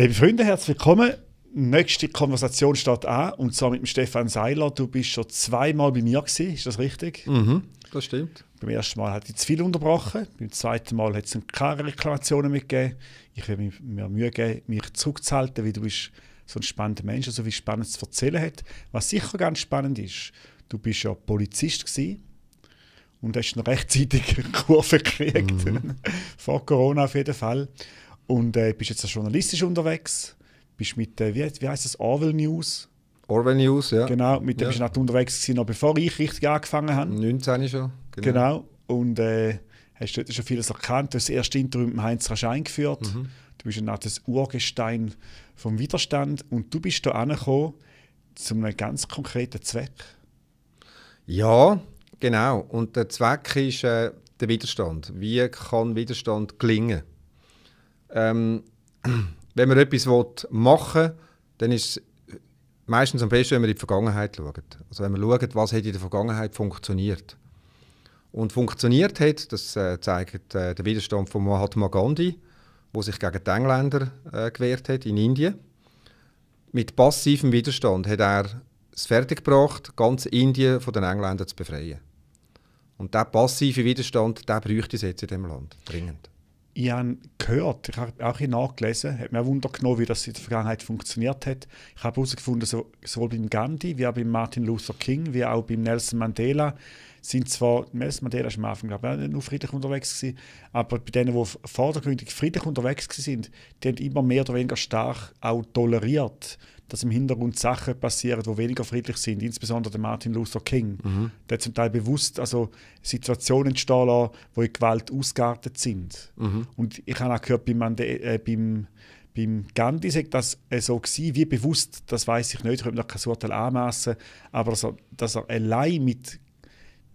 Liebe Freunde, herzlich willkommen. Nächste Konversation steht an und zwar mit dem Stefan Seiler. Du bist schon zweimal bei mir gewesen, ist das richtig? Mhm, das stimmt. Beim ersten Mal hat ich zu viel unterbrochen, beim zweiten Mal hat es keine Reklamationen mitgegeben. Ich werde mir Mühe geben, mich zurückzuhalten, weil du bist so ein spannender Mensch, der so also viel Spannendes zu erzählen hat. Was sicher ganz spannend ist, du bist ja Polizist gewesen und hast noch rechtzeitig eine Kurve gekriegt, mhm. vor Corona auf jeden Fall. Und äh, bist jetzt journalistisch unterwegs, bist mit, äh, wie, wie heißt das, Orwell News? Orwell News, ja. Genau, mit dem ja. bist du noch halt unterwegs gewesen, noch bevor ich richtig angefangen habe. 19 schon, genau. genau. Und äh, hast dort schon vieles erkannt. Du hast das erste Interview mit Heinz Rasch eingeführt. Mhm. Du bist dann auch das Urgestein vom Widerstand. Und du bist hier angekommen zu einem ganz konkreten Zweck. Ja, genau. Und der Zweck ist äh, der Widerstand. Wie kann Widerstand gelingen? Ähm, wenn man etwas machen will, dann ist es meistens am besten, wenn man in die Vergangenheit schaut. Also wenn man schaut, was hat in der Vergangenheit funktioniert. Und funktioniert hat, das äh, zeigt äh, der Widerstand von Mahatma Gandhi, der sich gegen die Engländer äh, gewehrt hat in Indien. Mit passivem Widerstand hat er es fertiggebracht, ganz Indien von den Engländern zu befreien. Und der passive Widerstand, der bräuchte es jetzt in diesem Land dringend ich habe gehört, ich habe auch hier nachgelesen, hat mir Wunder genommen, wie das in der Vergangenheit funktioniert hat. Ich habe herausgefunden, sowohl beim Gandhi, wie auch beim Martin Luther King, wie auch beim Nelson Mandela sind zwar, Nelson Mandela war am Anfang, glaube ich, nicht nur friedlich unterwegs gewesen, aber bei denen, die vordergründig friedlich unterwegs waren, die haben immer mehr oder weniger stark auch toleriert, dass im Hintergrund Sachen passieren, die weniger friedlich sind, insbesondere der Martin Luther King, mhm. der zum Teil bewusst also Situationen entstehen lassen, wo in Gewalt ausgeartet sind. Mhm. Und ich habe auch gehört, beim, äh, beim, beim Gandhi sagt das äh, so war, wie bewusst, das weiß ich nicht, ich habe noch kein Urteil anmassen, aber so, dass er allein mit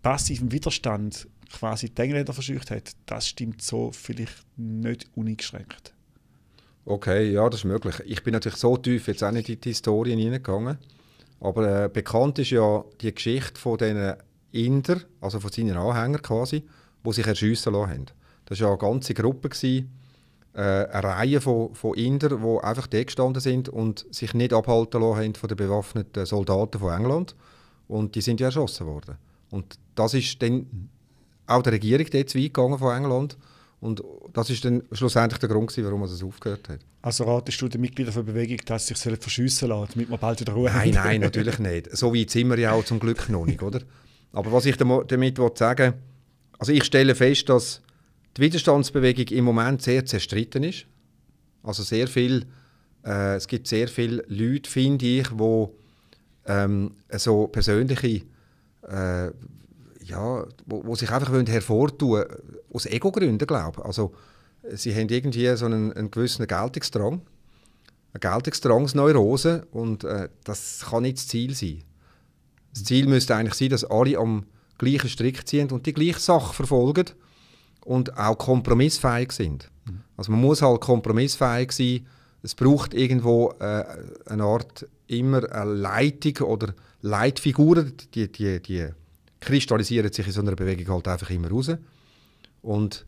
passivem Widerstand quasi die Engländer verscheucht hat, das stimmt so vielleicht nicht uneingeschränkt. Okay, ja, das ist möglich. Ich bin natürlich so tief jetzt auch nicht in die Historien hineingegangen. Aber äh, bekannt ist ja die Geschichte von diesen Inder, also von seinen Anhängern quasi, die sich erschiessen lassen haben. Das war ja eine ganze Gruppe, gewesen, äh, eine Reihe von, von Inder, die einfach da gestanden sind und sich nicht abhalten lassen haben von den bewaffneten Soldaten von England. Und die sind ja erschossen worden. Und das ist dann auch der Regierung dort zu gegangen von England, und das ist dann schlussendlich der Grund, gewesen, warum er es aufgehört hat. Also ratest du den Mitgliedern der Bewegung, dass sie sich verschiessen lassen, damit man bald wieder Ruhe nein, hat? Nein, nein, natürlich nicht. So weit sind wir ja auch zum Glück noch nicht, oder? Aber was ich damit sagen will, also ich stelle fest, dass die Widerstandsbewegung im Moment sehr zerstritten ist. Also sehr viel, äh, es gibt sehr viele Leute, finde ich, die ähm, so persönliche äh, ja, wo, wo sich einfach hervortun aus Ego-Gründen, glaube ich. Also, sie haben irgendwie so einen, einen gewissen Geltungsdrang, eine Geltungsdrangsneurose und äh, das kann nicht das Ziel sein. Das Ziel müsste eigentlich sein, dass alle am gleichen Strick ziehen und die gleiche Sache verfolgen und auch kompromissfähig sind. Mhm. Also man muss halt kompromissfähig sein. Es braucht irgendwo äh, eine Art immer eine Leitung oder Leitfiguren, die, die, die kristallisiert sich in so einer Bewegung halt einfach immer raus. Und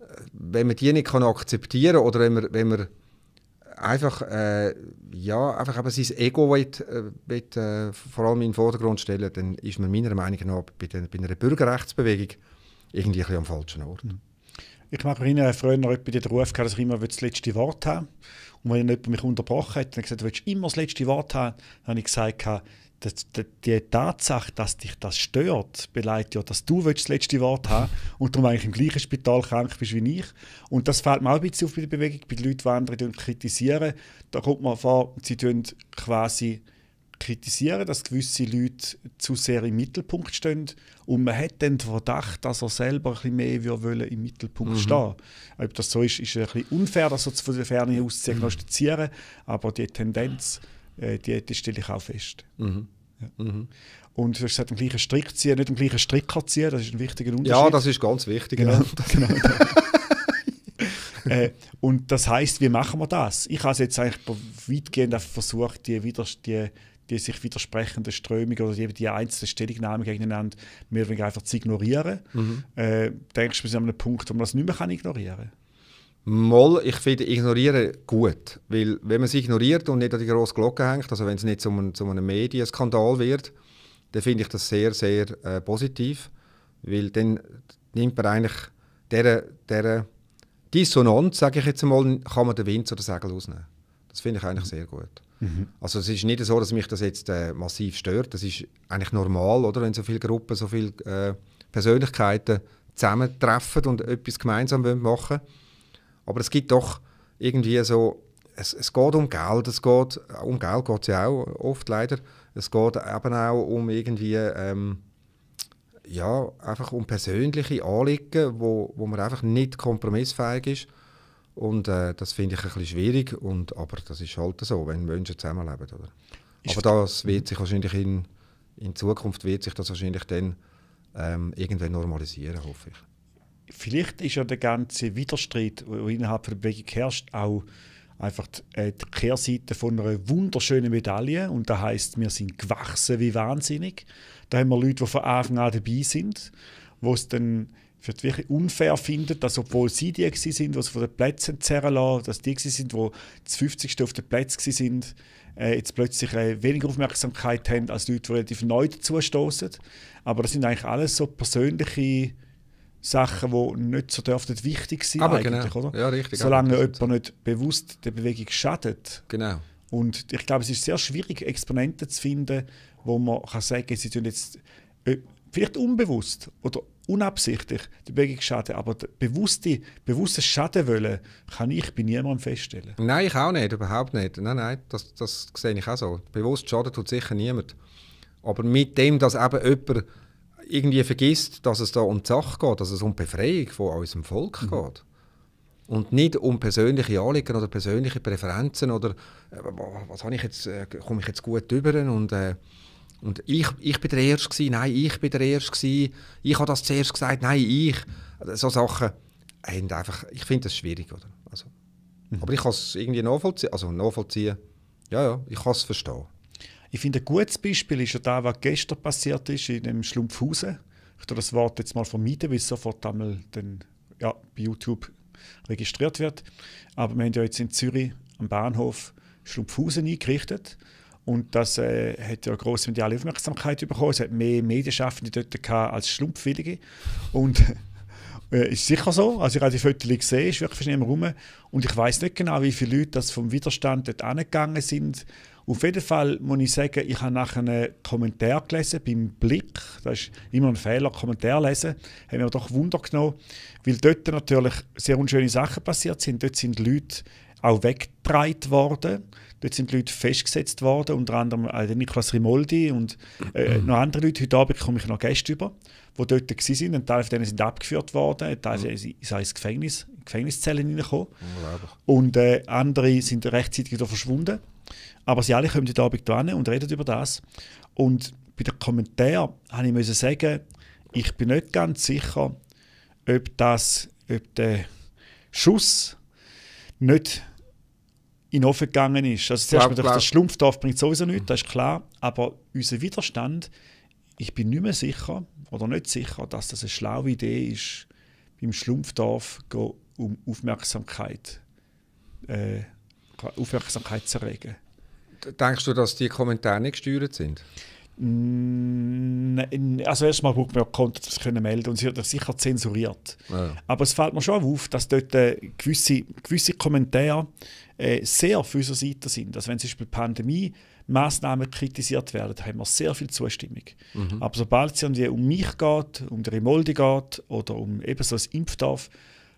äh, wenn man die nicht kann akzeptieren oder wenn man, wenn man einfach, äh, ja, einfach eben sein Ego will, äh, will, äh, vor allem in den Vordergrund stellen, dann ist man meiner Meinung nach bei, den, bei einer Bürgerrechtsbewegung irgendwie ein am falschen Ort. Mhm. Ich mag mich erinnern, früher noch bei den Ruf gehabt, dass ich immer das letzte Wort haben Und wenn jemand mich unterbrochen hat und gesagt, du willst immer das letzte Wort haben, dann habe ich gesagt, das, die, die, Tatsache, dass dich das stört, beleidigt ja, dass du das letzte Wort haben und darum eigentlich im gleichen Spital krank bist wie ich. Und das fällt mir auch ein bisschen auf bei der Bewegung, bei den Leuten, die andere kritisieren. Da kommt man vor, sie tun quasi kritisieren, dass gewisse Leute zu sehr im Mittelpunkt stehen und man hat dann den Verdacht, dass er selber ein bisschen mehr wollen, im Mittelpunkt mhm. stehen Ob das so ist, ist ein bisschen unfair, das so von der Ferne aus zu mhm. diagnostizieren, aber die Tendenz äh, die, die stelle ich auch fest. Mhm. Ja. Mhm. Und du hast gesagt, den gleichen Strick ziehen, nicht den gleichen Stricker ziehen, das ist ein wichtiger Unterschied. Ja, das ist ganz wichtig. Genau, genau. genau. äh, und das heißt, wie machen wir das? Ich habe jetzt eigentlich weitgehend versucht, die, wieder, die, die sich widersprechenden Strömungen oder die, die einzelnen Stellungnahmen gegeneinander mehr oder weniger einfach zu ignorieren. Mhm. Äh, denkst du, wir sind an einem Punkt, wo man das nicht mehr ignorieren kann? Moll, ich finde ignorieren gut, weil wenn man es ignoriert und nicht an die grosse Glocke hängt, also wenn es nicht zu einem, zu einem Medienskandal wird, dann finde ich das sehr, sehr äh, positiv, weil dann nimmt man eigentlich dieser, Dissonanz, sage ich jetzt mal, kann man den Wind oder den Segel rausnehmen. Das finde ich eigentlich sehr gut. Mhm. Also es ist nicht so, dass mich das jetzt äh, massiv stört, das ist eigentlich normal, oder, wenn so viele Gruppen, so viele äh, Persönlichkeiten zusammentreffen und etwas gemeinsam machen wollen aber es gibt doch irgendwie so, es, es geht um Geld, es geht, um Geld geht es ja auch oft leider, es geht eben auch um irgendwie, ähm, ja, einfach um persönliche Anliegen, wo, wo man einfach nicht kompromissfähig ist. Und äh, das finde ich ein bisschen schwierig, und, aber das ist halt so, wenn Menschen zusammenleben. Oder? aber das wird sich wahrscheinlich in, in Zukunft wird sich das wahrscheinlich dann ähm, irgendwann normalisieren, hoffe ich vielleicht ist ja der ganze Widerstreit, der innerhalb der Bewegung herrscht, auch einfach die, äh, die Kehrseite von einer wunderschönen Medaille. Und da heißt, wir sind gewachsen wie wahnsinnig. Da haben wir Leute, die von Anfang an dabei sind, wo es dann für die wirklich unfair finden, dass obwohl sie die waren, sind, die von den Plätzen zerren lassen, dass die sind, die das 50. auf den Plätzen sind, äh, jetzt plötzlich äh, weniger Aufmerksamkeit haben als Leute, die relativ neu dazustoßen. Aber das sind eigentlich alles so persönliche Sachen, die nicht so dürften wichtig sein aber genau. eigentlich, genau. oder? Ja, richtig. Solange jemand nicht bewusst der Bewegung schadet. Genau. Und ich glaube, es ist sehr schwierig, Exponenten zu finden, wo man kann sagen, sie tun jetzt äh, vielleicht unbewusst oder unabsichtlich die Bewegung schaden, aber bewusste, bewusstes Schadenwollen kann ich bei niemandem feststellen. Nein, ich auch nicht, überhaupt nicht. Nein, nein, das, das sehe ich auch so. Bewusst schaden tut sicher niemand. Aber mit dem, dass eben jemand irgendwie vergisst, dass es da um die Sache geht, dass es um die Befreiung von unserem Volk mhm. geht. Und nicht um persönliche Anliegen oder persönliche Präferenzen oder äh, was habe ich jetzt, äh, komme ich jetzt gut drüber und, äh, und ich, ich bin der Erste nein, ich bin der Erste ich habe das zuerst gesagt, nein, ich. Also, so Sachen haben einfach, ich finde das schwierig, oder? Also, mhm. Aber ich kann es irgendwie nachvollziehen, also nachvollziehen, ja, ja, ich kann es verstehen. Ich finde, ein gutes Beispiel ist ja das, was gestern passiert ist in dem Schlumpfhausen. Ich tue das Wort jetzt mal vermeiden, weil es sofort einmal dann, ja, bei YouTube registriert wird. Aber wir haben ja jetzt in Zürich am Bahnhof Schlumpfhausen eingerichtet. Und das äh, hat ja grosse mediale Aufmerksamkeit bekommen. Es hat mehr Medienschaffende dort gehabt als Schlumpfwillige. Und äh, ist sicher so. Also ich habe die Fotos gesehen, ist wirklich nicht mehr rum. Und ich weiß nicht genau, wie viele Leute das vom Widerstand dort angegangen sind auf jeden Fall muss ich sagen, ich habe nachher einen Kommentar gelesen beim Blick. Das ist immer ein Fehler, Kommentar lesen. Haben wir doch Wunder genommen, weil dort natürlich sehr unschöne Sachen passiert sind. Dort sind Leute auch weggetragen worden. Dort sind Leute festgesetzt worden, unter anderem Niklas Rimoldi und äh, mhm. noch andere Leute. Heute Abend komme ich noch Gäste über, die dort waren. Ein Teil von denen sind abgeführt worden, ein Teil mhm. ist ins Gefängnis Gefängniszellen reingekommen. Und äh, andere sind rechtzeitig da verschwunden. Aber sie alle kommen heute Abend dran und reden über das. Und bei den Kommentaren habe ich müssen sagen, ich bin nicht ganz sicher, ob, das, ob der Schuss nicht in den Ofen gegangen ist. Also zuerst mal das Schlumpfdorf bringt sowieso nichts, das ist klar. Aber unser Widerstand, ich bin nicht mehr sicher oder nicht sicher, dass das eine schlaue Idee ist, beim Schlumpfdorf go um Aufmerksamkeit, äh, Aufmerksamkeit zu erregen. Denkst du, dass die Kommentare nicht gesteuert sind? Mm, Nein, Also erstmal braucht man ja Konten, das können melden und sie wird sicher zensuriert. Ja. Aber es fällt mir schon auf, dass dort äh, gewisse, gewisse Kommentare äh, sehr auf unserer Seite sind. Also wenn zum Beispiel Pandemie-Massnahmen kritisiert werden, haben wir sehr viel Zustimmung. Mhm. Aber sobald es irgendwie um mich geht, um die Remoldi geht oder um eben so ein Impfdorf,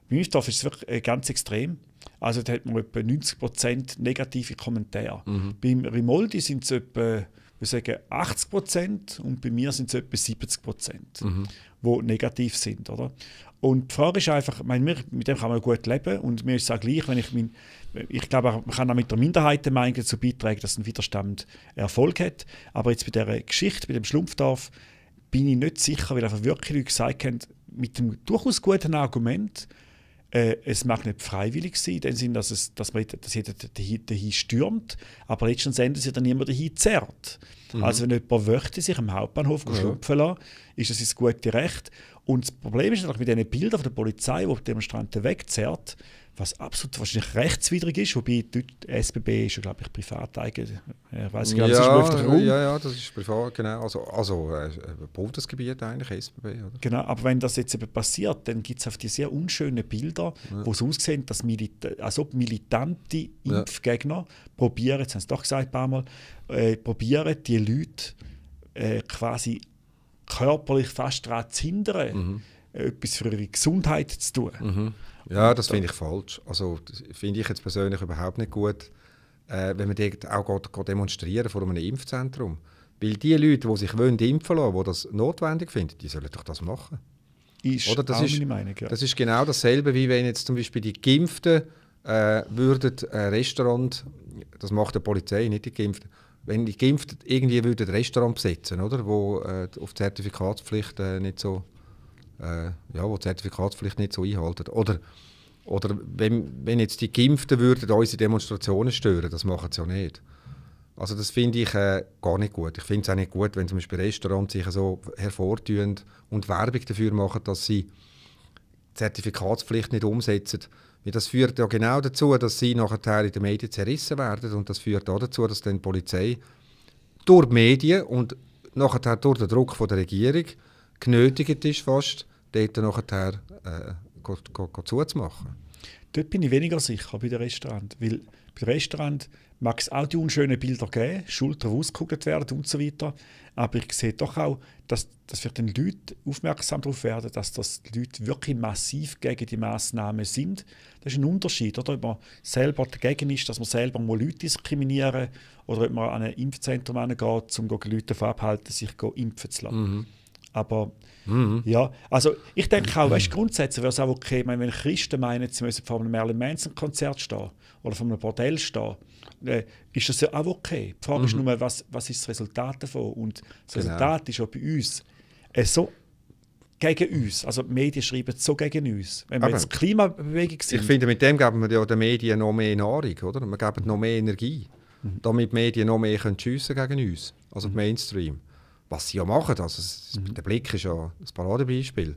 Münster ist es wirklich äh, ganz extrem. Also da hat man etwa 90% negative Kommentare. Mhm. Beim Rimoldi sind es etwa wir sagen 80 Prozent und bei mir sind es etwa 70 Prozent, mhm. wo negativ sind, oder? Und die Frage ist einfach, mein, wir, mit dem kann man gut leben und mir ist es auch gleich, wenn ich mein, ich glaube, man kann auch mit der Minderheitenmeinung dazu beitragen, dass ein Widerstand Erfolg hat, aber jetzt bei dieser Geschichte, bei dem Schlumpfdorf, bin ich nicht sicher, weil einfach wirklich Leute gesagt haben, mit dem durchaus guten Argument, äh, es mag nicht freiwillig sein, in dem Sinn, dass, es, dass man dass dahin, dahin stürmt, aber letzten Endes wird dann niemand dahin zerrt. Mhm. Also wenn jemand möchte, sich am Hauptbahnhof ja. schrumpfen lassen, ist das sein gutes Recht. Und das Problem ist natürlich mit diesen Bildern von der Polizei, die die Demonstranten wegzerrt, was absolut wahrscheinlich rechtswidrig ist, wobei die SBB ist ja, glaube ich, privat eigen, ich weiß nicht, ja, das ist öffentlicher Raum. Ja, ja, das ist privat, genau, also, also äh, Bundesgebiet eigentlich, SBB, oder? Genau, aber wenn das jetzt eben passiert, dann gibt es auf die sehr unschönen Bilder, ja. wo es aussehen, dass Milita als ob militante Impfgegner probieren, jetzt haben sie doch gesagt ein paar Mal, äh, probieren die Leute äh, quasi körperlich fast daran zu hindern, mhm. Äh, etwas für ihre Gesundheit zu tun. Mhm. Ja, das finde ich falsch. Also finde ich jetzt persönlich überhaupt nicht gut, äh, wenn man dort auch geht, geht demonstrieren vor einem Impfzentrum. Weil die Leute, die sich wollen impfen lassen, wollen, die das notwendig finden, die sollen doch das machen. Ist Oder das ist, Meinung, ja. das ist genau dasselbe, wie wenn jetzt zum Beispiel die Geimpften äh, würden ein äh, Restaurant, das macht die Polizei, nicht die Geimpften, wenn die Geimpften irgendwie würden ein Restaurant besetzen, oder, wo äh, auf Zertifikatspflicht äh, nicht so äh, ja, die Zertifikatspflicht nicht so einhalten. Oder, oder wenn, wenn jetzt die Geimpften würden unsere Demonstrationen stören, das machen sie ja nicht. Also das finde ich äh, gar nicht gut. Ich finde es auch nicht gut, wenn zum Beispiel Restaurants sich so hervortun und Werbung dafür machen, dass sie die Zertifikatspflicht nicht umsetzen. Weil das führt ja genau dazu, dass sie nachher in den Medien zerrissen werden und das führt auch dazu, dass dann die Polizei durch die Medien und nachher durch den Druck von der Regierung genötigt ist, fast, dort nachher äh, zuzumachen. Dort bin ich weniger sicher bei den Restaurants, weil bei den Restaurants mag es auch die unschönen Bilder geben, Schultern ausgekugelt werden und so weiter, aber ich sehe doch auch, dass, dass wir den Leuten aufmerksam darauf werden, dass das die Leute wirklich massiv gegen die Massnahmen sind. Das ist ein Unterschied, oder? ob man selber dagegen ist, dass man selber mal Leute diskriminieren oder ob man an ein Impfzentrum geht, um die Leute davon abzuhalten, sich impfen zu lassen. Mhm. Aber mhm. ja, also ich denke auch, weißt, grundsätzlich wäre es auch okay, meine, wenn Christen meinen, sie müssen vor einem Merlin Manson-Konzert stehen oder vor einem Bordell stehen, äh, ist das ja auch okay. Die Frage mhm. ist nur, was, was ist das Resultat davon? Und das genau. Resultat ist ja bei uns äh, so gegen uns. Also die Medien schreiben so gegen uns. Wenn wir jetzt Klimabewegung sind. Ich finde, mit dem geben wir ja den Medien noch mehr Nahrung, oder? Wir geben noch mehr Energie, mhm. damit die Medien noch mehr können schiessen gegen uns, also mhm. Mainstream was sie ja machen. Also mhm. Der Blick ist ja das Paradebeispiel.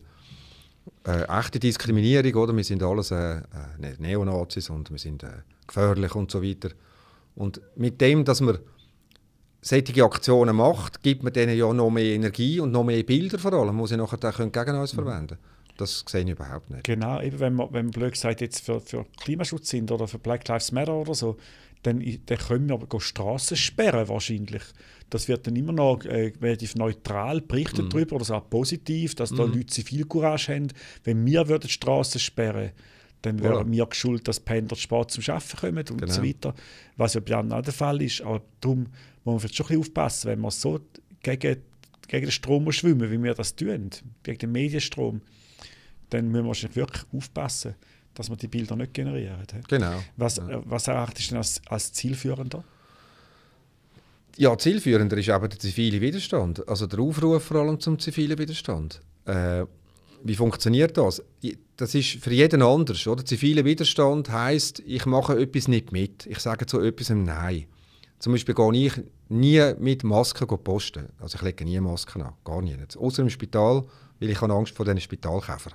Äh, echte Diskriminierung, oder? Wir sind alles äh, äh nicht Neonazis und wir sind äh, gefährlich und so weiter. Und mit dem, dass man solche Aktionen macht, gibt man denen ja noch mehr Energie und noch mehr Bilder vor allem, die sie nachher dann gegen uns mhm. verwenden können. Das sehe ich überhaupt nicht. Genau, eben wenn man, wenn man blöd gesagt jetzt für, für Klimaschutz sind oder für Black Lives Matter oder so, dann, dann können wir aber Straßen sperren wahrscheinlich das wird dann immer noch äh, relativ neutral berichtet mhm. darüber, oder so auch positiv, dass mhm. da Leute Courage haben. Wenn wir die Straßen sperren dann wären wir geschuldet, dass Pendler spät zum Arbeiten kommen und genau. so weiter. Was ja bei anderen auch der Fall ist. Aber darum muss man vielleicht schon ein bisschen aufpassen, wenn man so gegen, gegen den Strom schwimmen wie wir das tun, gegen den Medienstrom, dann müssen wir wirklich aufpassen, dass wir die Bilder nicht generieren. Genau. Was, ja. Äh, was erachtest du als, als zielführender? Ja, zielführender ist aber der zivile Widerstand, also der Aufruf vor allem zum zivilen Widerstand. Äh, wie funktioniert das? Das ist für jeden anders, oder? Ziviler Widerstand heisst, ich mache etwas nicht mit, ich sage zu etwas Nein. Zum Beispiel gehe ich nie mit Masken posten. Also ich lege nie Masken an, gar nie. Außer im Spital, weil ich Angst vor diesen Spitalkäfern.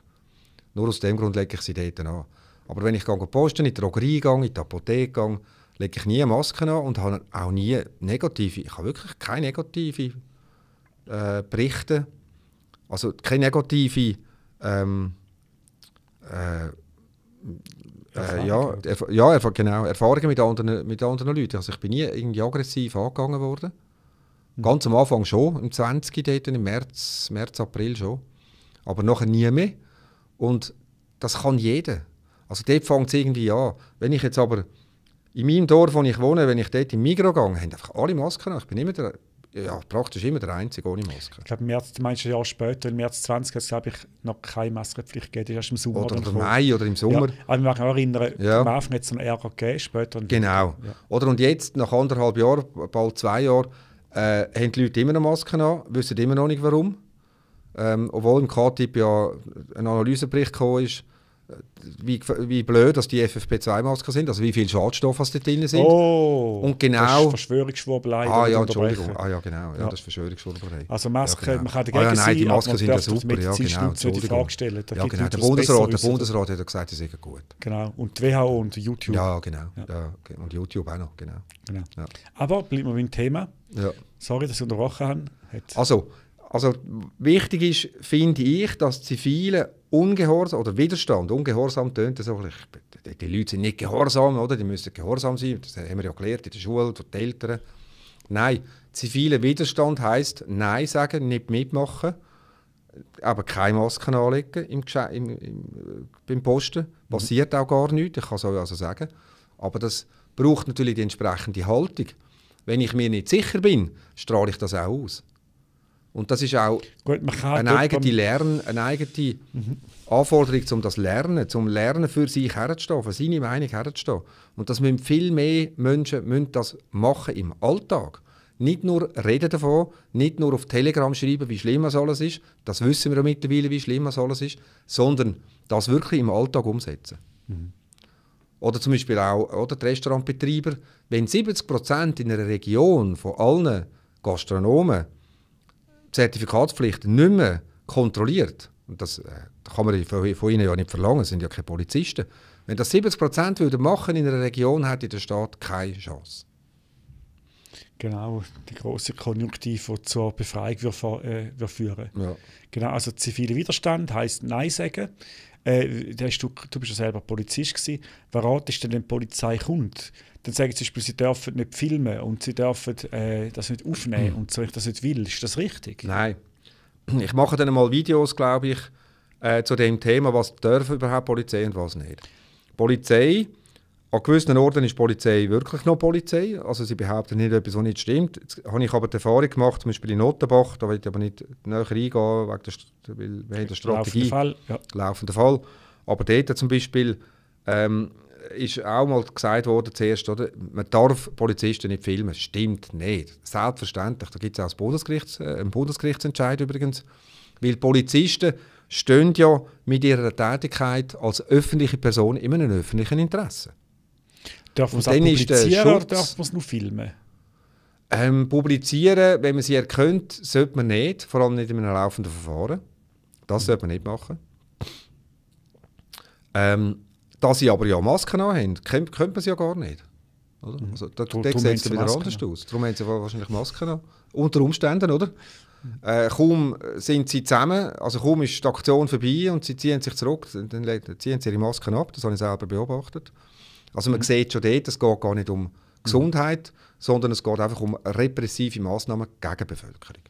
Nur aus dem Grund lege ich sie dort an. Aber wenn ich posten, in die Drogerie gehe, in die Apotheke gehe, lege ich nie eine Maske an und habe auch nie negative, ich habe wirklich keine negative äh, Berichte, also keine negative ähm, äh, äh, ja, erf ja genau, Erfahrungen mit anderen, mit anderen Leuten. Also ich bin nie irgendwie aggressiv angegangen worden. Mhm. Ganz am Anfang schon, im 20. Dort, im März, März, April schon. Aber nachher nie mehr. Und das kann jeder. Also dort fängt es irgendwie an. Wenn ich jetzt aber in meinem Dorf, wo ich wohne, wenn ich dort im Migro gehe, haben einfach alle Masken. an. Ich bin immer der, ja, praktisch immer der Einzige ohne Maske. Ich glaube, im März, meinst du Jahr später, im März 20 hat es, ich, noch keine Maskenpflicht gegeben. Das ist erst im Sommer. Oder im gekommen. Mai oder im Sommer. Ja, aber ich mich auch erinnern, ja. am Anfang hat es einen Ärger gegeben, später. Genau. Ja. Oder und jetzt, nach anderthalb Jahren, bald zwei Jahren, äh, haben die Leute immer noch Masken an, wissen immer noch nicht warum. Ähm, obwohl im K-Tipp ja ein Analysebericht gekommen ist, wie, wie blöd, dass die FFP2-Masken sind, also wie viel Schadstoff da drin sind. Oh, und genau, das ist genau- Verschwörungsschwurbeleidigung. Ah ja, Entschuldigung. Ah ja, genau. Ja, Das ist Verschwörungsschwurbeleidigung. Also Masken, ja, genau. man kann dagegen ah, ja, nein, sein, die Masken sind ja super. Ja, genau. Nutzen, die Frage stellen. Da ja, genau. Der Bundesrat, der Bundesrat hat ja gesagt, sie sind gut. Genau. Und die WHO und YouTube. Ja, genau. Ja. und YouTube auch noch, genau. genau. Aber bleiben wir beim Thema. Ja. Sorry, dass ich unterbrochen habe. also, also wichtig ist, finde ich, dass die Zivile Ungehorsam oder Widerstand, ungehorsam tönt das auch. Die, die Leute sind nicht gehorsam, oder? Die müssen gehorsam sein. Das haben wir ja gelernt in der Schule, durch die Eltern. Nein, ziviler Widerstand heißt Nein sagen, nicht mitmachen, aber keine Masken anlegen im, im, im, beim Posten. Passiert mhm. auch gar nichts, ich kann es euch also sagen. Aber das braucht natürlich die entsprechende Haltung. Wenn ich mir nicht sicher bin, strahle ich das auch aus. Und das ist auch Gut, eine, eigene Lern-, eine eigene mhm. Anforderung, um das Lernen, zum Lernen für sich herzustehen, für seine Meinung herzustehen. Und das müssen viel mehr Menschen müssen das machen im Alltag. Nicht nur reden davon, nicht nur auf Telegram schreiben, wie schlimm das alles ist, das wissen wir ja mittlerweile, wie schlimm das alles ist, sondern das wirklich im Alltag umsetzen. Mhm. Oder zum Beispiel auch oder die Restaurantbetreiber, wenn 70% in einer Region von allen Gastronomen Zertifikatspflicht nicht mehr kontrolliert, und das äh, kann man von ihnen ja nicht verlangen, das sind ja keine Polizisten, wenn das 70 Prozent würden machen in einer Region, hätte der Staat keine Chance. Genau, die große Konjunktiv, die zur Befreiung wird, äh, wird führen. Ja. Genau, also ziviler Widerstand heißt Nein sagen. Äh, du, du bist ja selber Polizist gewesen. Wer ratest denn, wenn die Polizei kommt? dann sagen sie zum Beispiel, sie dürfen nicht filmen und sie dürfen äh, das nicht aufnehmen mhm. und so ich das nicht will. Ist das richtig? Nein. Ich mache dann mal Videos, glaube ich, äh, zu dem Thema, was dürfen überhaupt Polizei und was nicht. Polizei, an gewissen Orten ist Polizei wirklich noch Polizei. Also sie behaupten nicht etwas, was nicht stimmt. Jetzt habe ich aber die Erfahrung gemacht, zum Beispiel in Notenbach, da will ich aber nicht näher eingehen, wegen der, weil wir haben eine Strategie. Laufender Fall. Ja. Laufender Fall. Aber dort zum Beispiel ähm, ist auch mal gesagt worden zuerst, oder? man darf Polizisten nicht filmen. Stimmt nicht. Selbstverständlich. Da gibt es auch das Bundesgerichts, äh, einen Bundesgerichtsentscheid übrigens. Weil Polizisten stehen ja mit ihrer Tätigkeit als öffentliche Person immer in einem öffentlichen Interesse. Darf man es auch publizieren Schutz, oder darf man es nur filmen? Ähm, publizieren, wenn man sie erkennt, sollte man nicht. Vor allem nicht in einem laufenden Verfahren. Das mhm. sollte man nicht machen. Ähm, da sie aber ja Masken haben, könnte man sie ja gar nicht. Oder? Mhm. Also, da da sieht es wieder anders aus. Darum haben sie wahrscheinlich Masken an. Unter Umständen, oder? Äh, kaum sind sie zusammen, also kaum ist die Aktion vorbei und sie ziehen sich zurück, dann ziehen sie ihre Masken ab, das habe ich selber beobachtet. Also man mhm. sieht schon dort, es geht gar nicht um mhm. Gesundheit, mhm. sondern es geht einfach um repressive Massnahmen gegen die Bevölkerung.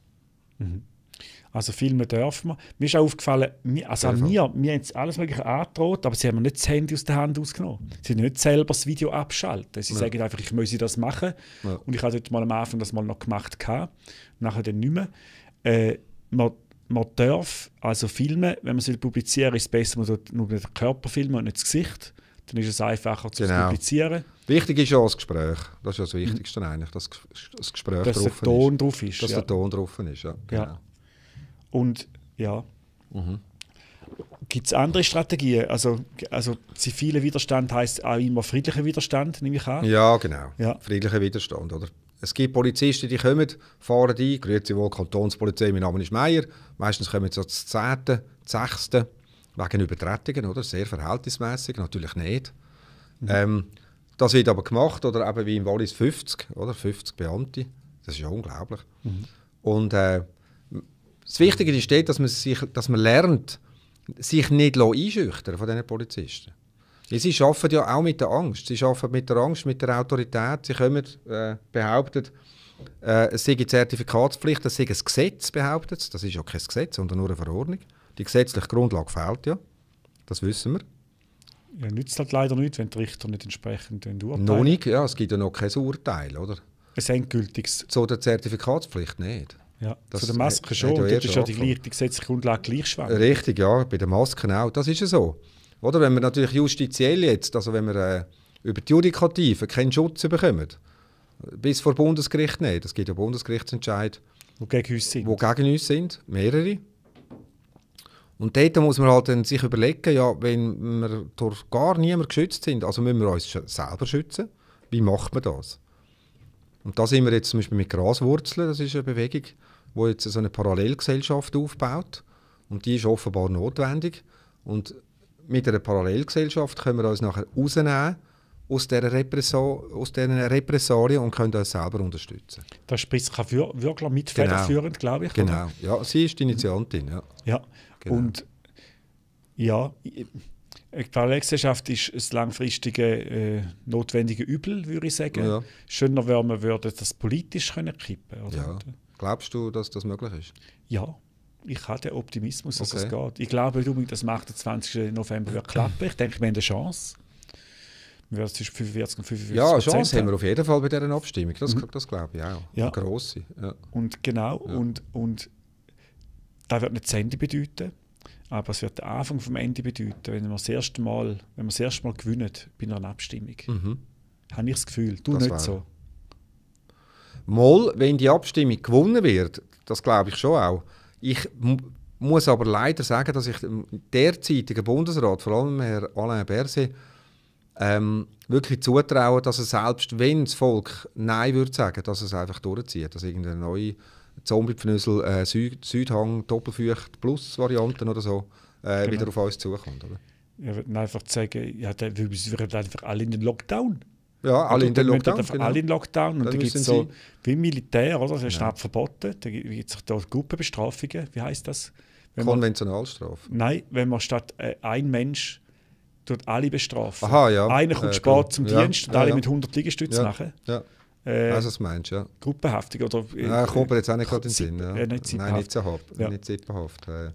Mhm. Also Filme dürfen wir. Mir ist auch aufgefallen, wir, also an mir, wir haben alles mögliche angedroht, aber sie haben mir nicht das Handy aus der Hand ausgenommen. Sie haben nicht selber das Video abschalten. Sie ja. sagen einfach, ich möchte das machen. Ja. Und ich hatte dort mal am Anfang das mal noch gemacht, gehabt, nachher dann nicht mehr. Äh, man, man darf also filmen, wenn man es publizieren will, ist es besser, man nur den Körper filmen und nicht das Gesicht. Dann ist es einfacher zu genau. publizieren. Wichtig ist ja auch das Gespräch. Das ist ja das Wichtigste mhm. eigentlich, dass das Gespräch dass drauf der Ton ist. drauf ist. Dass ja. der Ton drauf ist, ja. Genau. Und ja. Mhm. Gibt es andere Strategien? Also, also ziviler Widerstand heißt auch immer friedlicher Widerstand, nehme ich an. Ja, genau. Ja. Friedlicher Widerstand, oder? Es gibt Polizisten, die kommen, fahren ein, grüezi wohl, Kantonspolizei, mein Name ist Meier. Meistens kommen sie so das 10., 6. wegen Übertretungen, oder? Sehr verhältnismäßig, natürlich nicht. Mhm. Ähm, das wird aber gemacht, oder eben wie im Wallis 50, oder? 50 Beamte. Das ist ja unglaublich. Mhm. Und äh, das Wichtige ist, dort, dass man, sich, dass man lernt, sich nicht einschüchtern von diesen Polizisten. sie arbeiten ja auch mit der Angst. Sie arbeiten mit der Angst, mit der Autorität. Sie können äh, behauptet, äh, es sei eine Zertifikatspflicht, es sei ein Gesetz, behauptet Das ist ja kein Gesetz, sondern nur eine Verordnung. Die gesetzliche Grundlage fehlt ja. Das wissen wir. Ja, nützt halt leider nichts, wenn die Richter nicht entsprechend urteilen. Noch nicht, ja. Es gibt ja noch kein Urteil, oder? Ein endgültiges. So der Zertifikatspflicht nicht. Ja, das zu den Masken schon. Und dort ist ja die, die gesetzliche Grundlage gleich schwach. Richtig, ja, bei den Masken auch. Das ist ja so. Oder wenn wir natürlich justiziell jetzt, also wenn wir äh, über die Judikative keinen Schutz bekommen, bis vor Bundesgericht nicht. Es gibt ja Bundesgerichtsentscheid, Die gegen uns sind. Wo gegen uns sind, mehrere. Und dort muss man halt dann sich überlegen, ja, wenn wir durch gar niemanden geschützt sind, also müssen wir uns selber schützen. Wie macht man das? Und da sind wir jetzt zum Beispiel mit Graswurzeln, das ist eine Bewegung, wo jetzt so eine Parallelgesellschaft aufbaut und die ist offenbar notwendig und mit einer Parallelgesellschaft können wir uns nachher rausnehmen aus dieser, Repressor aus dieser Repressalien und können uns selber unterstützen. Das spricht sich auch für Würgler mit genau. federführend, glaube ich. Genau, oder? ja, sie ist die Initiantin. Ja, ja. Genau. und ja, die äh, Parallelgesellschaft ist ein langfristiges, äh, notwendige Übel, würde ich sagen. Ja. Schöner wäre, man würde das politisch können kippen können. Ja. Glaubst du, dass das möglich ist? Ja, ich habe den Optimismus, dass okay. es geht. Ich glaube nicht unbedingt, dass am 20. November wird klappen. Ich denke, wir haben eine Chance. Wir werden zwischen 45 und 55 Ja, eine Chance haben wir auf jeden Fall bei dieser Abstimmung. Das, mhm. das glaube ich auch. Ja. Eine grosse. Ja. Und genau, und, und das wird nicht das Ende bedeuten. Aber es wird der Anfang vom Ende bedeuten, wenn wir das erste Mal, wenn wir das erste Mal gewinnen bei einer Abstimmung. Mhm. Habe ich das Gefühl, du das nicht war. so. Mal, wenn die Abstimmung gewonnen wird, das glaube ich schon auch. Ich muss aber leider sagen, dass ich dem derzeitigen Bundesrat, vor allem Herr Alain Berset, ähm, wirklich zutraue, dass er selbst, wenn das Volk Nein würde sagen, dass er es einfach durchzieht, dass irgendeine neue zombie äh, Süd Südhang, Doppelfeucht plus Varianten oder so äh, genau. wieder auf uns zukommt. Oder? Wir würden einfach sagen, ja, wir würden einfach alle in den Lockdown. Ja, alle genau. in den Lockdown. Genau. Alle in Lockdown. Und dann, gibt es so, wie Militär, oder? Das ist ja. verboten. Da gibt es da Gruppenbestrafungen. Wie heißt das? Wenn Konventionalstrafe. Man, nein, wenn man statt äh, ein Mensch dort alle bestrafen. Aha, ja. Einer kommt äh, spät zum genau. ja. Dienst und ja, alle mit 100 Liegestützen machen. Ja. Äh, also, das meinst du, ja. Gruppenhaftung oder... Äh, ja, ah, kommt jetzt auch nicht gerade in den Sinn. Ja. Äh, nicht Nein, nicht Zippenhaft. Ja. Nicht Zippenhaft. Äh.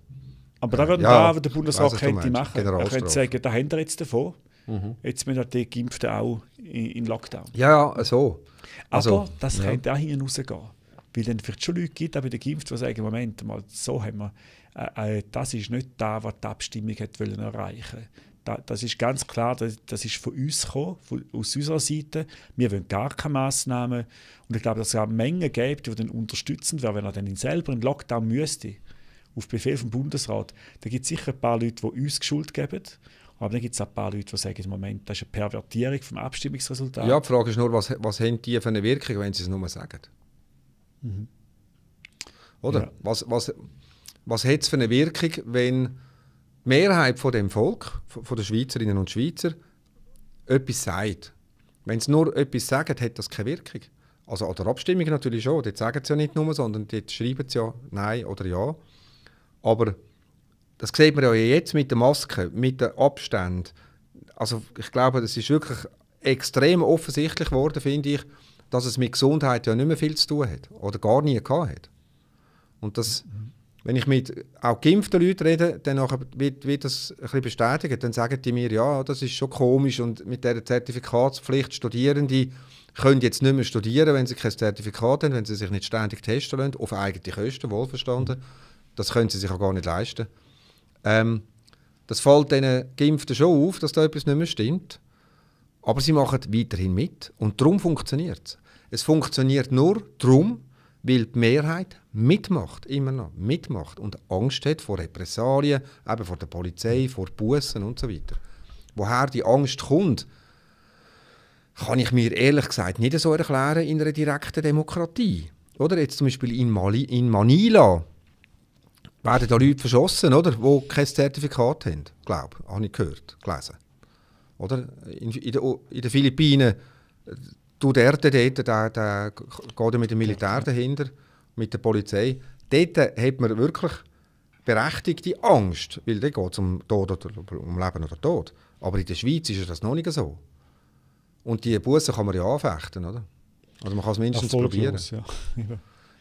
Aber da würden ja, da, der Bundesrat könnte machen. Er könnte sagen, da haben wir jetzt davon. Mhm. Jetzt müssen wir die Geimpften auch in, in Lockdown. Ja, ja, so. Also, Aber das ja. könnte auch hinten rausgehen. Weil dann vielleicht schon Leute gibt, aber die Geimpften, die sagen, Moment mal, so haben wir, äh, äh, das ist nicht da, was die Abstimmung hat wollen erreichen wollte das ist ganz klar, das, ist von uns gekommen, aus unserer Seite. Wir wollen gar keine Massnahmen. Und ich glaube, dass es auch Mengen gibt, die dann unterstützend wären, wenn er dann selber in Lockdown müsste, auf Befehl vom Bundesrat. Da gibt es sicher ein paar Leute, die uns Schuld geben. Aber dann gibt es auch ein paar Leute, die sagen, Moment, das ist eine Pervertierung vom Abstimmungsresultat. Ja, die Frage ist nur, was, was haben die für eine Wirkung, wenn sie es nur sagen? Mhm. Oder? Ja. Was, was, was hat es für eine Wirkung, wenn die Mehrheit von dem Volk, von der Schweizerinnen und Schweizer, etwas sagt. Wenn sie nur etwas sagen, hat das keine Wirkung. Also an der Abstimmung natürlich schon, dort sagen sie ja nicht nur, sondern dort schreiben sie ja Nein oder Ja. Aber das sieht man ja jetzt mit der Maske, mit den Abständen. Also ich glaube, das ist wirklich extrem offensichtlich geworden, finde ich, dass es mit Gesundheit ja nicht mehr viel zu tun hat oder gar nie gehabt hat. Und das, mhm wenn ich mit auch geimpften Leuten rede, dann wird, wird das ein bestätigt. Dann sagen die mir, ja, das ist schon komisch und mit dieser Zertifikatspflicht Studierende können jetzt nicht mehr studieren, wenn sie kein Zertifikat haben, wenn sie sich nicht ständig testen lassen, auf eigene Kosten, wohlverstanden. Das können sie sich auch gar nicht leisten. Ähm, das fällt diesen Geimpften schon auf, dass da etwas nicht mehr stimmt. Aber sie machen weiterhin mit und darum funktioniert es. Es funktioniert nur darum, weil die Mehrheit mitmacht, immer noch mitmacht und Angst hat vor Repressalien, eben vor der Polizei, vor Bussen und so weiter. Woher die Angst kommt, kann ich mir ehrlich gesagt nicht so erklären in einer direkten Demokratie. Oder jetzt zum Beispiel in, Mali, in Manila werden da Leute verschossen, oder? Die kein Zertifikat haben, glaube ich. Habe ich gehört, gelesen. Oder? In, in, de, in den Philippinen äh, Du, der dort, der, der geht mit dem Militär dahinter, mit der Polizei. Dort hat man wirklich berechtigte Angst, weil dort geht es um, Tod oder, um Leben oder Tod. Aber in der Schweiz ist das noch nicht so. Und diese Busse kann man ja anfechten, oder? Also man kann es mindestens probieren. Ja.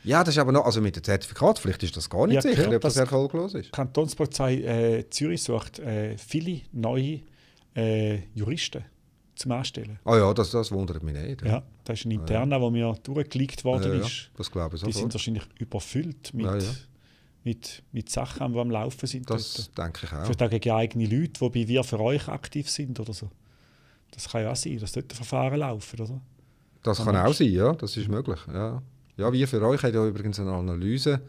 ja, das ist aber noch, also mit Zertifikat, vielleicht ist das gar nicht ja, sicher, ob das erfolglos ist. Die Kantonspolizei äh, Zürich sucht äh, viele neue äh, Juristen zum Anstellen. Ah ja, das, das wundert mich nicht. Ja, das ist ein interner, ah, ja. mir durchgelegt worden ah, ja, ist. Das glaube ich Die sofort. sind wahrscheinlich überfüllt mit, ah, ja. mit, mit Sachen, die am Laufen sind. Das dort. denke ich auch. Vielleicht auch gegen eigene Leute, wobei wir für euch aktiv sind oder so. Das kann ja auch sein, dass dort Verfahren laufen, oder? Das Dann kann auch sein, ja, das ist möglich. Ja, ja wir für euch haben ja übrigens eine Analyse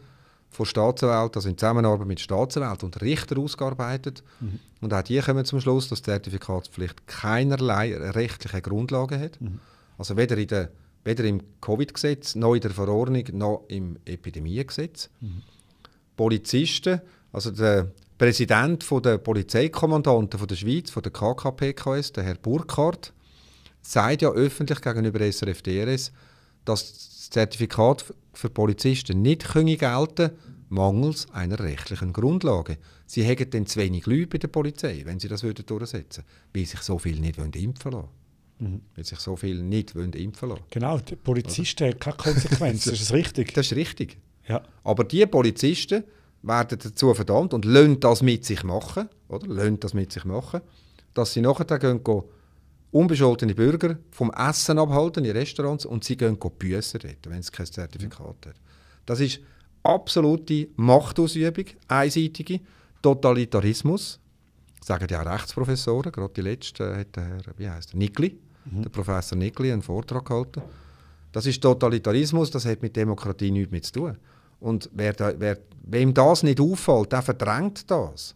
von Staatsanwälten, also in Zusammenarbeit mit Staatsanwälten und Richtern ausgearbeitet. Mhm. Und auch die kommen zum Schluss, dass die Zertifikatspflicht keinerlei rechtliche Grundlage hat. Mhm. Also weder, in der, weder im Covid-Gesetz, noch in der Verordnung, noch im Epidemiegesetz. Mhm. Polizisten, also der Präsident von der Polizeikommandanten von der Schweiz, von der KKPKS, der Herr Burkhardt, sagt ja öffentlich gegenüber SRF DRS, dass das Zertifikat für Polizisten nicht können gelten mangels einer rechtlichen Grundlage. Sie hätten dann zu wenig Leute bei der Polizei, wenn sie das würden durchsetzen würden, weil sich so viele nicht impfen lassen Mhm. Weil sich so viele nicht impfen lassen Genau, die Polizisten haben keine Konsequenzen, ist das richtig? Das ist richtig. Ja. Aber die Polizisten werden dazu verdammt und lassen das mit sich machen, oder? Lassen das mit sich machen, dass sie nachher gehen, gehen unbescholtene Bürger vom Essen abhalten in Restaurants und sie gehen büssen dort, wenn es kein Zertifikat ja. hat. Das ist absolute Machtausübung, einseitige, Totalitarismus, Das sagen ja auch Rechtsprofessoren, gerade die letzte hat der Herr, wie heißt der, Nickli, mhm. der Professor Nickli einen Vortrag gehalten. Das ist Totalitarismus, das hat mit Demokratie nichts mehr zu tun. Und wer, da, wer wem das nicht auffällt, der verdrängt das.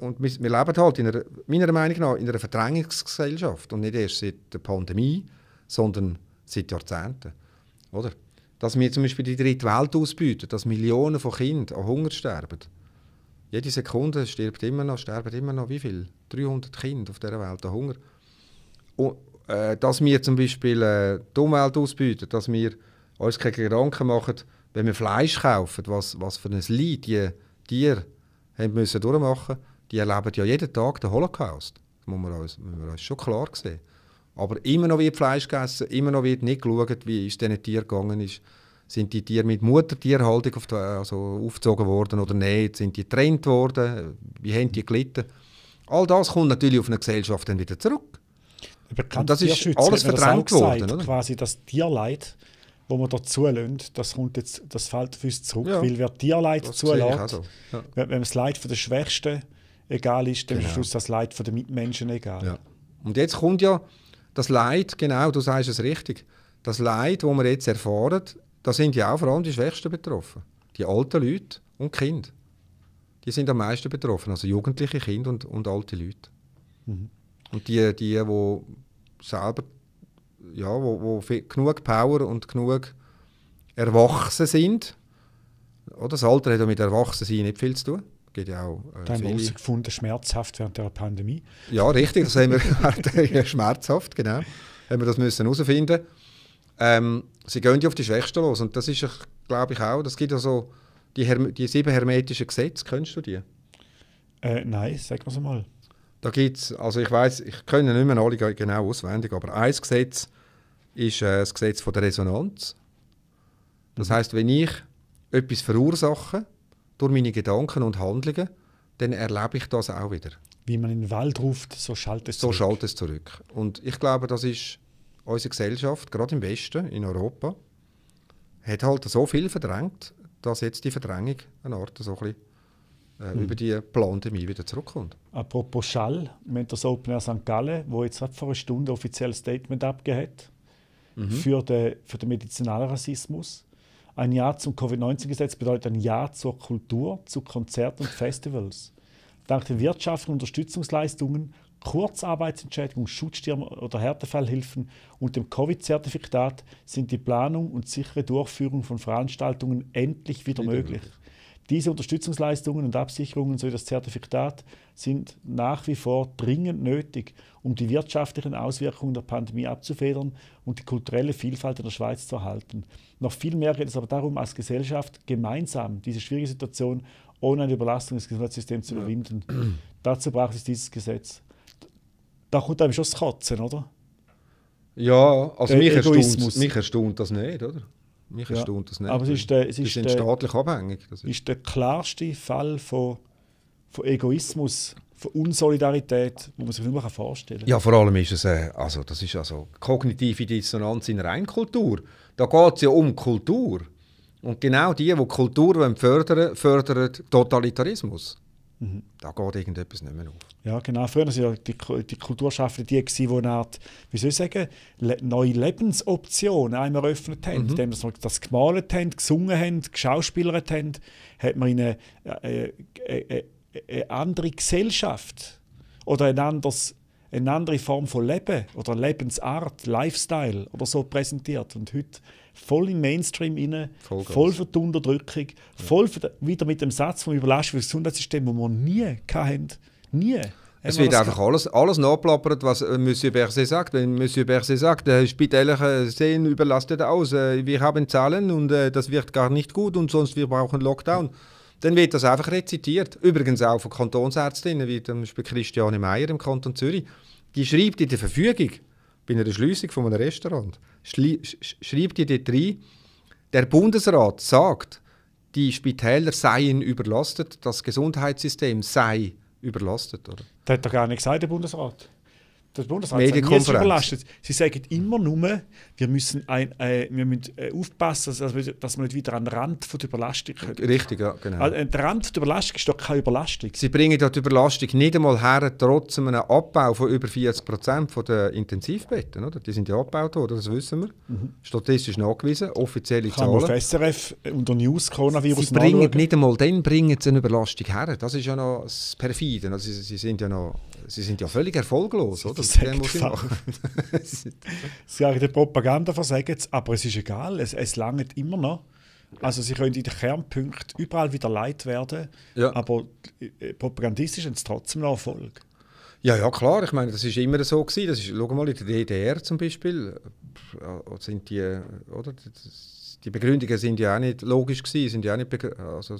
Und wir, wir leben halt, einer, meiner Meinung nach, in einer Verdrängungsgesellschaft. Und nicht erst seit der Pandemie, sondern seit Jahrzehnten. Oder? Dass wir zum Beispiel die dritte Welt ausbieten, dass Millionen von Kindern an Hunger sterben. Jede Sekunde stirbt immer noch, sterben immer noch wie viel? 300 Kinder auf dieser Welt an Hunger. Und, äh, dass wir zum Beispiel äh, die Umwelt ausbieten, dass wir uns keine Gedanken machen, wenn wir Fleisch kaufen, was, was für ein Leid die Tiere haben müssen durchmachen mussten, die erleben ja jeden Tag den Holocaust. Das muss man uns, muss man uns schon klar sehen. Aber immer noch wird Fleisch gegessen, immer noch wird nicht geschaut, wie es diesen Tieren gegangen ist. Sind die Tiere mit Muttertierhaltung auf die, also aufgezogen worden oder nicht? Sind die getrennt worden? Wie haben die gelitten? All das kommt natürlich auf eine Gesellschaft dann wieder zurück. Und das ist alles verdrängt worden. Gesagt, quasi das Tierleid wo wir dazu lässt, das, kommt jetzt, das fällt auf uns zurück, ja. weil wer dir Leid zulässt, so. ja. wenn, wenn das Leid der Schwächsten egal ist, dann genau. ist das Leid der Mitmenschen egal. Ja. Und jetzt kommt ja das Leid, genau, du sagst es richtig, das Leid, das wir jetzt erfahren, da sind ja auch vor allem die Schwächsten betroffen. Die alten Leute und Kinder. Die sind am meisten betroffen, also jugendliche Kinder und, und alte Leute. Mhm. Und die, die, die selber ja, wo, wo genug Power und genug erwachsen sind. Oder das Alter hat ja mit Erwachsensein nicht viel zu tun. Geht ja auch, äh, da haben wir gefunden, schmerzhaft während der Pandemie. Ja, richtig, das haben wir schmerzhaft, genau. Haben wir das müssen herausfinden. Ähm, sie gehen ja auf die Schwächsten los und das ist, glaube ich, auch, das gibt ja so die, die, sieben hermetischen Gesetze, kennst du die? Äh, nein, sag mal so mal. Da gibt's, also ich weiß, ich kenne nicht mehr alle genau auswendig, aber ein Gesetz ist äh, das Gesetz von der Resonanz. Das heißt, wenn ich etwas verursache durch meine Gedanken und Handlungen, dann erlebe ich das auch wieder. Wie man in den Wald ruft, so schallt es zurück. So schallt es zurück. Und ich glaube, das ist unsere Gesellschaft, gerade im Westen, in Europa, hat halt so viel verdrängt, dass jetzt die Verdrängung eine Art so ein bisschen äh, mhm. über die Pandemie wieder zurückkommt. Apropos Schall, wir haben das Open Air St. Gallen, wo jetzt vor einer Stunde offiziell ein Statement abgegeben mhm. für, den, für den Medizinalrassismus. Ein Ja zum Covid-19-Gesetz bedeutet ein Ja zur Kultur, zu Konzerten und Festivals. Dank den wirtschaftlichen Unterstützungsleistungen, Kurzarbeitsentschädigung, Schutzstürme oder Härtefallhilfen und dem Covid-Zertifikat sind die Planung und sichere Durchführung von Veranstaltungen endlich wieder, möglich. Diese Unterstützungsleistungen und Absicherungen sowie das Zertifikat sind nach wie vor dringend nötig, um die wirtschaftlichen Auswirkungen der Pandemie abzufedern und die kulturelle Vielfalt in der Schweiz zu erhalten. Noch viel mehr geht es aber darum, als Gesellschaft gemeinsam diese schwierige Situation ohne eine Überlastung des Gesundheitssystems zu überwinden. Ja. Dazu braucht es dieses Gesetz. Da kommt einem schon das Kotzen, oder? Ja, also Der äh, mich erstaunt das nicht, oder? Mich ja. erstaunt das nicht. Aber es ist, der, es ist der, staatlich abhängig. Das ist, ist der klarste Fall von, von Egoismus, von Unsolidarität, wo man sich nicht mehr vorstellen kann. Ja, vor allem ist es, äh, also, das ist also kognitive Dissonanz in Reinkultur. Da geht es ja um Kultur. Und genau die, die Kultur fördern fördern Totalitarismus. Mhm. Da geht irgendetwas nicht mehr auf. Ja, genau. Früher waren ja die, die Kulturschaffenden die, gewesen, die eine Art, wie soll ich sagen, le neue Lebensoptionen einmal eröffnet haben. Mhm. Indem sie das gemalt haben, gesungen haben, geschauspielert haben, hat man ihnen eine, eine, äh, eine, äh, äh, andere Gesellschaft oder ein anderes, eine andere Form von Leben oder Lebensart, Lifestyle oder so präsentiert. Und heute voll im Mainstream rein, voll, voll für die Unterdrückung, ja. voll für, wieder mit dem Satz vom Überlastung des Gesundheitssystems, den wir nie hatten. Nie. Es wird einfach alles, alles nachplappert, was äh, Monsieur Berset sagt. Wenn Monsieur Berset sagt, die äh, Spitäler äh, sehen überlastet aus, wir haben Zahlen und das wird gar nicht gut und sonst wir brauchen Lockdown. Dann wird das einfach rezitiert. Übrigens auch von Kantonsärztinnen, wie zum Beispiel Christiane Meyer im Kanton Zürich. Die schreibt in der Verfügung, bei einer Schliessung von einem Restaurant, Schli sch schreibt ihr dort rein, der Bundesrat sagt, die Spitäler seien überlastet, das Gesundheitssystem sei überlastet. Oder? Das hat doch gar nicht gesagt, der Bundesrat der Bundesrat Ist überlastet. Sie sagen immer nur, wir müssen, ein, äh, wir müssen äh, aufpassen, dass wir, dass wir nicht wieder an den Rand von der Überlastung kommen. Richtig, ja, genau. Also, äh, der Rand der Überlastung ist doch keine Überlastung. Sie bringen die Überlastung nicht einmal her, trotz einem Abbau von über 40 der Intensivbetten. Oder? Die sind ja abgebaut worden, das wissen wir. Mhm. Statistisch nachgewiesen, offizielle Kann Zahlen. Kann auf SRF unter News Coronavirus Sie bringen nicht einmal dann bringen sie eine Überlastung her. Das ist ja noch das Perfide. Also, sie, sie sind ja noch Sie sind ja völlig erfolglos, oder? Das muss ich machen. Sie haben die Propaganda versagen, aber es ist egal, es, es langt immer noch. Also sie können in den Kernpunkten überall wieder leid werden, ja. aber äh, propagandistisch ist es trotzdem noch Erfolg. Ja, ja, klar. Ich meine, das ist immer so gewesen. Das ist, schau mal, in der DDR zum Beispiel äh, äh, sind die, oder? Die Begründungen sind ja auch nicht logisch gewesen, sind ja auch nicht, also,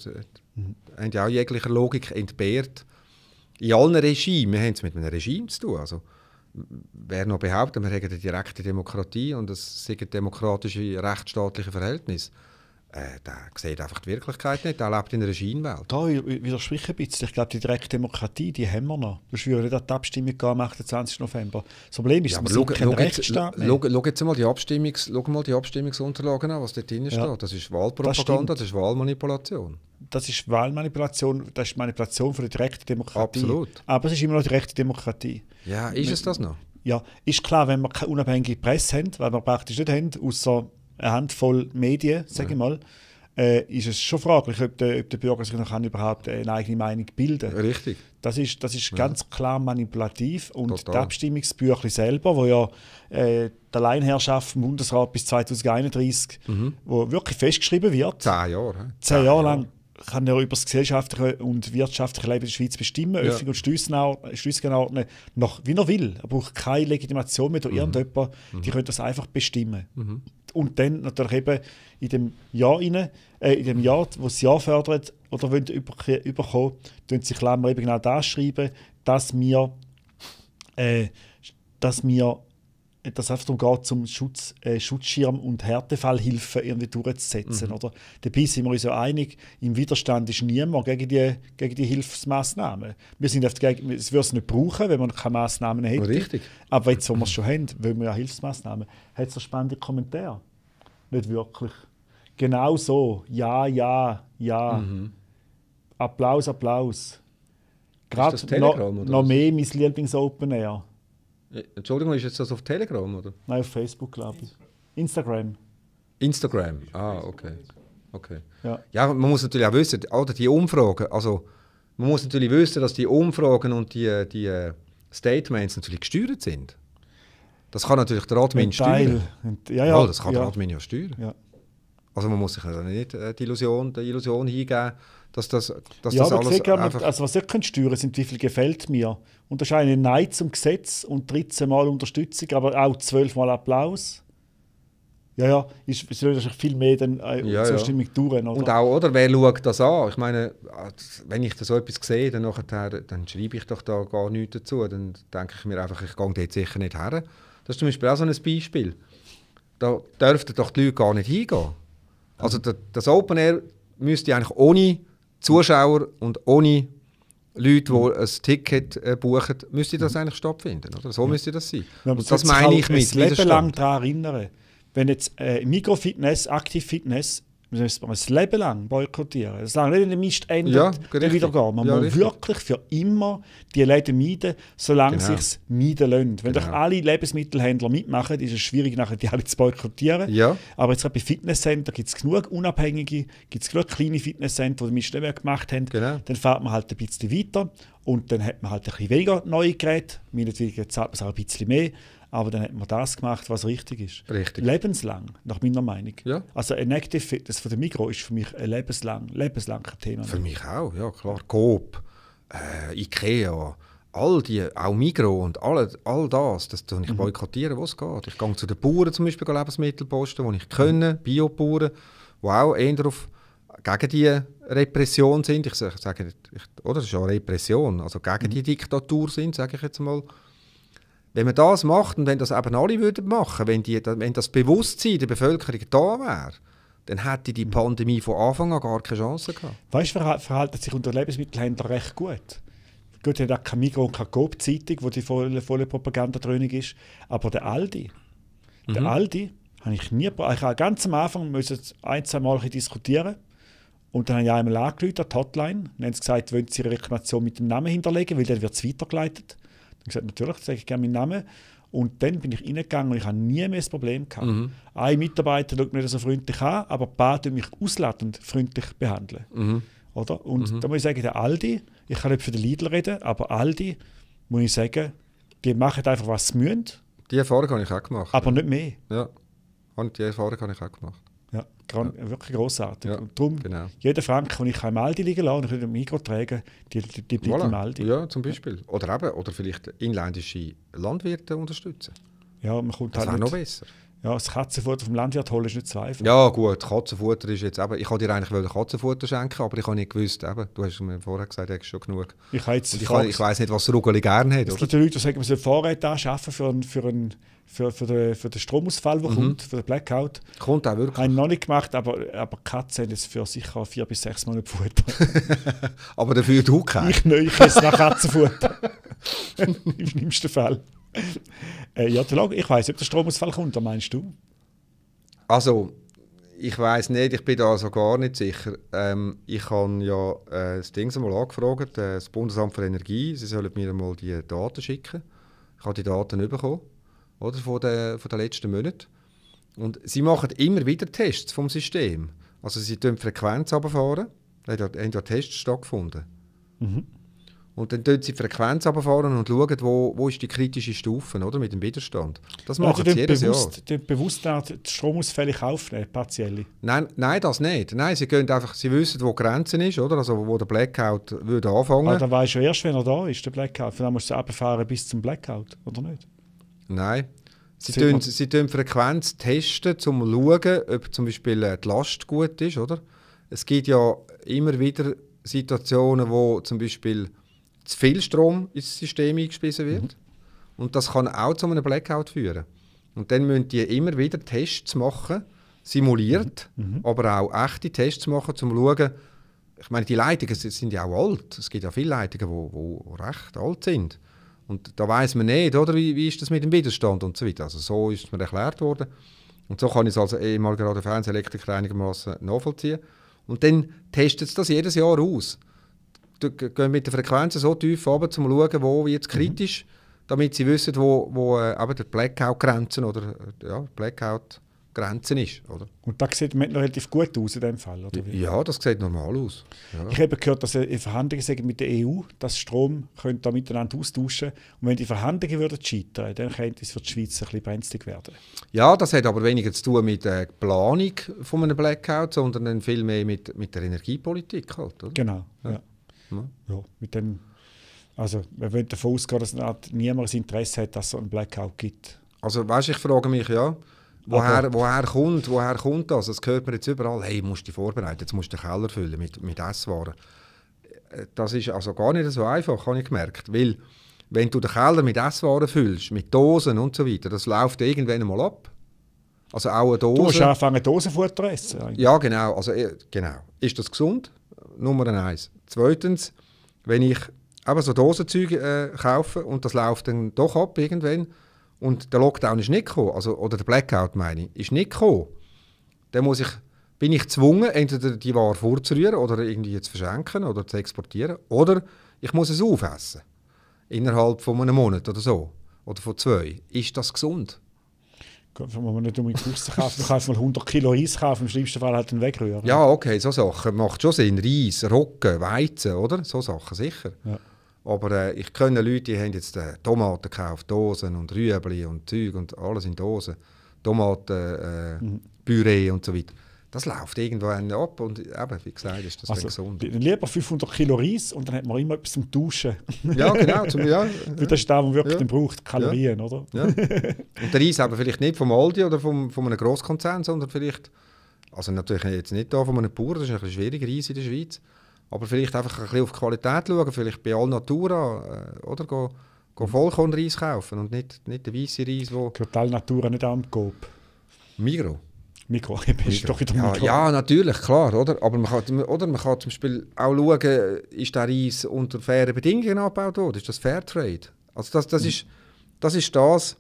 mhm. haben ja auch jeglicher Logik entbehrt in allen Regimen, wir haben es mit einem Regime zu tun. Also, wer noch behauptet, wir hätten eine direkte Demokratie und das sind demokratische, rechtsstaatliche Verhältnisse, äh, der sieht einfach die Wirklichkeit nicht, der lebt in einer Regimewelt. Da widerspreche ein bisschen. Ich glaube, die direkte Demokratie, die haben wir noch. Das ist nicht die Abstimmung am 28. November. Das Problem ist, ja, aber wir sind kein Rechtsstaat mehr. Schau mal die, mal die Abstimmungsunterlagen an, was dort drin ja. steht. Das ist Wahlpropaganda, das, das ist Wahlmanipulation das ist Wahlmanipulation, das ist Manipulation für die direkte Demokratie. Absolut. Aber es ist immer noch direkte Demokratie. Ja, ist es das noch? Ja, ist klar, wenn wir keine unabhängige Presse haben, weil wir praktisch nicht haben, außer eine Handvoll Medien, sage ja. ich mhm. mal, äh, ist es schon fraglich, ob der, ob der Bürger sich noch kann überhaupt eine eigene Meinung bilden kann. Richtig. Das ist, das ist ja. ganz klar manipulativ. Und Total. die Abstimmungsbüchle selber, wo ja äh, der Alleinherrschaft im Bundesrat bis 2031, mhm. wo wirklich festgeschrieben wird. Zehn Jahre. Zehn, Jahre lang kann ja über das gesellschaftliche und wirtschaftliche Leben der Schweiz bestimmen, ja. öffnen und Schlüssen anordnen, wie er will. Er braucht keine Legitimation mehr durch mhm. irgendjemand. Mhm. Die können das einfach bestimmen. Mhm. Und dann natürlich eben in dem Jahr rein, äh, in dem Jahr, wo sie Jahr fördert oder wollen über, überkommen, tun sie Klammer eben genau das schreiben, dass wir, äh, dass wir dass es darum geht, zum Schutz, äh, Schutzschirm und Härtefallhilfe irgendwie durchzusetzen. Mhm. Oder? Dabei sind wir uns ja einig, im Widerstand ist niemand gegen die, gegen die Hilfsmaßnahmen. Wir sind oft gegen, es würde es nicht brauchen, wenn man keine Massnahmen hätte. Richtig. Aber jetzt, wo wir es schon haben, wollen wir ja Hilfsmassnahmen. Hat es einen spannenden Kommentar? Nicht wirklich. Genau so. Ja, ja, ja. Mhm. Applaus, Applaus. Gerade noch, noch mehr mein Lieblings-Open Air. Äh, Entschuldigung, ist jetzt das auf Telegram, oder? Nein, auf Facebook, glaube ich. Instagram. Instagram, ah, okay. okay. Ja. ja, man muss natürlich auch wissen, oder die Umfragen, also man muss natürlich wissen, dass die Umfragen und die, die äh, Statements natürlich gesteuert sind. Das kann natürlich der Admin steuern. Ja, ja, ja, das kann ja. der Admin ja steuern. Ja. Also man muss sich also nicht äh, die Illusion, der Illusion hingeben, dass das, dass ja, das aber alles sehe, einfach... Also was ich kann steuern sind, wie viel gefällt mir. Und das ist eine Nein zum Gesetz und 13 Mal Unterstützung, aber auch 12 Mal Applaus. Ja, ja, ist, ist natürlich viel mehr dann äh, ja, Zustimmung ja. dauern. Und auch, oder? Wer schaut das an? Ich meine, wenn ich da so etwas sehe, dann, nachher, dann schreibe ich doch da gar nichts dazu. Dann denke ich mir einfach, ich gehe dort sicher nicht her. Das ist zum Beispiel auch so ein Beispiel. Da dürften doch die Leute gar nicht hingehen. Also das Open Air müsste eigentlich ohne Zuschauer und ohne Leute, die ein Ticket äh, buchen, müsste das mhm. eigentlich stattfinden. Oder? So müsste das sein. Ja, und das meine halt ich mit. Ich mich lang daran erinnern. Wenn jetzt äh, Mikrofitness, Aktivfitness man muss das Leben lang boykottieren. lange nicht in der Mist endet, ja, dann wieder gehen. Man ja, muss richtig. wirklich für immer die Leute meiden, solange genau. sich meiden lassen. Wenn genau. doch alle Lebensmittelhändler mitmachen, ist es schwierig, nachher die alle zu boykottieren. Ja. Aber jetzt bei Fitnesscenter gibt es genug Unabhängige, gibt es genug kleine Fitnesscenter, die den Mist nicht mehr gemacht haben. Genau. Dann fährt man halt ein bisschen weiter und dann hat man halt ein bisschen weniger neue Geräte. Meinetwegen zahlt man es auch ein bisschen mehr. Aber dann hat man das gemacht, was richtig ist. Richtig. Lebenslang, nach meiner Meinung. Ja. Also ein Active Fitness von der Migro ist für mich ein lebenslang, lebenslang Thema. Für mich auch, ja klar. Coop, äh, Ikea, all die, auch Migro und all, all das, das tue ich mhm. boykottieren, was geht. Ich gehe zu den Bauern zum Beispiel Lebensmittel posten, wo ich kenne, mhm. Biobauern, die auch eher darauf gegen die Repression sind. Ich sage, ich, oder? Das ist ja Repression, also gegen mhm. die Diktatur sind, sage ich jetzt mal. Wenn man das macht und wenn das eben alle würden machen, wenn, die, wenn das Bewusstsein der Bevölkerung da wäre, dann hätte die mhm. Pandemie von Anfang an gar keine Chance gehabt. Weißt du, verhält sich unter Lebensmittelhändlern recht gut. Gut, hat auch keine Migros und keine Coop-Zeitung, wo die volle, volle Propagandadröhnung ist. Aber der Aldi, mhm. der Aldi, habe ich nie Ich habe ganz am Anfang müssen ein, zwei Mal diskutieren. Und dann haben ich einmal angerufen, die Hotline. Dann haben sie gesagt, wollen sie ihre Reklamation mit dem Namen hinterlegen, weil dann wird es weitergeleitet. Ich gesagt, natürlich, sage ich gerne meinen Namen. Und dann bin ich reingegangen und ich habe nie mehr ein Problem gehabt. Mhm. Ein Mitarbeiter schaut mir so freundlich an, aber ein paar mich ausladend freundlich behandeln. Mhm. Oder? Und mhm. da muss ich sagen, der Aldi, ich kann nicht für den Lidl reden, aber Aldi, muss ich sagen, die machen einfach, was sie müssen. Die Erfahrung habe ich auch gemacht. Aber ja. nicht mehr. Ja, und die Erfahrung habe ich auch gemacht. Ja, wirklich grossartig. Ja, und darum, genau. jeder Franken, den ich eine Meldung liegen lassen und ich im Mikro tragen die, die, die bleibt voilà. im Ja, zum Beispiel. Oder eben, oder vielleicht inländische Landwirte unterstützen. Ja, man kommt das halt wäre noch besser. Ja, das Katzenfutter vom Landwirt holen ist nicht zu Ja gut, Katzenfutter ist jetzt eben, ich wollte dir eigentlich Katzenfutter schenken, aber ich habe nicht gewusst, eben, du hast mir vorher gesagt, du hast schon genug. Ich, habe ich, ich weiß nicht, was Rugoli gerne hat. Es gibt Leute, die sagen, man soll Vorräte anschaffen für einen, für einen für, für, den, für den Stromausfall, der mhm. kommt, für den Blackout. Kommt auch wirklich. Haben noch nicht gemacht, aber, aber Katzen haben jetzt für sicher vier bis sechs Monate Futter. aber dafür du keinen. Ich nicht, ich nach Katzenfutter. Im schlimmsten Fall. Äh, ja, ich weiß, ob der Stromausfall kommt, meinst du? Also, ich weiß nicht, ich bin da also gar nicht sicher. Ähm, ich habe ja äh, das Ding mal angefragt, äh, das Bundesamt für Energie, sie sollen mir mal die Daten schicken. Ich habe die Daten bekommen oder, von den, von den letzten Monaten. Und sie machen immer wieder Tests vom System. Also sie fahren die Frequenz runterfahren, da haben ja Tests stattgefunden. Mhm. Und dann tun sie die Frequenz runterfahren und schauen, wo, wo ist die kritische Stufe oder, mit dem Widerstand. Das machen also, sie jedes bewusst, Jahr. bewusst die Stromausfälle aufnehmen, partielle? Nein, nein, das nicht. Nein, sie, gehen einfach, sie wissen, wo die Grenze ist, oder? Also, wo der Blackout würde anfangen würde. Ah, dann weißt du erst, wenn er da ist, der Blackout. Dann musst du runterfahren bis zum Blackout, oder nicht? Nein. Sie, sie, tun, sie tun Frequenz testen, um zu schauen, ob zum Beispiel äh, die Last gut ist, oder? Es gibt ja immer wieder Situationen, wo zum Beispiel zu viel Strom ins System eingespissen wird. Mhm. Und das kann auch zu einem Blackout führen. Und dann müssen die immer wieder Tests machen, simuliert, mhm. mhm. aber auch echte Tests machen, um zu schauen, ich meine, die Leitungen sind ja auch alt. Es gibt ja viele Leitungen, die recht alt sind. Und da weiß man nicht, oder, wie, wie ist das mit dem Widerstand und so weiter. Also so ist es mir erklärt worden. Und so kann ich es als ehemaliger Radiofernseh-Elektriker einigermaßen nachvollziehen. Und dann testet es das jedes Jahr aus. Du gehen mit der Frequenz so tief runter, um zu schauen, wo jetzt mhm. kritisch, mhm. damit sie wissen, wo, wo äh, eben der Blackout-Grenzen oder äh, ja, Blackout Grenzen ist. Oder? Und das sieht man relativ gut aus in dem Fall, oder? Ja, das sieht normal aus. Ja. Ich habe gehört, dass in Verhandlungen sagen mit der EU, dass Strom könnt da miteinander austauschen Und wenn die Verhandlungen würden scheitern, dann könnte es für die Schweiz ein bisschen brenzlig werden. Ja, das hat aber weniger zu tun mit der Planung von einem Blackout, sondern dann viel mehr mit, mit der Energiepolitik halt, oder? Genau, ja. ja. ja. ja mit dem, also wir wollen davon ausgehen, dass niemand das Interesse hat, dass es so einen Blackout gibt. Also weißt, ich frage mich ja, Woher, woher, kommt, woher kommt das? Das hört man jetzt überall. Hey, musst dich vorbereiten, jetzt musst du den Keller füllen mit, mit Esswaren. Äh, das ist also gar nicht so einfach, habe ich gemerkt. Weil, wenn du den Keller mit Esswaren füllst, mit Dosen und so weiter, das läuft irgendwann mal ab. Also auch eine Dose. Du musst anfangen, Dosenfutter essen. Eigentlich. Ja, genau. Also, äh, genau. Ist das gesund? Nummer eins. Zweitens, wenn ich aber so Dosenzüge äh, kaufe und das läuft dann doch ab irgendwann, und der Lockdown ist nicht gekommen, also, oder der Blackout meine ich, ist nicht gekommen, dann muss ich, bin ich gezwungen, entweder die Ware vorzurühren oder irgendwie zu verschenken oder zu exportieren oder ich muss es aufessen. Innerhalb von einem Monat oder so. Oder von zwei. Ist das gesund? Wenn man nicht um unbedingt Kuss kaufen, man kann mal 100 Kilo Reis kaufen, im schlimmsten Fall halt dann wegrühren. Ja, okay, so Sachen. Macht schon Sinn. Reis, Roggen, Weizen, oder? So Sachen, sicher. Ja. Aber äh, ich kenne Leute, die haben jetzt äh, Tomaten gekauft, Dosen und Rüebli und Zeug und alles in Dosen. Tomaten, äh, mhm. Püree und so weiter. Das läuft irgendwo ab und eben, wie gesagt, ist das also, gesund. Lieber 500 Kilo Reis und dann hat man immer etwas zum Duschen. Ja, genau. Zum, ja, Weil das ist der, der wirklich ja, braucht, Kalorien, ja, oder? Ja. Und der Reis aber vielleicht nicht vom Aldi oder vom, von einem Grosskonzern, sondern vielleicht, also natürlich jetzt nicht da von einem Bauern, das ist ein bisschen schwierig, Reis in der Schweiz, aber vielleicht einfach ein bisschen auf die Qualität schauen, vielleicht bei Allnatura, äh, oder? Go, go mhm. Vollkornreis kaufen und nicht, nicht den weißen Reis, wo... Gehört Allnatura nicht am Coop? Migro. Mikro, bist doch wieder ja, Mikro. Ja, natürlich, klar, oder? Aber man kann, oder? man kann zum Beispiel auch schauen, ist der Reis unter fairen Bedingungen abgebaut worden? Ist das Fairtrade? Also das, das, mhm. ist, das ist das,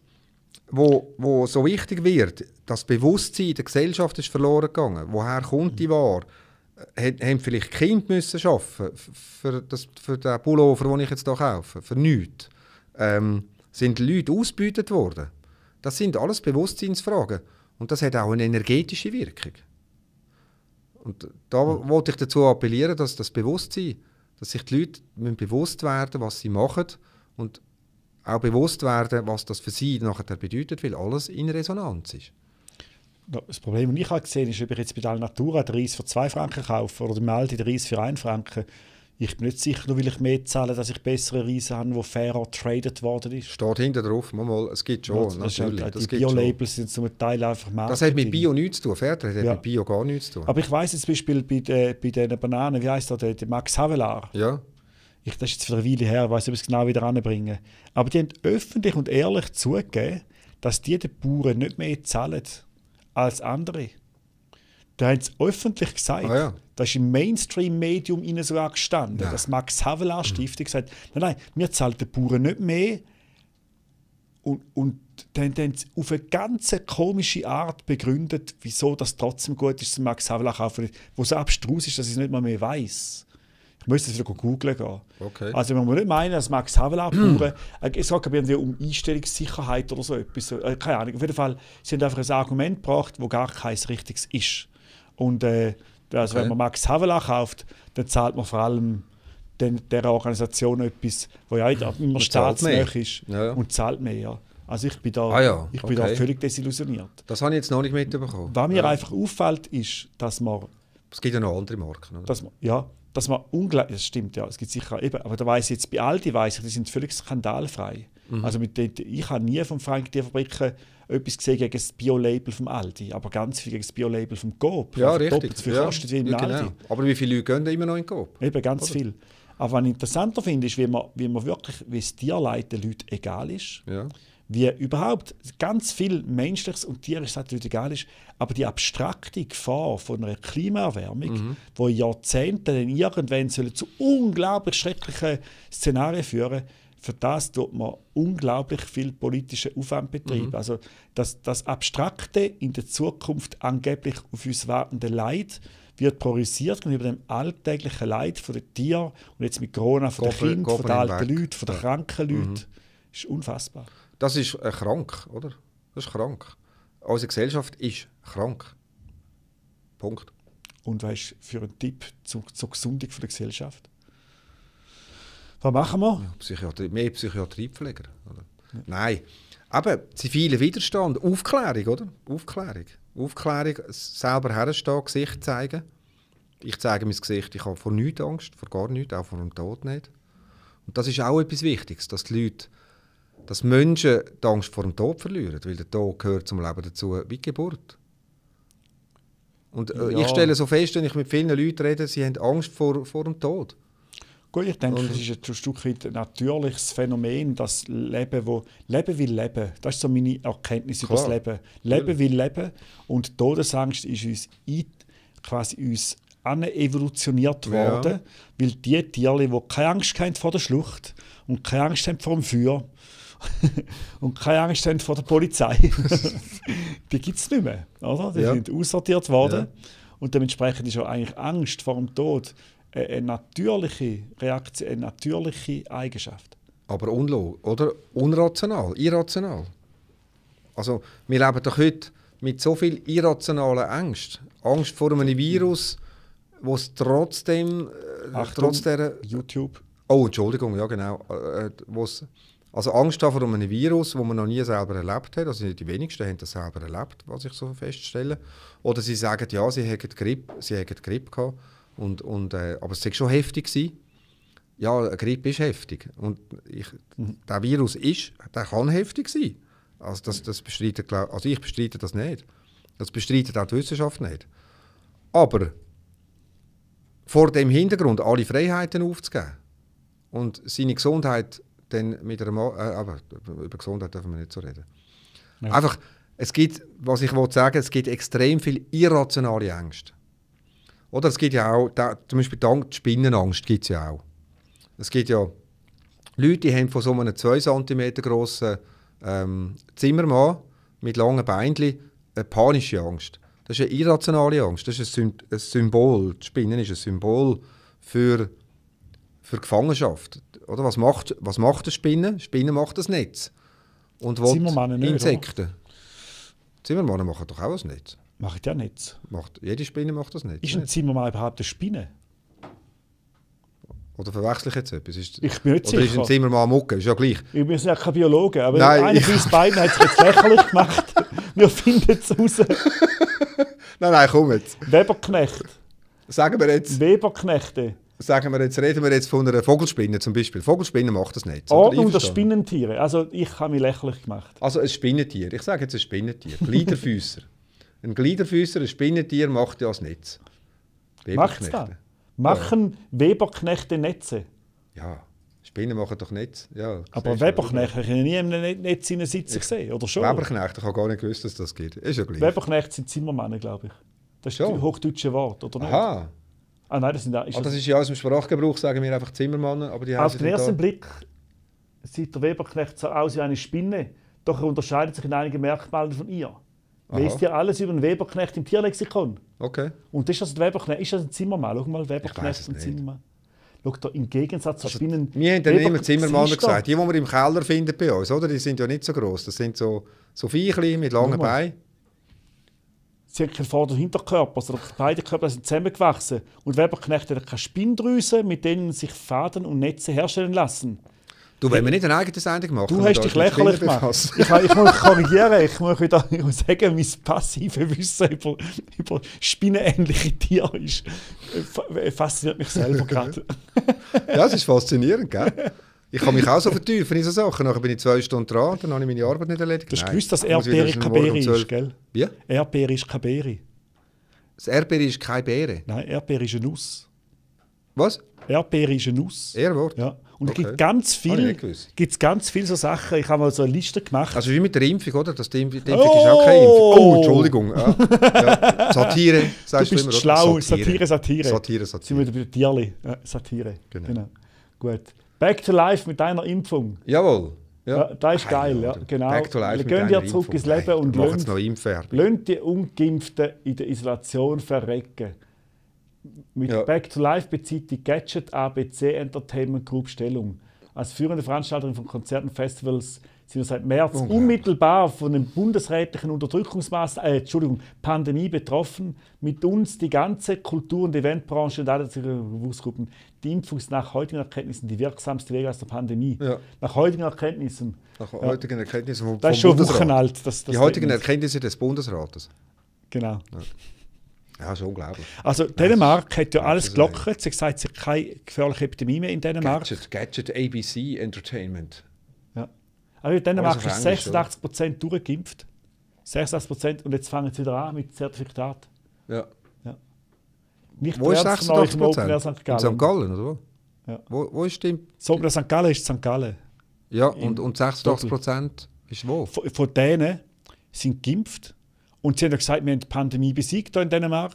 wo, wo so wichtig wird. Das Bewusstsein der Gesellschaft ist verloren gegangen. Woher kommt die mhm. Ware? Äh, haben vielleicht Kinder müssen arbeiten für, das, für den Pullover, den ich jetzt hier kaufe, für nichts. Ähm, sind Leute ausgebeutet worden? Das sind alles Bewusstseinsfragen. Und das hat auch eine energetische Wirkung. Und da mhm. wollte ich dazu appellieren, dass das Bewusstsein, dass sich die Leute müssen bewusst werden, was sie machen und auch bewusst werden, was das für sie nachher bedeutet, weil alles in Resonanz ist das Problem, das ich halt gesehen ist, ob ich jetzt bei der Natura den Reis für 2 Franken kaufe oder im Aldi den Reis für 1 Franken. Ich bin nicht sicher, nur weil ich mehr zahle, dass ich bessere Reis habe, die fairer traded worden ist. Steht hinten drauf, mal, es gibt schon, ja, halt natürlich. Halt, das die Bio-Labels sind zum Teil einfach Marketing. Das hat mit Bio nichts zu tun, Fertig, das hat ja. mit Bio gar nichts zu tun. Aber ich weiss jetzt zum Beispiel bei, de, bei den Bananen, wie heisst der, der, der Max Havelaar? Ja. Ich, das ist jetzt für eine Weile her, ich weiss nicht, ob ich es genau wieder anbringe. Aber die haben öffentlich und ehrlich zugegeben, dass die den Bauern nicht mehr zahlen als andere. Da haben es öffentlich gesagt. Ah, ja. Das ist im Mainstream-Medium ihnen so angestanden. Ja. Dass Max Havelaar Stiftung mhm. gesagt nein, nein, wir zahlen den Bauern nicht mehr. Und, und dann, sie auf eine ganz komische Art begründet, wieso das trotzdem gut ist, dass Max Havelaar kaufen, wo so abstrus ist, dass ich es nicht mal mehr weiß müssen sie googeln gehen. Okay. Also man muss nicht meinen, dass Max Havelaar pure, es geht irgendwie um Einstellungssicherheit oder so etwas. Äh, keine Ahnung. Auf jeden Fall, sie haben einfach ein Argument gebracht, das gar kein richtiges ist. Und äh, also okay. wenn man Max Havel kauft, dann zahlt man vor allem den, der Organisation etwas, wo ja immer staatsnäher ist ja. und zahlt mehr. Ja. Also ich bin da, ah ja, ich bin okay. da völlig desillusioniert. Das habe ich jetzt noch nicht mitbekommen. Was mir ja. einfach auffällt, ist, dass man... Es gibt ja noch andere Marken. Oder? Dass man, ja, dass man unglaublich, das stimmt ja, es gibt sicher eben, aber da weiß jetzt bei Aldi weiß ich, die sind völlig skandalfrei. Mhm. Also mit den, ich habe nie von Frank die Fabriken etwas gesehen gegen das Bio-Label vom Aldi, aber ganz viel gegen das Bio-Label vom Coop. Ja, also richtig. viel ja, kostet wie im ja, genau. Aldi. Aber wie viele Leute gehen da immer noch in Coop? Eben ganz Oder? viel. Aber was ich interessanter finde, ist, wie man, wie man wirklich, wie es Tierleid den Leuten egal ist. Ja wie überhaupt ganz viel Menschliches und Tierisches natürlich egal ist, aber die abstrakte Gefahr von einer Klimaerwärmung, mhm. wo Jahrzehnte dann irgendwann zu unglaublich schrecklichen Szenarien führen für das tut man unglaublich viel politischen Aufwand betreiben. Mhm. Also das, das Abstrakte in der Zukunft angeblich auf uns wartende Leid wird priorisiert gegenüber dem alltäglichen Leid der den und jetzt mit Corona von den Kindern, von den alten Leuten, von den kranken Leuten. Mhm. ist unfassbar. Das ist äh, krank, oder? Das ist krank. Unsere Gesellschaft ist krank. Punkt. Und was ist für einen Tipp zur, zur Gesundung der Gesellschaft? Was machen wir? Ja, Psychiatrie, mehr Psychiatriepfleger. Ja. Nein. Aber ziviler Widerstand, Aufklärung, oder? Aufklärung. Aufklärung, selber herstehen, Gesicht zeigen. Ich zeige mein Gesicht, ich habe vor nichts Angst, vor gar nichts, auch vor dem Tod nicht. Und das ist auch etwas Wichtiges, dass die Leute dass Menschen die Angst vor dem Tod verlieren, weil der Tod gehört zum Leben dazu, wie Geburt. Und äh, ja. ich stelle so fest, wenn ich mit vielen Leuten rede, sie haben Angst vor, vor dem Tod. Gut, ich denke, es ist ein Stück weit natürliches Phänomen, das Leben, wo Leben will leben. Das ist so meine Erkenntnis Klar. über das Leben. Leben will leben und Todesangst ist uns ein, quasi uns evolutioniert worden, weil die Tiere, die keine Angst haben vor der Schlucht und keine Angst haben vor dem Feuer, und keine Angst haben vor der Polizei. die gibt es nicht mehr. Oder? Die ja. sind aussortiert worden. Ja. Und dementsprechend ist auch eigentlich Angst vor dem Tod eine, natürliche Reaktion, eine natürliche Eigenschaft. Aber unlo oder unrational, irrational. Also wir leben doch heute mit so viel irrationaler Angst. Angst vor einem Virus, was trotzdem äh, Achtung, trotz der YouTube. Oh, Entschuldigung, ja genau, äh, äh also Angst vor einem Virus, wo man noch nie selber erlebt hat. Also die wenigsten haben das selber erlebt, was ich so feststelle. Oder sie sagen, ja, sie hätten Grippe, sie hätten Grippe gehabt. Und, und, äh, aber es war schon heftig. Gewesen. Ja, Grippe ist heftig. Und ich, der Virus ist, der kann heftig sein. Also, das, das bestreitet, also ich bestreite das nicht. Das bestreitet auch die Wissenschaft nicht. Aber vor dem Hintergrund alle Freiheiten aufzugeben und seine Gesundheit zu dann mit einer äh, aber über Gesundheit dürfen wir nicht so reden. Ja. Einfach, es gibt, was ich wollte sagen, es gibt extrem viel irrationale Angst. Oder es gibt ja auch, da, zum Beispiel die Spinnenangst gibt es ja auch. Es gibt ja Leute, die haben von so einem 2 cm grossen ähm, Zimmermann mit langen Beinen eine panische Angst. Das ist eine irrationale Angst. Das ist ein, Symbol. Die Spinnen ist ein Symbol für, für Gefangenschaft. Oder was macht, was macht eine Spinne? Spinne macht das Netz. Und Zimmermannen Insekten. Oder? Zimmermannen machen doch auch das Netz. Macht ja Netz. Macht, jede Spinne macht das Netz. Ist ein Zimmermann überhaupt eine Spinne? Oder verwechsel ich jetzt etwas? Ist, ich bin nicht oder sicher. ist ein Zimmermann Mucke? Ist ja gleich. Ich bin ja kein Biologe, aber einer von uns beiden hat es jetzt lächerlich gemacht. Wir finden es raus. nein, nein, komm jetzt. Weberknecht. Sagen wir jetzt. Weberknechte sagen wir jetzt, reden wir jetzt von einer Vogelspinne zum Beispiel. Vogelspinne macht das nicht. Ordnung der Spinnentiere. Also ich habe mich lächerlich gemacht. Also ein Spinnentier. Ich sage jetzt ein Spinnentier. Gliederfüßer. ein Gliederfüßer, ein Spinnentier macht ja das Netz. Macht's das? Machen ja. Weberknechte Netze? Ja. Spinnen machen doch Netz. Ja, aber Weberknechte habe ich nie einem Netz in sitzen gesehen, oder schon? Weberknechte, ich habe gar nicht gewusst, dass das geht. Ist ja Weberknechte sind Zimmermänner, glaube ich. Das ist das hochdeutsche Wort, oder nicht? Aha. Ah nein, das sind ist ah, das, das ist ja aus dem Sprachgebrauch, sagen wir einfach Zimmermannen. Aber die Auf den ersten da. Blick sieht der Weberknecht so aus wie eine Spinne, doch er unterscheidet sich in einigen Merkmalen von ihr. Aha. Lest ihr alles über den Weberknecht im Tierlexikon? Okay. Und das ist also der Weberknecht, ist das ein Zimmermann? Schau mal, Weberknecht ist ein Zimmermann. Schau da, im Gegensatz zu also, Spinnen... Wir haben dann immer Zimmermann gesagt. Die, die wir im Keller finden bei uns, oder? die sind ja nicht so gross. Das sind so, so Viechli mit langen Beinen circa Vorder- und Hinterkörper, sondern also beide Körper sind zusammengewachsen. Und Weberknecht hat keine Spinndrüsen, mit denen sich Faden und Netze herstellen lassen. Du, willst mir nicht ein eigenes Sendung machen. Du hast dich lächerlich gemacht. Ich, ich, muss korrigieren. Ich muss wieder sagen, mein passives Wissen über, über spinnenähnliche Tiere ist, fasziniert mich selber gerade. das ist faszinierend, gell? Ich kann mich auch so vertiefen in so Sachen. Nachher bin ich zwei Stunden dran, und dann habe ich meine Arbeit nicht erledigt. Du hast gewusst, dass Erdbeere kein um ist, gell? Wie? Erdbeere ist Kaberi. Das Erdbeere ist keine Beere? Nein, Erdbeere ist eine Nuss. Was? Erdbeere ist eine Nuss. Ehrwort? Ja. Und okay. es gibt ganz viele gibt's ganz viel so Sachen. Ich habe mal so eine Liste gemacht. Also wie mit der Impfung, oder? Das die Impfung, die Impfung oh! ist auch keine Impfung. Oh! oh, Entschuldigung. Ja. ja. Satire, sagst du, du immer, schlau. Satire, Satire. Satire, Satire. Satire. Sind wir bei Tierli. Ja, Satire. Genau. genau. Gut. Back to Life mit deiner Impfung. Jawohl. Ja. ja das ist geil, ja, genau. Back to life Wir Gehen ja zurück ins Leben Nein, und lönt, noch lönt die Ungeimpften in der Isolation verrecken. Mit ja. Back to Life bezieht die Gadget ABC Entertainment Group Stellung. Als führende Veranstalterin von Konzerten, und Festivals, sind seit März unmittelbar von den bundesrätlichen Unterdrückungsmaßnahmen, äh, Entschuldigung, Pandemie betroffen. Mit uns die ganze Kultur- und Eventbranche und alle Berufsgruppen. Die Impfung ist nach heutigen Erkenntnissen die wirksamste Wege aus der Pandemie. Ja. Nach heutigen Erkenntnissen. Nach ja. heutigen Erkenntnissen vom, Das ist schon Wochen alt. Das, das die heutigen Erkenntnisse des Bundesrates. Genau. Ja. Ja, ist unglaublich. Also Dänemark hat ja alles gelockert. Sie hat gesagt, es gibt keine gefährliche Epidemie mehr in Dänemark. Gadget, Gadget ABC Entertainment. Aber Dänemark ist 86 Prozent durchgeimpft. 86 Prozent und jetzt fangen sie wieder an mit Zertifikat. Ja. ja. Nicht wo ist 86 Prozent? St. Gallen. In St. Gallen, oder wo? Ja. Wo, wo ist die? So, St. Gallen ist St. Gallen. Ja, und, und 86 Prozent ist wo? Von, von, denen sind geimpft und sie haben ja gesagt, wir haben die Pandemie besiegt hier in Dänemark.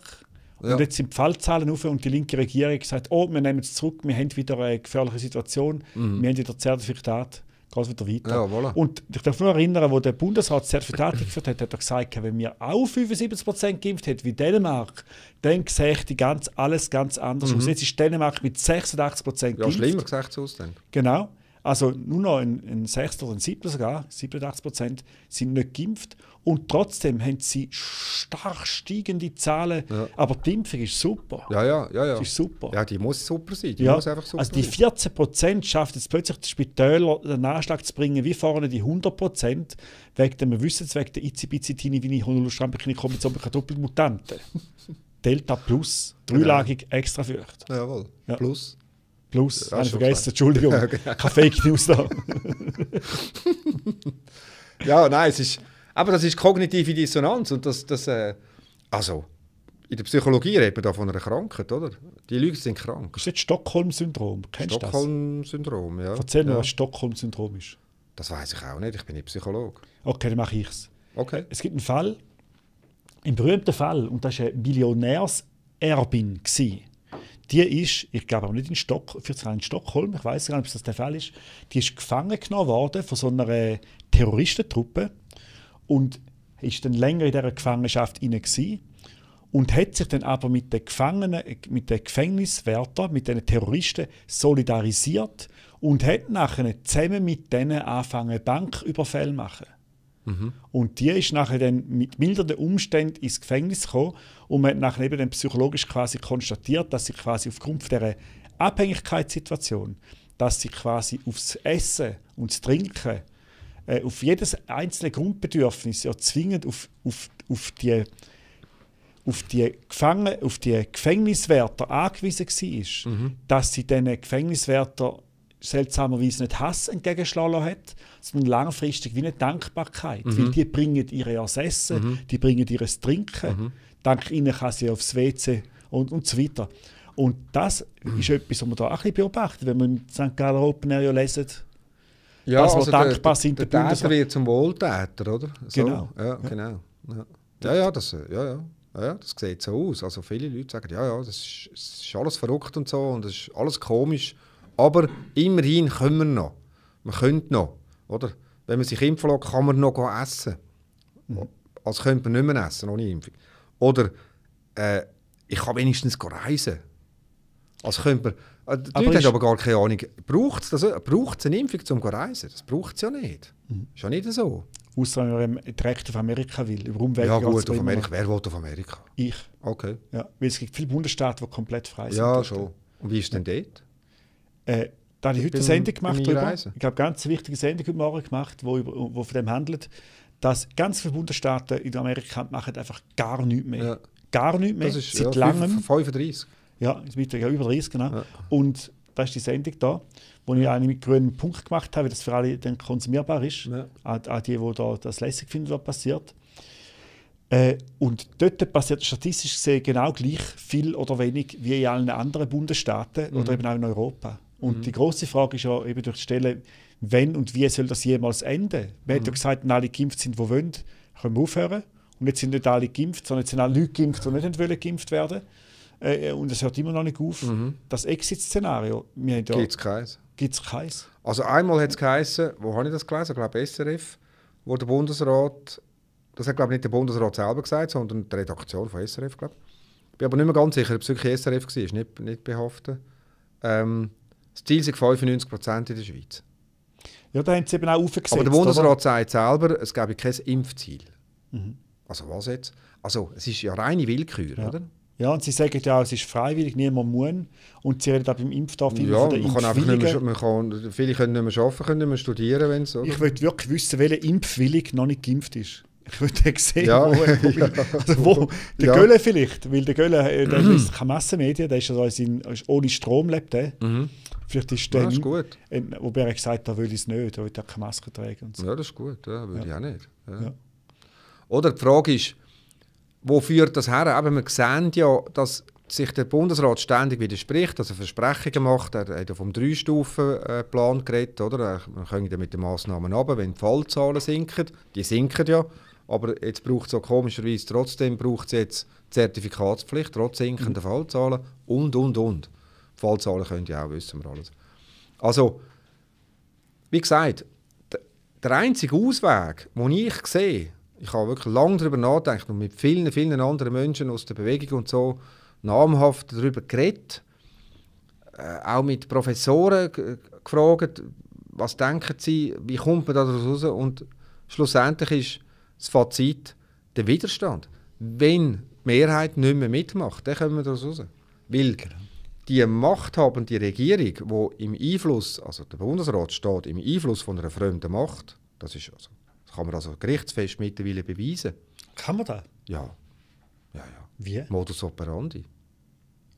Ja. Und jetzt sind die Fallzahlen auf und die linke Regierung sagt, oh, wir nehmen es zurück, wir haben wieder eine gefährliche Situation, mhm. wir haben wieder Zertifikat geht es wieder weiter. Ja, voilà. Und ich darf nur erinnern, wo der Bundesrat sehr Verteidigung geführt hat, hat er gesagt, wenn wir auch 75% geimpft hätten wie Dänemark, dann sähe die ganz, alles ganz anders mhm. aus. Jetzt ist Dänemark mit 86% geimpft. Ja, schlimmer gesagt aus dann. Genau. Also nur noch ein, ein Sechster oder ein Siebter sogar, 87% sind nicht geimpft. Und trotzdem haben sie stark steigende Zahlen. Ja. Aber die Impfung ist super. Ja, ja, ja. ja. Die ist super. Ja, die muss super sein. Die ja. muss einfach super also die 14 Prozent schaffen es plötzlich, die Spitäler den Anschlag zu bringen, wie vorne die 100 Prozent. Wegen dem, wir wissen es, wegen der Izibizitini, wie ich Honolulu-Strampekini komme, zum Doppelmutanten. Delta Plus, dreilagig genau. extra Fürcht. Jawohl, ja. Plus. Plus, ja, habe ich vergessen, Entschuldigung. Genau. Keine Fake News da. ja, nein, es ist, aber das ist kognitive Dissonanz und das, das äh, also in der Psychologie redet man da von einer Krankheit, oder? Die Leute sind krank. Das ist das Stockholm-Syndrom? Kennst du das? Stockholm-Syndrom, ja. Erzähl mir, ja. was Stockholm-Syndrom ist. Das weiß ich auch nicht, ich bin nicht Psychologe. Okay, dann mache ich es. Okay. Es gibt einen Fall, einen berühmten Fall, und das war eine Millionärserbin. Die ist, ich glaube aber nicht in, Stock, in Stockholm, ich weiß gar nicht, ob das der Fall ist, die ist gefangen genommen worden von so einer äh, Terroristentruppe und ist dann länger in dieser Gefangenschaft hinein und hat sich dann aber mit den Gefangenen, mit den Gefängniswärtern, mit den Terroristen solidarisiert und hat nachher zusammen mit denen angefangen, Banküberfälle zu machen. Mhm. Und die ist nachher dann mit mildernden Umständen ins Gefängnis gekommen und man hat nachher eben dann psychologisch quasi konstatiert, dass sie quasi aufgrund dieser Abhängigkeitssituation, dass sie quasi aufs Essen und das Trinken äh, auf jedes einzelne Grundbedürfnis ja zwingend auf, auf, auf die auf die, Gefangenen, auf die Gefängniswärter angewiesen war, mhm. dass sie diesen Gefängniswärter seltsamerweise nicht Hass entgegenschlagen hat, sondern langfristig wie eine Dankbarkeit. Mhm. Weil die bringen ihre Ersessen, mhm. die bringen ihr Trinken. Mhm. Dank ihnen kann sie aufs WC und, und so weiter. Und das ist etwas, was man da auch ein bisschen beobachtet, wenn man im St. Gallen Open Air ja lesen, ja, das, was also denkbar der, sind. Der, der Täter wird zum Wohltäter, oder? So. Genau. Ja, genau. Ja. ja, ja, das, ja, ja. Ja, das sieht so aus. Also viele Leute sagen, ja, ja, das ist, das ist alles verrückt und so und das ist alles komisch. Aber immerhin können wir noch. Man könnte noch, oder? Wenn man sich impfen lässt, kann man noch essen. Mhm. Als könnte man nicht mehr essen ohne Impfung. Oder äh, ich kann wenigstens reisen. Also könnte man, ah, die aber Leute haben aber gar keine Ahnung, braucht es äh, braucht's eine Impfung, um zu reisen? Das braucht es ja nicht. Mhm. Ist ja nicht so. Außer wenn man direkt auf Amerika will, über Umwelt. Ja gut, auf Amerika. Wer will auf Amerika? Ich. Okay. Ja, weil es gibt viele Bundesstaaten, die komplett frei sind. Ja, schon. Und wie ist denn dort? Äh, da habe ich heute eine Sendung gemacht darüber. Ich glaube, ganz wichtige Sendung heute Morgen gemacht, die wo von dem handelt, dass ganz viele Bundesstaaten in Amerika machen einfach gar nichts mehr. Ja. Gar nichts mehr. Das ist seit ja, langem. 35. Ja, ist Mittag ja über 30, genau. Ne? Ja. Und das ist die Sendung da, wo ich einen mit grünem Punkt gemacht habe, wie das für alle dann konsumierbar ist. Ja. Auch, auch die, die da das lässig finden, was passiert. Äh, und dort passiert statistisch gesehen genau gleich viel oder wenig wie in allen anderen Bundesstaaten mhm. oder eben auch in Europa. Und mhm. die große Frage ist ja eben durch die Stelle, wenn und wie soll das jemals enden? Man mhm. hat ja mhm. gesagt, wenn alle geimpft sind, die wollen, können wir aufhören. Und jetzt sind nicht alle geimpft, sondern jetzt sind auch Leute geimpft, die nicht wollen geimpft werden wollen. Äh, äh, und es hört immer noch nicht auf. Mhm. Das Exit-Szenario. Gibt es keins? Gibt es keins. Also einmal hat es geheißen, wo habe ich das gelesen? Ich glaube SRF, wo der Bundesrat, das hat glaube nicht der Bundesrat selber gesagt, sondern die Redaktion von SRF, glaube ich. bin aber nicht mehr ganz sicher, ob es wirklich SRF war, ist nicht, nicht behaftet. Ähm, das Ziel sind 95% in der Schweiz. Ja, da haben sie eben auch aufgesetzt. Aber der Bundesrat oder? sagt selber, es gäbe kein Impfziel. Mhm. Also was jetzt? Also es ist ja reine Willkür, ja. oder? Ja, und sie sagen ja auch, es ist freiwillig, niemand muss. Und sie reden auch beim Impfstoff immer ja, von der man kann einfach nicht mehr, Viele können nicht mehr arbeiten, können nicht mehr studieren, wenn es, Ich würde wirklich wissen, welcher Impfwillig noch nicht geimpft ist. Ich würde sehen, ja. wo, wo, ja. also wo der ja. Gölle vielleicht, weil der Gölle, äh, der ist keine Massenmedien, der ist ja also in, ohne Strom lebt der. Mhm. Vielleicht ist der, ja, ist gut. Ein, wobei er gesagt hat, da will ich es nicht, da will ich keine Maske tragen und so. Ja, das ist gut, ja, würde ich auch nicht. Oder die Frage ist, wo führt das her? Eben, wir sehen ja, dass sich der Bundesrat ständig widerspricht, dass er Versprechungen macht. Er hat ja vom Drei-Stufen-Plan geredet, oder? Man könnte mit den Massnahmen runter, wenn die Fallzahlen sinken. Die sinken ja. Aber jetzt braucht es auch komischerweise trotzdem braucht jetzt Zertifikatspflicht, trotz sinkender Fallzahlen und, und, und. Fallzahlen können ihr auch, wissen wir alles. Also, wie gesagt, der einzige Ausweg, den ich sehe, ich habe wirklich lange darüber nachgedacht und mit vielen, vielen anderen Menschen aus der Bewegung und so namhaft darüber geredet. Äh, auch mit Professoren gefragt, was denken sie, wie kommt man da raus? Und schlussendlich ist das Fazit der Widerstand. Wenn die Mehrheit nicht mehr mitmacht, dann kommen wir da raus. Weil genau. die machthabende Regierung, die im Einfluss, also der Bundesrat steht, im Einfluss von einer fremden Macht, das ist also kann man also gerichtsfest mittlerweile beweisen. Kann man das? Ja. ja, ja. Wie? Modus operandi.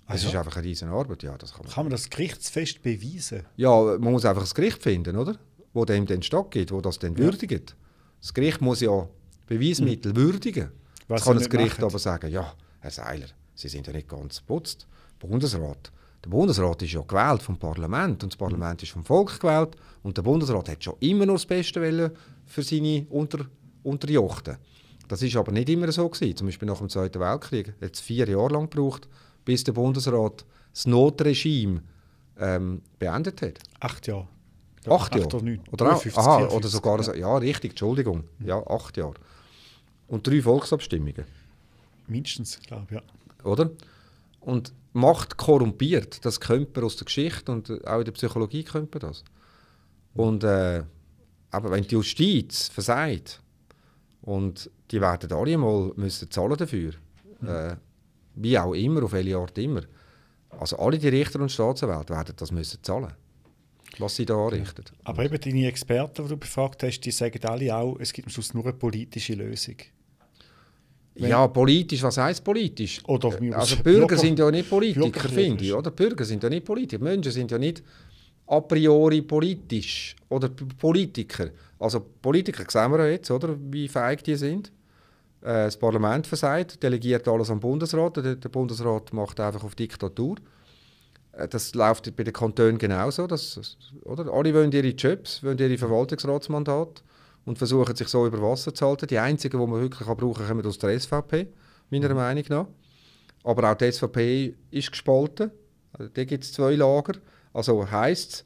Es also? ist einfach eine riesen Arbeit, ja, das kann man. Kann man das gerichtsfest beweisen? Ja, man muss einfach ein Gericht finden, oder? Wo dem den Stock wo das dann ja. würdigt. Das Gericht muss ja Beweismittel mhm. würdigen. Was das kann das Gericht machen? aber sagen, ja, Herr Seiler, Sie sind ja nicht ganz putzt. Bundesrat, der Bundesrat ist ja gewählt vom Parlament und das Parlament ist vom Volk gewählt und der Bundesrat hat schon immer nur das Beste wollen für seine Unter Unterjochten. Das ist aber nicht immer so gewesen. Zum Beispiel nach dem Zweiten Weltkrieg hat es vier Jahre lang gebraucht, bis der Bundesrat das Notregime ähm, beendet hat. Acht Jahre. Acht, acht Jahre? Oder, neun. oder, oder, 50, aha, 54, oder sogar, ja. ja richtig, Entschuldigung, mhm. ja, acht Jahre. Und drei Volksabstimmungen. Mindestens, glaube ich, ja. Oder? Und Macht korrumpiert, das kennt man aus der Geschichte und äh, auch in der Psychologie kennt das. Und, äh, aber wenn die Justiz versagt und die werden alle mal müssen zahlen dafür, mhm. äh, wie auch immer, auf welche Art immer, also alle die Richter und Staatsanwälte werden das müssen zahlen was sie da anrichten. Aber eben deine Experten, die du befragt hast, die sagen alle auch, es gibt am Schluss nur eine politische Lösung. Wenn ja, politisch, was heißt politisch? Oder äh, also Bürger sind ja nicht Politiker, finde ich. Oder? Bürger sind ja nicht Politiker. Menschen sind ja nicht a priori politisch oder Politiker. Also Politiker sehen wir ja jetzt, oder? wie feig die sind. Äh, das Parlament versagt, delegiert alles am Bundesrat. Der, der Bundesrat macht einfach auf Diktatur. Äh, das läuft bei den Kantonen genauso. Das, oder? Alle wollen ihre Jobs, wollen ihre Verwaltungsratsmandate und versuchen sich so über Wasser zu halten. Die einzigen, die man wirklich brauchen kann, kommen aus der SVP, meiner mhm. Meinung nach. Aber auch die SVP ist gespalten. Also, da gibt es zwei Lager. Also heisst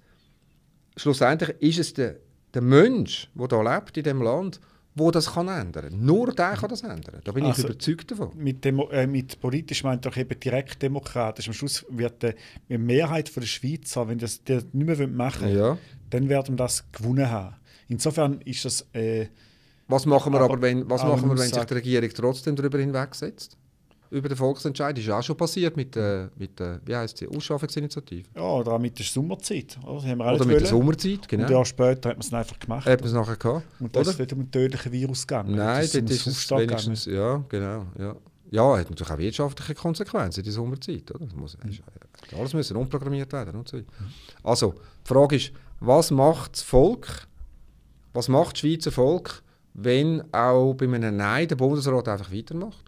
es, schlussendlich ist es der, der Mensch, der hier lebt, in diesem Land, wo das kann ändern Nur der kann das ändern. Da bin also, ich überzeugt davon. Mit, Demo äh, mit politisch meint doch eben direkt demokratisch. Am Schluss wird äh, die Mehrheit der Schweizer, wenn das die das nicht mehr machen wollen, ja. dann werden wir das gewonnen haben. Insofern ist das. Äh, was machen wir aber, aber wenn, was machen wir, wenn sich die Regierung trotzdem darüber hinwegsetzt? Über den Volksentscheid ist auch schon passiert mit der, mit der wie heißt die, Ausschaffungsinitiative. Ja, oder auch mit der Sommerzeit. Oder, oder mit der Sommerzeit, genau. ein Jahr später hat man es einfach gemacht. Hat man es nachher gehabt. Und das oder? ist nicht um einen tödlichen Virus gegangen. Nein, das, das ist es wenigstens, gegangen. ja, genau, ja. Ja, hat natürlich auch wirtschaftliche Konsequenzen in der Sommerzeit. Oder? Das muss, alles müssen umprogrammiert werden und so Also, die Frage ist, was macht das Volk was macht das Schweizer Volk, wenn auch bei einem Nein der Bundesrat einfach weitermacht?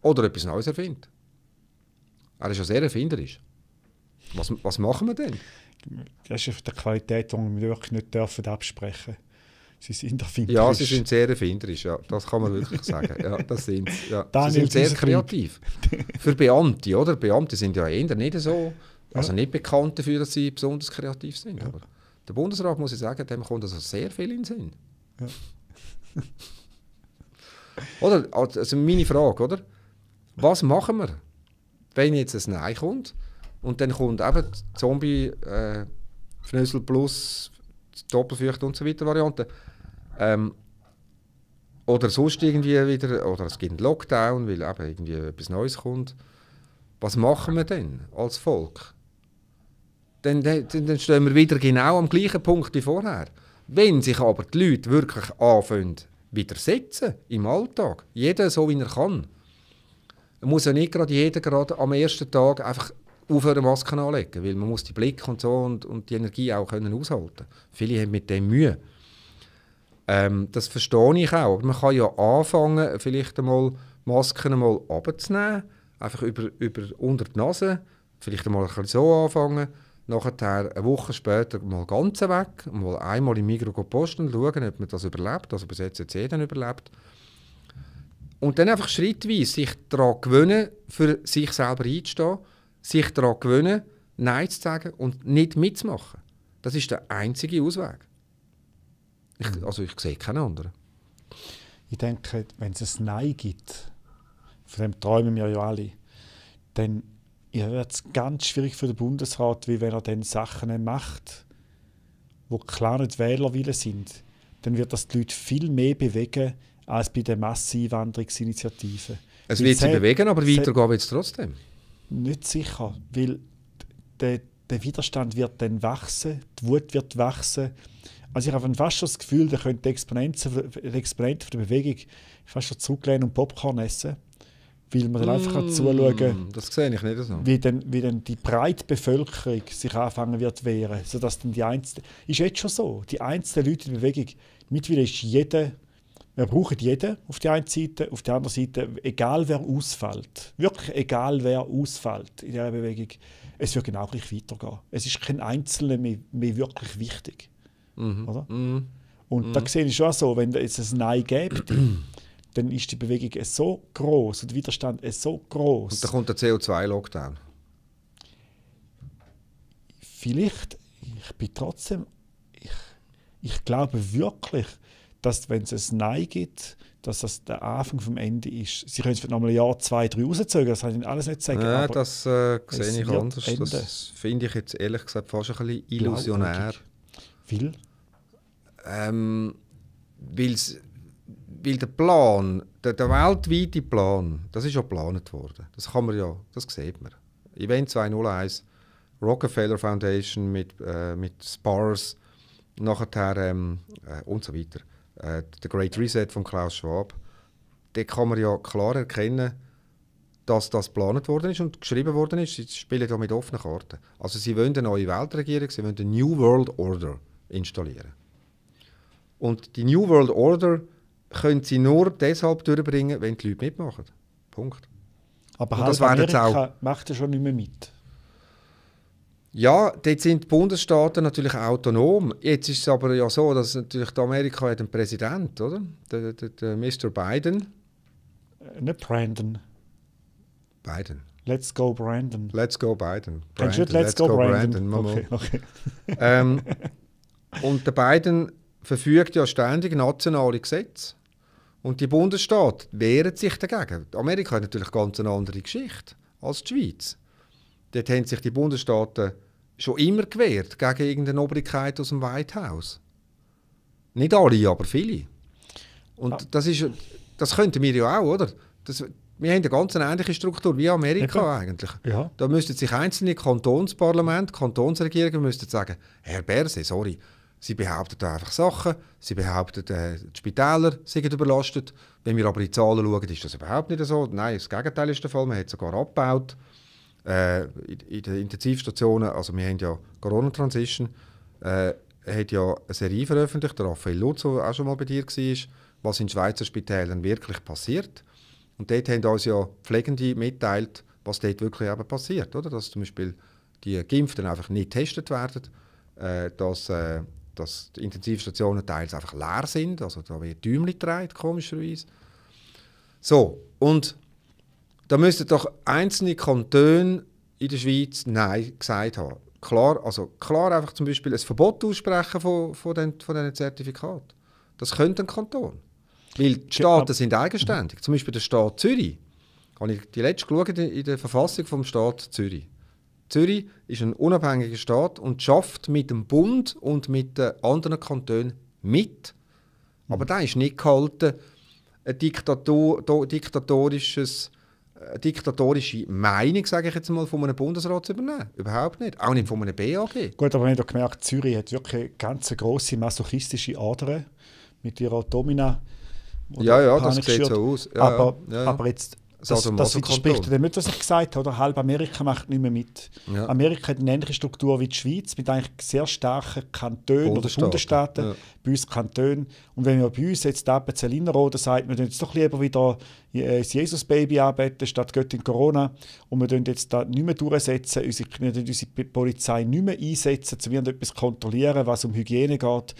Oder etwas Neues erfindet? Er ist ja sehr erfinderisch. Was, was machen wir denn? Das ist eine Qualität, die wir wirklich nicht dürfen absprechen dürfen. Sie sind erfinderisch. Ja, sie sind sehr erfinderisch, ja. das kann man wirklich sagen. Ja, das sind, ja. sie sind sehr kreativ. Für Beamte, oder? Beamte sind ja eher nicht so, also nicht bekannt dafür, dass sie besonders kreativ sind. Ja. Aber. Der Bundesrat, muss ich sagen, dem kommt also sehr viel in den Sinn. Ja. oder, also, also meine Frage, oder? Was machen wir, wenn jetzt ein Nein kommt und dann kommt eben Zombie, äh, Fnösel plus, Doppelfürcht und so weiter Variante. Ähm, oder sonst irgendwie wieder, oder es gibt einen Lockdown, weil eben irgendwie etwas Neues kommt. Was machen wir denn als Volk? dann, dann stehen wir wieder genau am gleichen Punkt wie vorher. Wenn sich aber die Leute wirklich anfangen, widersetzen im Alltag, jeder so wie er kann, muss ja nicht gerade jeder gerade am ersten Tag einfach aufhören, Masken anlegen, weil man muss die Blick und so und, und die Energie auch können aushalten. Viele haben mit dem Mühe. Ähm, das verstehe ich auch, aber man kann ja anfangen, vielleicht einmal Masken einmal abzunehmen, einfach über, über unter die Nase, vielleicht einmal ein so anfangen Nachher, eine Woche später mal ganz weg, mal einmal im Migros posten und schauen, ob man das überlebt, also bis jetzt jetzt jeden überlebt. Und dann einfach schrittweise sich daran gewöhnen, für sich selber einzustehen, sich daran gewöhnen, Nein zu sagen und nicht mitzumachen. Das ist der einzige Ausweg. Ich, mhm. also ich sehe keinen anderen. Ich denke, wenn es ein Nein gibt, von dem träumen wir ja alle, dann ja, wird es ganz schwierig für den Bundesrat, wie wenn er dann Sachen macht, wo klar nicht Wählerwille sind. Dann wird das die Leute viel mehr bewegen als bei den Massenwanderungsinitiativen. Es wird sie bewegen, aber weitergehen wird es trotzdem. Nicht sicher, weil der, der Widerstand wird dann wachsen, die Wut wird wachsen. Also ich habe fast schon das Gefühl, da könnte die Exponenten, die Exponenten der Bewegung fast schon zurücklehnen und Popcorn essen weil man dann einfach mm, zuschauen kann, das sehe ich nicht so. wie, dann, wie dann die breite Bevölkerung sich anfangen wird zu wehren. Sodass dann die Einzel ist jetzt schon so, die einzelnen Leute in der Bewegung, mittlerweile ist jeder, wir brauchen jeden auf der einen Seite, auf der anderen Seite, egal wer ausfällt, wirklich egal wer ausfällt in dieser Bewegung, es wird genau gleich weitergehen. Es ist kein Einzelner mehr, mehr wirklich wichtig. Mhm. Oder? Mhm. Und mhm. da sehe ich schon so, wenn es ein Nein gibt, dann ist die Bewegung so groß und der Widerstand so groß. Und dann kommt der CO2-Lockdown. Vielleicht, ich bin trotzdem, ich, ich glaube wirklich, dass wenn es ein Nein gibt, dass das der Anfang vom Ende ist. Sie können es noch mal ein Jahr, zwei, drei rauszögern, das kann ich alles nicht sagen. Nein, das äh, sehe ich anders. Ende. Das finde ich jetzt ehrlich gesagt fast ein bisschen illusionär. Viel? Ähm, Weil es weil der Plan, der, der weltweite Plan, das ist ja geplant worden. Das kann man ja, das sieht man. Event 201, Rockefeller Foundation mit, äh, mit Spars, nachher ähm, äh, und so weiter. Äh, der Great Reset von Klaus Schwab. Da kann man ja klar erkennen, dass das geplant worden ist und geschrieben worden ist. Sie spielen da mit offenen Karten. Also sie wollen eine neue Weltregierung, sie wollen eine New World Order installieren. Und die New World Order können sie nur deshalb durchbringen, wenn die Leute mitmachen. Punkt. Aber Und das halt Amerika macht er schon nicht mehr mit. Ja, dort sind die Bundesstaaten natürlich autonom. Jetzt ist es aber ja so, dass natürlich Amerika hat einen Präsident, oder? Der, der, der Mr. Biden. Äh, nicht Brandon. Biden. Let's go Brandon. Let's go Biden. Brandon. du Let's, Let's go, go Brandon? Brandon. Okay, okay. Ähm, und der Biden verfügt ja ständig nationale Gesetze. Und die Bundesstaaten wehren sich dagegen. Amerika hat natürlich ganz eine andere Geschichte als die Schweiz. Dort haben sich die Bundesstaaten schon immer gewehrt gegen irgendeine Obrigkeit aus dem White House. Nicht alle, aber viele. Und ah. das, ist, das könnten wir ja auch, oder? Das, wir haben eine ganz ähnliche Struktur wie Amerika ja, eigentlich. Ja. Da müssten sich einzelne Kantonsparlamente, Kantonsregierungen müssten sagen, Herr Berse, sorry, Sie behaupten einfach Sachen. Sie behaupten, äh, die Spitäler seien überlastet. Wenn wir aber in die Zahlen schauen, ist das überhaupt nicht so. Nein, das Gegenteil ist der Fall. Man hat sogar abgebaut. Äh, in, in den Intensivstationen, also wir haben ja Corona-Transition, äh, hat ja eine Serie veröffentlicht, der Raphael Lutz, der auch schon mal bei dir war, was in Schweizer Spitälern wirklich passiert. Und dort haben uns ja Pflegende mitteilt, was dort wirklich eben passiert. Oder? Dass zum Beispiel die Geimpften einfach nicht getestet werden, äh, dass äh, dass die Intensivstationen teils einfach leer sind. Also da wird Däumchen gedreht, komischerweise. So, und da müssten doch einzelne Kantone in der Schweiz Nein gesagt haben. Klar, also klar einfach zum Beispiel ein Verbot aussprechen von, von, den, von diesen Zertifikaten. Das könnte ein Kanton. Weil die Staaten sind eigenständig. Zum Beispiel der Staat Zürich. Habe ich die letzte geschaut in der Verfassung vom Staat Zürich. Zürich ist ein unabhängiger Staat und schafft mit dem Bund und mit den anderen Kantonen mit. Aber mhm. da ist nicht gehalten, ein Diktator, diktatorisches, eine äh, diktatorische Meinung, sage ich jetzt mal, von einem Bundesrat zu übernehmen. Überhaupt nicht. Auch nicht von einem BAG. Gut, aber wenn haben gemerkt gemerkt, Zürich hat wirklich eine ganz grosse masochistische Ader mit ihrer Domina. Ja, ja, das sieht so aus. Ja, aber, ja, ja. aber jetzt das, das also, widerspricht dem nicht, was ich gesagt habe. Halb Amerika macht nicht mehr mit. Ja. Amerika hat eine ähnliche Struktur wie die Schweiz, mit eigentlich sehr starken Kantonen oder Bundesstaaten, ja. bei uns Kantonen. Und wenn wir bei uns jetzt Appenzell Innerrhoden sagt, wir jetzt doch lieber wieder äh, das Jesus-Baby arbeiten statt Göttin Corona und wir dürfen jetzt da nicht mehr durchsetzen, unsere, wir unsere Polizei nicht mehr einsetzen, um etwas kontrollieren, was um Hygiene geht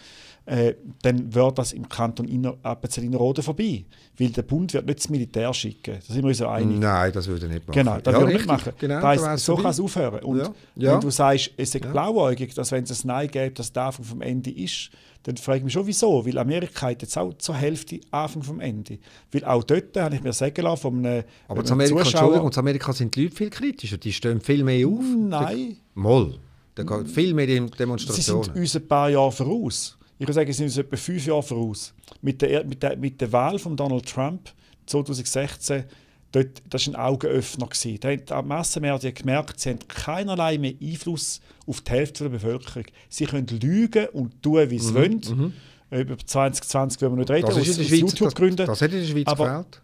äh, dann wird das im Kanton Inner appenzell vorbei. Weil der Bund wird nicht das Militär schicken. Da sind wir uns ja einig. Nein, das würde er nicht machen. Genau, das ja, würde er nicht machen. Genau, das heisst, so kann es aufhören. Und ja. Ja. wenn du sagst, es ist blauäugig, dass wenn es ein Nein gibt, dass der Anfang vom Ende ist, dann frage ich mich schon, wieso. Weil Amerika hat jetzt auch zur Hälfte Anfang vom Ende. Weil auch dort habe ich mir sagen lassen von einem Aber zu Amerika, Zuschauer, und Amerika sind die Leute viel kritischer. Die stehen viel mehr auf. Nein. Moll. Da geht viel mehr Demonstrationen. Sie sind uns ein paar Jahre voraus ich würde sagen, sind uns etwa fünf Jahre voraus. Mit der, mit der, mit der Wahl von Donald Trump 2016 dort, das war ein Augenöffner. Gewesen. Da haben die Massenmedien gemerkt, sie haben keinerlei mehr Einfluss auf die Hälfte der Bevölkerung. Sie können lügen und tun, wie sie mhm. wollen. Mhm. Über 2020 wollen wir nicht reden, das aus, Schweiz, YouTube-Gründen. Das, das hätte in der Schweiz aber, gefällt.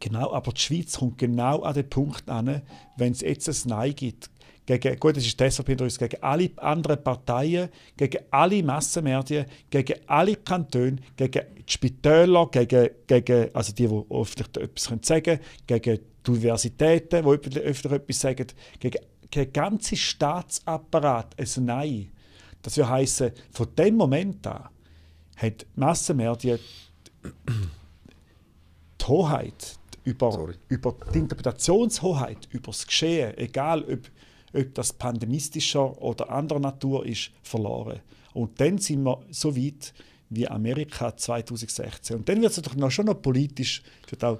Genau, aber die Schweiz kommt genau an den Punkt an, wenn es jetzt ein Nein gibt, gegen, gut, es ist die SVP uns, gegen alle anderen Parteien, gegen alle Massenmedien, gegen alle Kantone, gegen die Spitäler, gegen, gegen also die, die öffentlich etwas sagen können, gegen die Universitäten, die öfter etwas sagen, gegen, gegen den ganzen Staatsapparat ein also Nein. Das würde heißen, von dem Moment an hat Massenmedien die Hoheit über, über die Interpretationshoheit, über das Geschehen, egal ob ob das pandemistischer oder anderer Natur ist, verloren. Und dann sind wir so weit wie Amerika 2016. Und dann wird es doch noch schon noch politisch, wird auch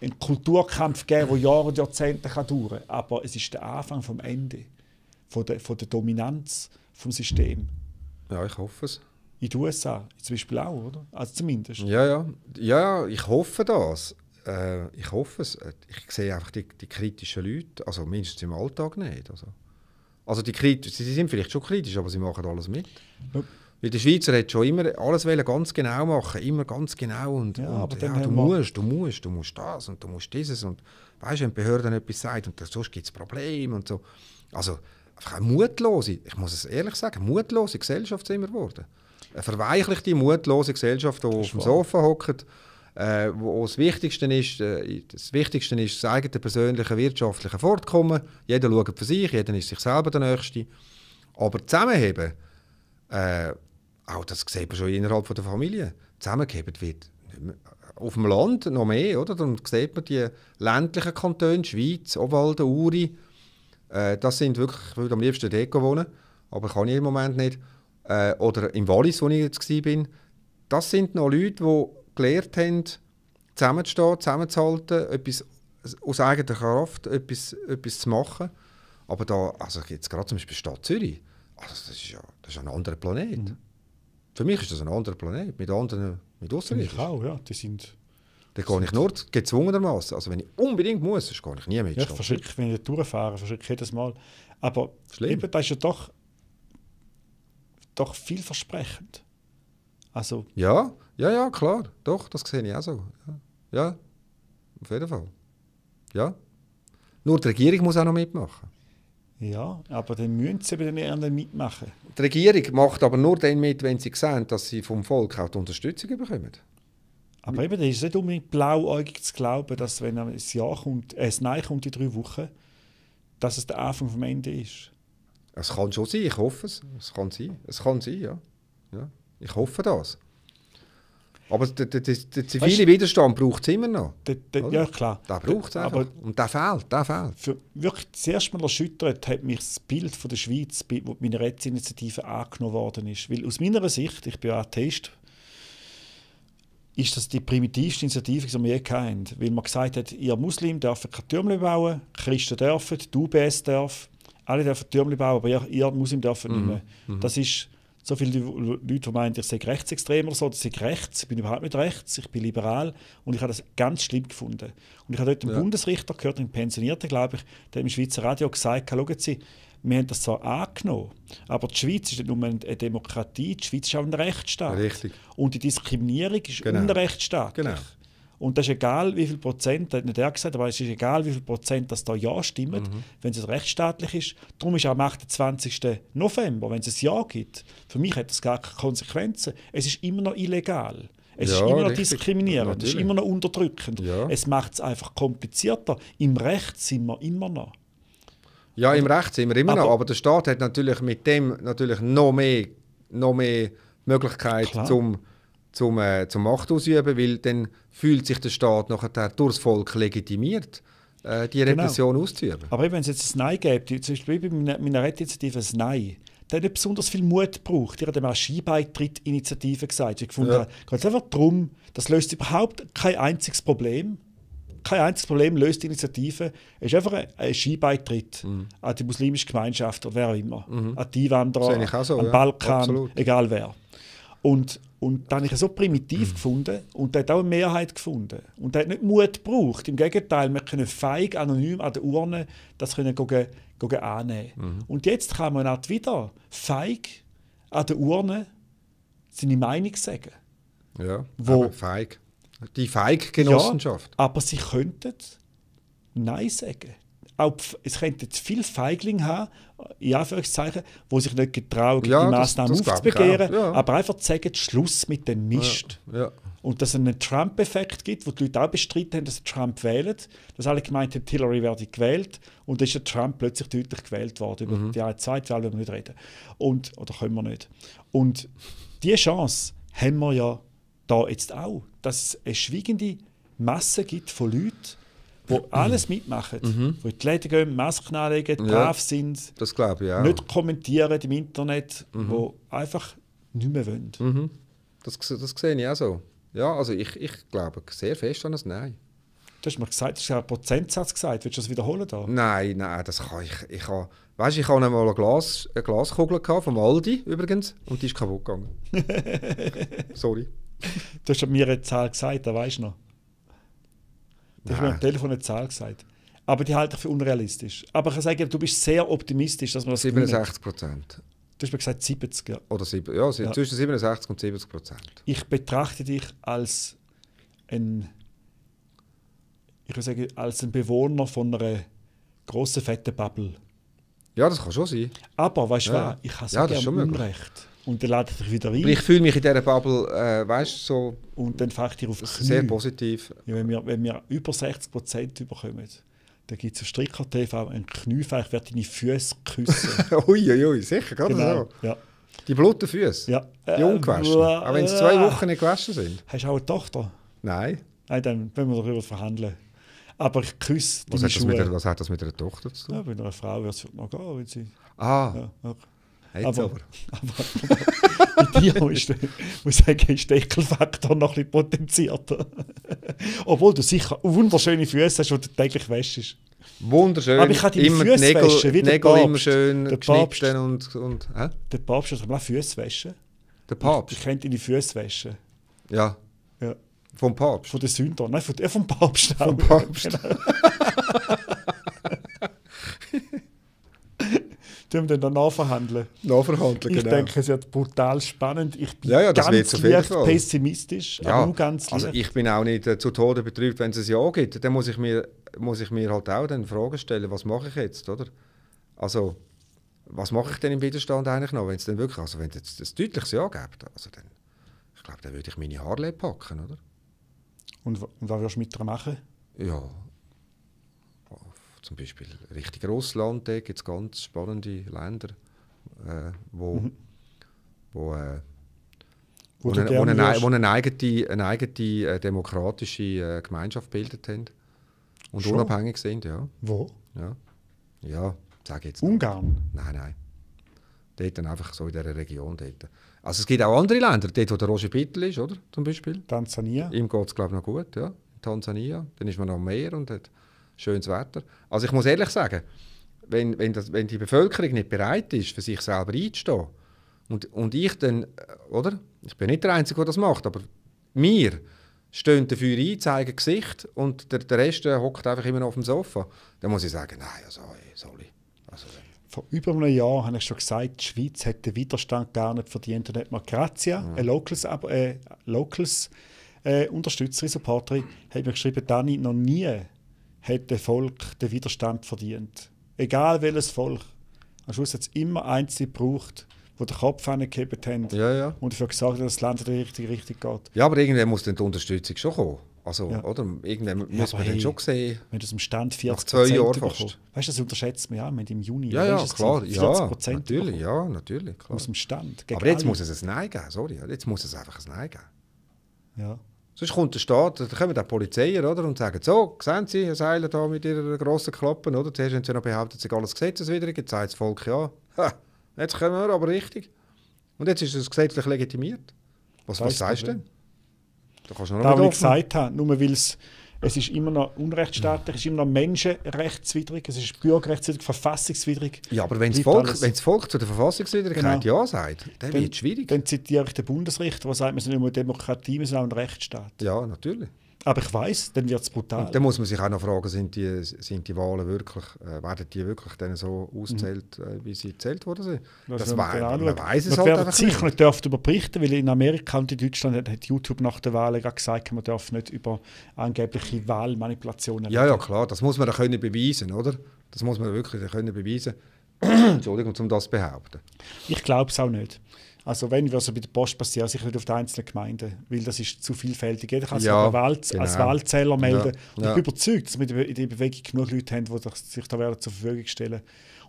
einen Kulturkampf geben, der Jahre und Jahrzehnte kann dauern kann. Aber es ist der Anfang vom Ende, von der, von der Dominanz vom System. Ja, ich hoffe es. In den USA zum Beispiel auch, oder? Also zumindest. Ja, ja. Ja, ich hoffe das äh, ich hoffe es. Ich sehe einfach die, die, kritischen Leute, also mindestens im Alltag nicht. Also, also die kritisch, sie sind vielleicht schon kritisch, aber sie machen alles mit. Ja. Weil der Schweizer hat schon immer alles ganz genau machen, immer ganz genau und, ja, und ja, du musst, du musst, du musst das und du musst dieses und weißt, wenn die Behörden etwas sagt und sonst gibt es Probleme und so. Also einfach eine mutlose, ich muss es ehrlich sagen, mutlose Gesellschaft sind wir geworden. Eine verweichlichte, mutlose Gesellschaft, die auf dem Sofa hockt äh, wo das Wichtigste ist, äh, das Wichtigste ist das eigene persönliche wirtschaftliche Fortkommen. Jeder schaut für sich, jeder ist sich selber der Nächste. Aber zusammenheben, äh, auch das sieht man schon innerhalb von der Familie, zusammengeheben wird auf dem Land noch mehr, oder? Dann sieht man die ländlichen Kantone, Schweiz, Obwalden, Uri, äh, das sind wirklich, ich würde am liebsten dort wohnen, aber kann ich im Moment nicht. Äh, oder im Wallis, wo ich jetzt war, das sind noch Leute, die gelernt haben, zusammenzustehen, zusammenzuhalten, etwas aus eigener Kraft etwas, etwas zu machen. Aber da, also jetzt gerade zum Beispiel Stadt Zürich, also das ist ja das ist ein anderer Planet. Mhm. Für mich ist das ein anderer Planet, mit anderen, mit Ausländern. auch, ja. Die sind... Da gehe ich nur gezwungenermaßen. Also wenn ich unbedingt muss, dann gehe ich nie mit. Ja, ich verschicke, wenn ich durchfahre, verschicke ich jedes Mal. Aber Schlimm. eben, das ist ja doch, doch vielversprechend. Also... Ja, ja, ja, klar, doch, das sehe ich auch so. Ja, ja auf jeden Fall. Ja. Nur die Regierung muss auch noch mitmachen. Ja, aber dann müssen sie bei den anderen mitmachen. Die Regierung macht aber nur dann mit, wenn sie sehen, dass sie vom Volk auch die Unterstützung bekommen. Aber eben, das ist nicht unbedingt blauäugig zu glauben, dass wenn ein Ja kommt, äh, ein Nein kommt in drei Wochen, dass es der Anfang vom Ende ist. Es kann schon sein, ich hoffe es. Es kann sein, es kann sein, ja. ja. Ich hoffe das. Aber der, der, der zivile weißt, Widerstand braucht es immer noch. Der, der, ja, klar. Der braucht es einfach. Und der fehlt, der fehlt. Für wirklich das erste Mal erschüttert hat mich das Bild von der Schweiz, wo meine Rechtsinitiative angenommen worden ist. Weil aus meiner Sicht, ich bin ja Atheist, ist das die primitivste Initiative, die wir je hatten. Weil man gesagt hat, ihr Muslim dürft keine Türme bauen, Christen dürfen, du bist darf, alle dürfen Türme bauen, aber ihr, ihr Muslim dürfen mhm. nicht mehr. Mhm. Das ist so viele Leute, die meinen, ich sei rechtsextrem oder so, ich ich rechts, ich bin überhaupt nicht rechts, ich bin liberal und ich habe das ganz schlimm gefunden. Und ich habe dort einen ja. Bundesrichter gehört, einen Pensionierten, glaube ich, der im Schweizer Radio gesagt hat, schauen Sie, wir haben das zwar angenommen, aber die Schweiz ist nicht nur eine Demokratie, die Schweiz ist auch ein Rechtsstaat. Richtig. Und die Diskriminierung ist genau. unrechtsstaatlich. Genau. Und das ist egal, wie viel Prozent, das hat nicht er gesagt, aber es ist egal, wie viel Prozent das da Ja stimmen, mhm. wenn es rechtsstaatlich ist. Darum ist am 28. November, wenn es ein Ja gibt, für mich hat das gar keine Konsequenzen. Es ist immer noch illegal. Es ja, ist immer noch richtig. diskriminierend, Natürlich. es ist immer noch unterdrückend. Ja. Es macht es einfach komplizierter. Im Recht sind wir immer noch. Ja, im also, Recht sind wir immer aber, noch, aber der Staat hat natürlich mit dem natürlich noch mehr, noch mehr Möglichkeiten, um zum, äh, zum Macht ausüben, weil dann fühlt sich der Staat nachher durchs Volk legitimiert äh, die genau. Repression genau. auszuüben. Aber wenn es jetzt ein Nein gibt, zum Beispiel bei meiner Rettinitiative ein Nein, dann hat besonders viel Mut gebraucht. Ihr habt auch Skibeitritt-Initiative gesagt. Ich fand, ja. Äh, geht einfach darum, das löst überhaupt kein einziges Problem. Kein einziges Problem löst die Initiative. Es ist einfach ein Skibeitritt mhm. an die muslimische Gemeinschaft oder wer auch immer. Mhm. An die Einwanderer, so, an den ja. Balkan, Absolut. egal wer. Und und dann habe ich ihn so primitiv mhm. gefunden und der hat auch eine Mehrheit gefunden. Und der hat nicht Mut gebraucht. Im Gegenteil, wir können feig, anonym an der Urne das können gehen, gehen annehmen. Mhm. Und jetzt kann man auch wieder feig an der Urne seine Meinung sagen. Ja, wo, feig. Die Feiggenossenschaft. Ja, aber sie könnten Nein sagen. Auch, es könnten viele Feiglinge haben, in Anführungszeichen, die sich nicht getrauen, ja, die Massnahmen aufzubegehren, ja. aber einfach zu sagen, Schluss mit dem Mist. Ja. Und dass es einen Trump-Effekt gibt, wo die Leute auch bestritten haben, dass Trump wählt, dass alle gemeint haben, Hillary werde gewählt und dann ist der Trump plötzlich deutlich gewählt worden. Über mhm. die zweite Wahl wollen wir nicht reden. Und, oder können wir nicht. Und diese Chance haben wir ja da jetzt auch, dass es eine schwiegende Masse gibt von Leuten, die alles mitmachen, mhm. die in die Läden gehen, Masken anlegen, ja, sind, das glaube ich ja. nicht kommentieren im Internet, mhm. wo einfach nicht mehr wollen. Mhm. Das, das sehe ich auch so. Ja, also ich, ich glaube sehr fest an das Nein. Du hast mir gesagt, du hast ja einen Prozentsatz gesagt. Willst du das wiederholen? Da? Nein, nein, das kann ich. ich habe, weißt, ich habe einmal eine, Glas, eine Glaskugel gehabt, vom Aldi übrigens und die ist kaputt gegangen. Sorry. Du hast mir eine Zahl gesagt, da weißt du noch. Die haben mir am Telefon eine Zahl gesagt. Aber die halte ich für unrealistisch. Aber ich kann sagen, du bist sehr optimistisch, dass man das 67 Prozent. Du hast mir gesagt 70, ja. Oder sieben, ja, ja, zwischen 67 und 70 Prozent. Ich betrachte dich als ein, ich würde sagen, als ein Bewohner von einer grossen, fetten Bubble. Ja, das kann schon sein. Aber weißt du ja. was? Ich habe so ja, gerne Unrecht. Und dann lädt er sich wieder ein. Aber ich fühle mich in dieser Bubble, äh, weißt so. Und dann fängt ihr auf Knie. Sehr positiv. Ja, wenn, wir, wenn wir über 60 Prozent bekommen, dann gibt es auf Stricker TV einen ich werde deine Füße küssen. Uiuiui, ui, sicher, gerade genau. so. Ja. Die bluten Füße. Ja. Die ungewaschen. Ähm, äh, auch wenn es zwei Wochen nicht gewaschen sind. Hast du auch eine Tochter? Nein. Nein, dann müssen wir darüber verhandeln. Aber ich küsse was deine was hat das mit, der, was hat das mit einer Tochter zu tun? Ja, mit einer Frau wird es noch gehen, wenn sie. Ah. Ja, okay. Jetzt aber, aber. aber bei dir ist, muss sagen, ist der Ekelfaktor noch ein bisschen potenzierter. Obwohl du sicher wunderschöne Füße hast, die du täglich wäschst. Wunderschön. Aber ich hatte immer Füße Nägel, waschen, wie Nägel der immer schön der Papst, und, und hä? Der Papst hat mal Füße waschen. Der Papst? Ich könnte deine Füße waschen. Ja. ja. Vom Papst? Von den Sündern. Nein, von, äh, vom Papst. Vom Papst. Genau. tun wir dann noch nachverhandeln. Nachverhandeln, ich genau. Ich denke, es wird brutal spannend. Ich bin ja, ja, ganz leicht pessimistisch, ja, aber ganz also Ich bin auch nicht äh, zu Tode betrübt, wenn es ein Ja gibt. Dann muss ich mir, muss ich mir halt auch dann Fragen stellen, was mache ich jetzt, oder? Also, was mache ich denn im Widerstand eigentlich noch, wenn es denn wirklich, also wenn es ein deutliches Ja gibt, also dann, ich glaube, dann würde ich meine Harley packen, oder? Und, und was wirst du mit dir machen? Ja, zum Beispiel Richtung Russland, da gibt es ganz spannende Länder, äh, wo, mhm. wo, äh, wo, eine, wo, eine, wo eine eigene, eine eigene äh, demokratische äh, Gemeinschaft gebildet haben und Schon? unabhängig sind. Ja. Wo? Ja, ja sage jetzt. Ungarn? Noch. Nein, nein. Dort dann einfach so in dieser Region. Dort. Also es gibt auch andere Länder, dort wo der Roger Bittel ist, oder? Zum Beispiel. Tansania. Ihm geht es, glaube ich, noch gut, ja. Tansania. Dann ist man noch mehr und hat schönes Wetter. Also ich muss ehrlich sagen, wenn, wenn, das, wenn die Bevölkerung nicht bereit ist, für sich selber einzustehen, und, und ich dann, äh, oder? Ich bin nicht der Einzige, der das macht, aber wir stehen dafür ein, zeigen Gesicht und der, der Rest äh, hockt einfach immer noch auf dem Sofa. Dann muss ich sagen, nein, also, sorry. Also, äh. vor über einem Jahr habe ich schon gesagt, die Schweiz hätte den Widerstand gar nicht verdient und nicht mal Grazia, mhm. eine Locals, äh, Locals äh, Unterstützerin, Supporterin, hat mir geschrieben, Dani, noch nie hat das Volk den Widerstand verdient. Egal welches Volk. Am Schluss hat es immer einzelne gebraucht, die den Kopf angehebt haben ja, ja. und dafür gesagt haben, dass das Land in die richtige Richtung geht. Ja, aber irgendwann muss dann die Unterstützung schon kommen. Also, ja. oder? Irgendwann ja, muss man hey, dann schon sehen. Wenn du es Stand 40 zwei Jahren fast. Weißt du, das unterschätzt man ja, wenn im Juni. Ja, ja, klar. 40 ja, natürlich, ja, natürlich. Klar. Aus dem Stand. aber jetzt alle. muss es ein Nein geben, sorry. Jetzt muss es einfach ein Nein geben. Ja. Sonst kommt der Staat, dann kommen auch Polizeier oder, und sagen, so, sehen Sie, Herr Seiler, da mit Ihrer grossen Klappe. Oder? Zuerst haben Sie noch behauptet, es alles gesetzeswidrig, jetzt sagt das Volk ja. Ha, jetzt kommen wir aber richtig. Und jetzt ist es gesetzlich legitimiert. Was, was sagst du denn? Da kannst du noch da, wie gesagt habe, nur weil es es ist immer noch unrechtsstaatlich, es ist immer noch menschenrechtswidrig, es ist bürgerrechtswidrig, verfassungswidrig. Ja, aber wenn das Volk, Volk, zu der Verfassungswidrigkeit genau. Ja sagt, dann, dann wird es schwierig. Dann zitiere ich den Bundesrichter, der sagt, wir sind nicht nur Demokratie, wir sind auch ein Rechtsstaat. Ja, natürlich. Aber ich weiß, dann wird es brutal. Und dann muss man sich auch noch fragen, sind die, sind die Wahlen wirklich, äh, werden die wirklich dann so auszählt, mhm. äh, wie sie gezählt worden sind? Das, das war, man, man weiß es halt einfach sicher nicht. dürfen darüber berichten, weil in Amerika und in Deutschland hat YouTube nach der Wahl gesagt, man darf nicht über angebliche Wahlmanipulationen Ja, reden. ja, klar, das muss man können beweisen, oder? Das muss man wirklich können beweisen. Entschuldigung, um das zu behaupten. Ich glaube es auch nicht. Also wenn würde es bei der Post passieren, sicher nicht auf die einzelnen Gemeinden, weil das ist zu vielfältig. Jeder kann sich ja, als, genau. als Wahlzähler melden. Ja, und ich bin überzeugt, dass wir in der Bewegung genug Leute haben, die sich da zur Verfügung stellen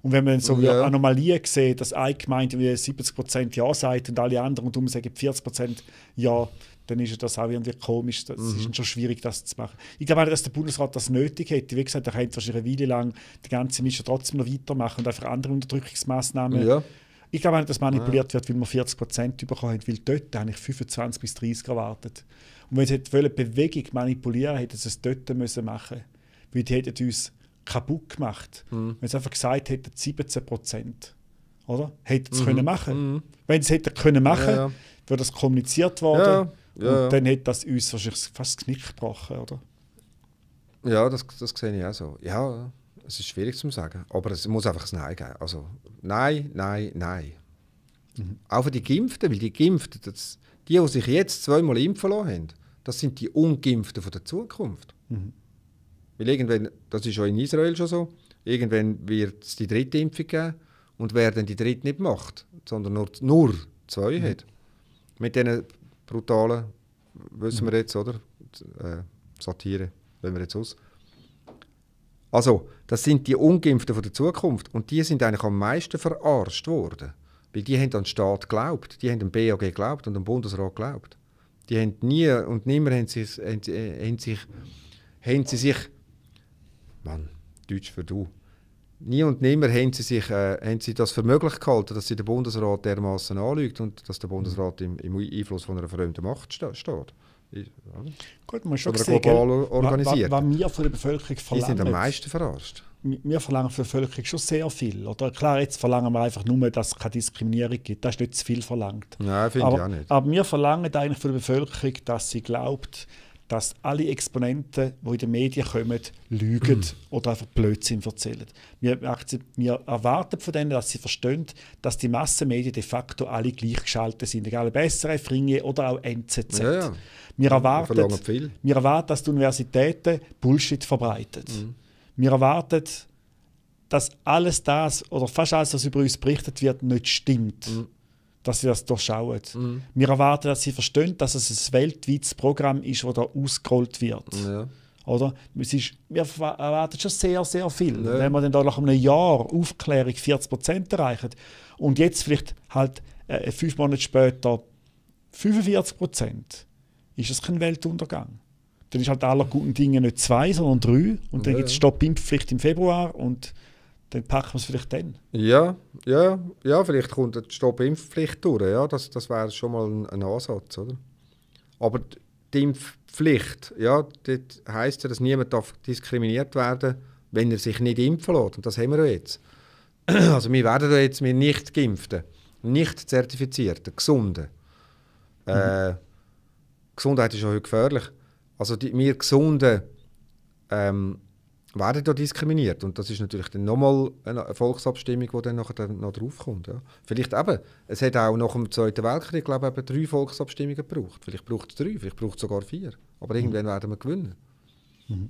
und wenn man so ja. Anomalien sieht, dass eine Gemeinde wie 70% Ja sagt und alle anderen rundum sagen 40% Ja, dann ist das auch irgendwie komisch. Es mhm. ist schon schwierig, das zu machen. Ich glaube auch, dass der Bundesrat das nötig hätte. Wie gesagt, er könnte wahrscheinlich eine Weile lang die ganze Mission trotzdem noch weitermachen und einfach andere Unterdrückungsmaßnahmen ja. Ich glaube nicht, dass ah. manipuliert wird, weil man 40 Prozent bekommen hat, weil dort habe ich 25 bis 30 erwartet. Und wenn sie die Bewegung manipulieren hätten sie es dort müssen machen müssen. Weil die hätten uns kaputt gemacht. Mhm. Wenn sie einfach gesagt hätten, 17 Prozent. Oder? Hätten sie mhm. können machen mhm. Wenn sie es hätten können machen, ja, ja. wäre das kommuniziert worden. Ja, und dann hätte das uns wahrscheinlich fast das Knick gebrochen, oder? Ja, das, das sehe ich auch so. Ja, es ist schwierig zu sagen, aber es muss einfach ein Nein geben. Also Nein, Nein, Nein. Mhm. Auch für die Geimpften, weil die Geimpften, das, die, die sich jetzt zweimal impfen lassen haben, das sind die Ungeimpften von der Zukunft. Mhm. Weil irgendwann, das ist auch in Israel schon so, irgendwann wird es die dritte Impfung geben und wer dann die dritte nicht macht, sondern nur, nur zwei mhm. hat, mit diesen brutalen, wissen wir mhm. jetzt, oder? Äh, Satire, wenn wir jetzt aus. Also, das sind die Ungeimpften von der Zukunft. Und die sind eigentlich am meisten verarscht worden. Weil die haben an den Staat geglaubt. Die haben an den BAG geglaubt und an den Bundesrat geglaubt. Die haben nie und nimmer haben sie, haben, äh, haben sich, haben sie sich, Mann, Deutsch für du, nie und nimmer haben sie, sich, äh, haben sie das für möglich gehalten, dass sie den Bundesrat dermaßen anlügt und dass der Bundesrat im, im Einfluss von einer fremden Macht steht. Gut, man schon sehen, organisiert. Was, was wir von der Bevölkerung verlangen. Die sind am meisten verarscht. Wir verlangen von der Bevölkerung schon sehr viel. Oder? Klar, jetzt verlangen wir einfach nur, dass es keine Diskriminierung gibt. Das ist nicht zu viel verlangt. Nein, finde ich auch nicht. Aber wir verlangen eigentlich von der Bevölkerung, dass sie glaubt, dass alle Exponenten, die in den Medien kommen, lügen mhm. oder einfach Blödsinn erzählen. Wir, wir, erwarten von denen, dass sie verstehen, dass die Massenmedien de facto alle gleichgeschaltet sind, egal ob SRF, Ringe oder auch NZZ. Ja, ja. Wir, erwarten, wir erwarten, dass die Universitäten Bullshit verbreiten. Mhm. Wir erwarten, dass alles das oder fast alles, was über uns berichtet wird, nicht stimmt. Mhm dass sie das durchschauen. Mhm. Wir erwarten, dass sie verstehen, dass es ein weltweites Programm ist, das da ausgerollt wird. Ja. Oder? Es ist, wir erwarten schon sehr, sehr viel. Ja. Wenn wir dann da nach einem Jahr Aufklärung 40 erreichen und jetzt vielleicht halt äh, fünf Monate später 45 ist das kein Weltuntergang. Dann ist halt aller guten Dinge nicht zwei, sondern drei. Und dann ja. gibt es Stopp-Impfpflicht im Februar und dann packen wir es vielleicht dann. Ja, ja, ja, vielleicht kommt die Stopp-Impfpflicht durch. Ja, das das wäre schon mal ein, ein, Ansatz, oder? Aber die Impfpflicht, ja, das heisst ja, dass niemand darf diskriminiert werden wenn er sich nicht impfen lässt. Und das haben wir ja jetzt. Also wir werden ja jetzt mit nicht geimpften, nicht zertifizierten, gesunden. Mhm. Äh, Gesundheit ist ja heute gefährlich. Also die, wir gesunden ähm, werden ja diskriminiert. Und das ist natürlich dann nochmal eine Volksabstimmung, die dann nachher noch draufkommt. Ja. Vielleicht eben, es hat auch nach dem Zweiten Weltkrieg, glaube ich, drei Volksabstimmungen gebraucht. Vielleicht braucht es drei, vielleicht braucht es sogar vier. Aber mhm. irgendwann werden wir gewinnen. Mhm.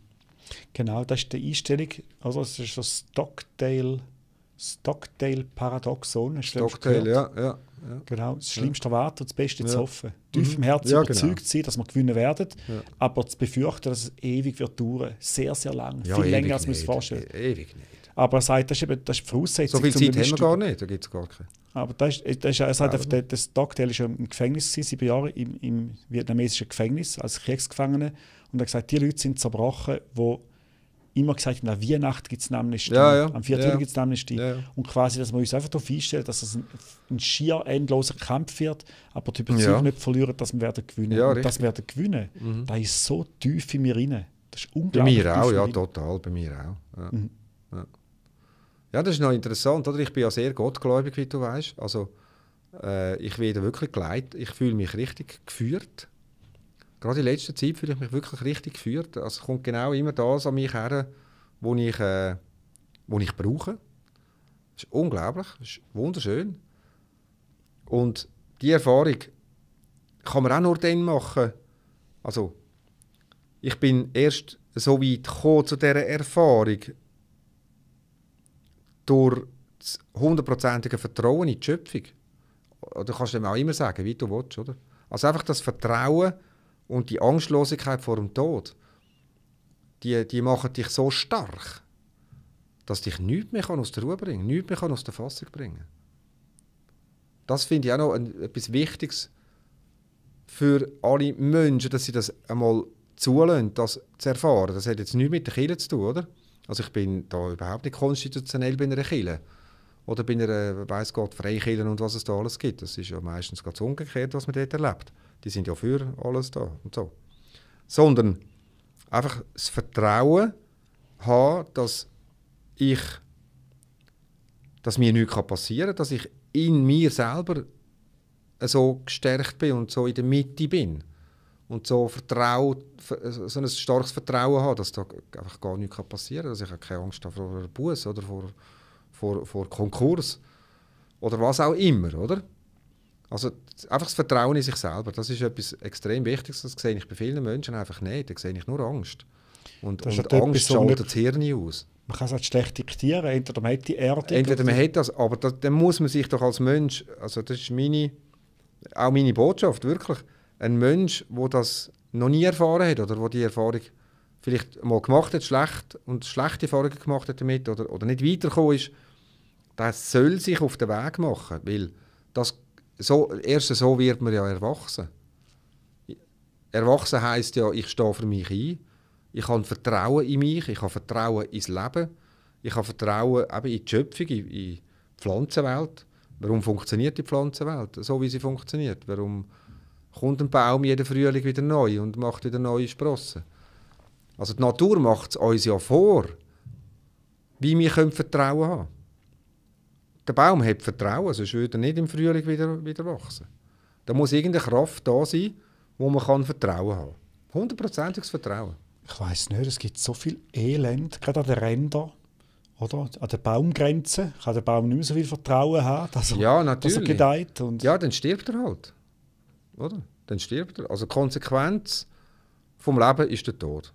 Genau, das ist die Einstellung, also es ist so Stockdale, Stockdale Paradoxon. Stockdale, ja, ja. Ja. Genau, das Schlimmste erwarten und das Beste zu hoffen. Mhm. Tief im Herzen überzeugt genau. sein, dass wir gewinnen werden, aber zu befürchten, dass es ewig wird dauern. Sehr, sehr lang. Viel länger, als man uns vorstellt. E ewig nicht. Aber er sagt, das ist, eben, das ist die Voraussetzung. So viel Zeit haben wir gar nicht, da gibt es gar keine. Aber das ist, das ist, er sagt, ja. der, das Doktel war im Gefängnis, gewesen, sieben Jahre im, im vietnamesischen Gefängnis als Kriegsgefangene. Und er hat gesagt, die Leute sind zerbrochen, die immer gesagt haben, an Weihnachten gibt es Namnesti, ja, ja. am Viertel ja, gibt es Namnesti. Ja, Und quasi, dass man uns einfach darauf einstellt, dass es ein, ein schier endloser Kampf wird, aber die Überzeugung nicht verlieren, dass wir werden gewinnen. Ja, Und dass wir werden gewinnen, mhm. das ist so tief in mir rein. Das ist unglaublich. Bei mir auch, ja, total, bei mir auch. Mhm. Ja, das ist noch interessant, oder? Ich bin ja sehr gottgläubig, wie du weißt. Also, äh, ich werde wirklich geleitet, ich fühle mich richtig geführt gerade in letzter Zeit fühle ich mich wirklich richtig geführt. Also es kommt genau immer das an mich her, wo ich, äh, wo ich brauche. Das ist unglaublich, das ist wunderschön. Und die Erfahrung kann man auch nur dann machen. Also, ich bin erst so weit gekommen zu dieser Erfahrung durch das hundertprozentige Vertrauen in die Schöpfung. Du kannst dem auch immer sagen, wie du willst, oder? Also einfach das Vertrauen, und die Angstlosigkeit vor dem Tod, die, die machen dich so stark, dass dich nichts mehr aus der Ruhe bringen kann, nichts mehr aus der Fassung bringen Das finde ich auch noch ein, etwas Wichtiges für alle Menschen, dass sie das einmal zulassen, das zu erfahren. Das hat jetzt nichts mit der Kirche zu tun, oder? Also ich bin da überhaupt nicht konstitutionell bei einer Kirche. Oder bei einer, äh, weiss Gott, Freikirche und was es da alles gibt. Das ist ja meistens ganz umgekehrt, was man dort erlebt die sind ja für alles da und so. Sondern einfach das Vertrauen haben, dass ich, dass mir nichts passieren kann, dass ich in mir selber so gestärkt bin und so in der Mitte bin und so, Vertrauen, so ein starkes Vertrauen habe, dass da einfach gar nichts passieren kann, dass ich keine Angst habe vor einem Bus oder vor, vor, vor Konkurs oder was auch immer, oder? Also einfach das Vertrauen in sich selber, das ist etwas extrem Wichtiges. Das sehe ich bei vielen Menschen einfach nicht. Da sehe ich nur Angst. Und, und Angst schaltet das Hirn aus. Man kann es auch halt schlecht diktieren. Entweder man hat die Erde. Entweder man hat das, aber das, dann muss man sich doch als Mensch, also das ist meine, auch meine Botschaft, wirklich. Ein Mensch, der das noch nie erfahren hat oder der die Erfahrung vielleicht mal gemacht hat, schlecht und schlechte Erfahrungen gemacht hat damit oder, oder nicht weitergekommen ist, der soll sich auf den Weg machen, weil das so, erst so wird man ja erwachsen. Erwachsen heißt ja, ich stehe für mich ein, ich habe Vertrauen in mich, ich habe Vertrauen ins Leben, ich habe Vertrauen eben in die Schöpfung, in, die Pflanzenwelt. Warum funktioniert die Pflanzenwelt so, wie sie funktioniert? Warum kommt ein Baum jeden Frühling wieder neu und macht wieder neue Sprossen? Also die Natur macht es uns ja vor, wie wir können Vertrauen haben können der Baum hat Vertrauen, sonst würde er nicht im Frühling wieder, wieder wachsen. Da muss irgendeine Kraft da sein, wo man kann Vertrauen haben kann. Hundertprozentiges Vertrauen. Ich weiß nicht, es gibt so viel Elend, gerade an den Rändern, oder? An der Baumgrenze kann der Baum nicht mehr so viel Vertrauen haben, dass er, ja, natürlich. Dass er gedeiht. Und ja, dann stirbt er halt. Oder? Dann stirbt er. Also die Konsequenz vom Leben ist der Tod.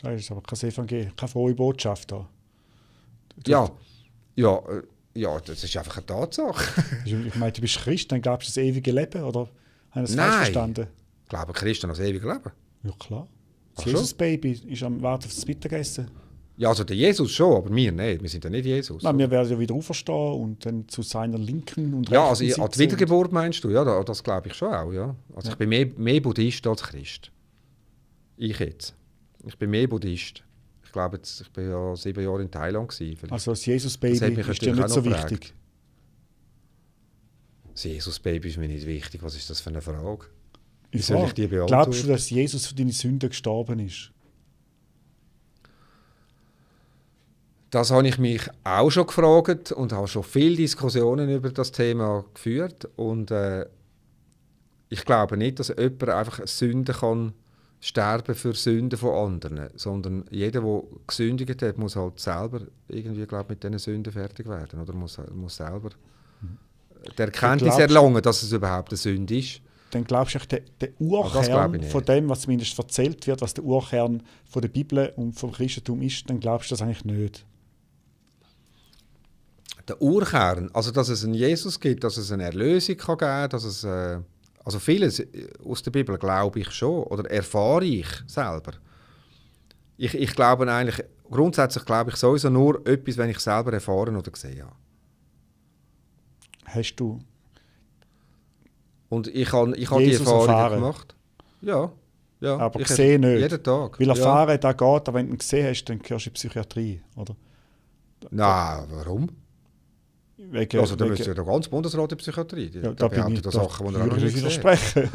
Das ist aber kein Evangelium, keine frohe Botschaft da. Ja, ja. Äh, ja, das ist einfach eine Tatsache. Also, ich meine, du bist Christ, dann glaubst du das ewige Leben, oder? Haben das falsch verstanden? Ich glaube Christen an das ewige Leben. Ja, klar. Das Jesus-Baby ist am Warten auf das Mittagessen. Ja, also der Jesus schon, aber wir nicht. Wir sind ja nicht Jesus. Nein, wir werden ja wieder auferstehen und dann zu seiner Linken und Rechten Ja, also an die Wiedergeburt meinst du? Ja, das, das glaube ich schon auch, ja. Also ja. ich bin mehr, mehr Buddhist als Christ. Ich jetzt. Ich bin mehr Buddhist ich glaube, jetzt, ich bin ja sieben Jahre in Thailand. Gewesen, also das Jesus-Baby ist dir nicht so wichtig? Das Jesus-Baby ist mir nicht wichtig. Was ist das für eine Frage? Wie soll ich die Glaubst du, dass Jesus für deine Sünden gestorben ist? Das habe ich mich auch schon gefragt und habe schon viele Diskussionen über das Thema geführt. Und äh, ich glaube nicht, dass jemand einfach Sünden kann sterben für Sünden von anderen, sondern jeder, der gesündigt hat, muss halt selber irgendwie, glaub, mit diesen Sünden fertig werden oder muss, muss selber mhm. die Erkenntnis glaubst, erlangen, dass es überhaupt eine Sünde ist. Dann glaubst du, der, der ah, Urkern von dem, was zumindest erzählt wird, was der Urkern von der Bibel und vom Christentum ist, dann glaubst du das eigentlich nicht. Der Urkern, also dass es einen Jesus gibt, dass es eine Erlösung kann geben kann, dass es... Äh, also vieles äh, aus der Bibel glaube ich schon oder erfahre ich selber. Ich, ich glaube eigentlich, grundsätzlich glaube ich sowieso nur etwas, wenn ich selber erfahren oder gesehen habe. Hast du? Und ich habe ich hab die Erfahrung erfahren. gemacht. Ja. ja. Aber ich gesehen nicht. Jeden Tag. Weil erfahren, ja. da geht, aber wenn du ihn gesehen hast, dann gehörst du in die Psychiatrie, oder? Nein, warum? Wegen, also, da wegen, müsste ja der ganze Bundesrat in Psychiatrie. Die, ja, da bin ich, da Sachen, die er noch nicht widersprechen.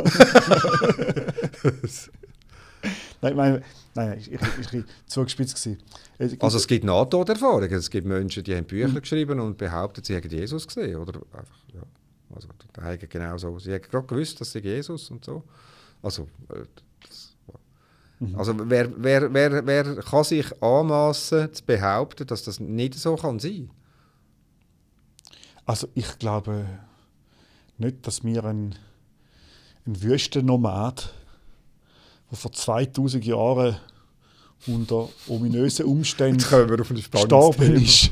nein, mein, nein, ich war zugespitzt. Gewesen. Ich, also es gibt NATO-Erfahrungen. es gibt Menschen, die haben Bücher mhm. geschrieben und behaupten, sie hätten Jesus gesehen. Oder einfach, ja. Also, die genau so. Sie hätten gerade gewusst, dass sie Jesus und so. Also, äh, das, mhm. also wer, wer, wer, wer kann sich anmassen zu behaupten, dass das nicht so kann sein kann? Also ich glaube nicht, dass wir ein, ein Wüstennomad, der vor 2000 Jahren unter ominösen Umständen gestorben ist,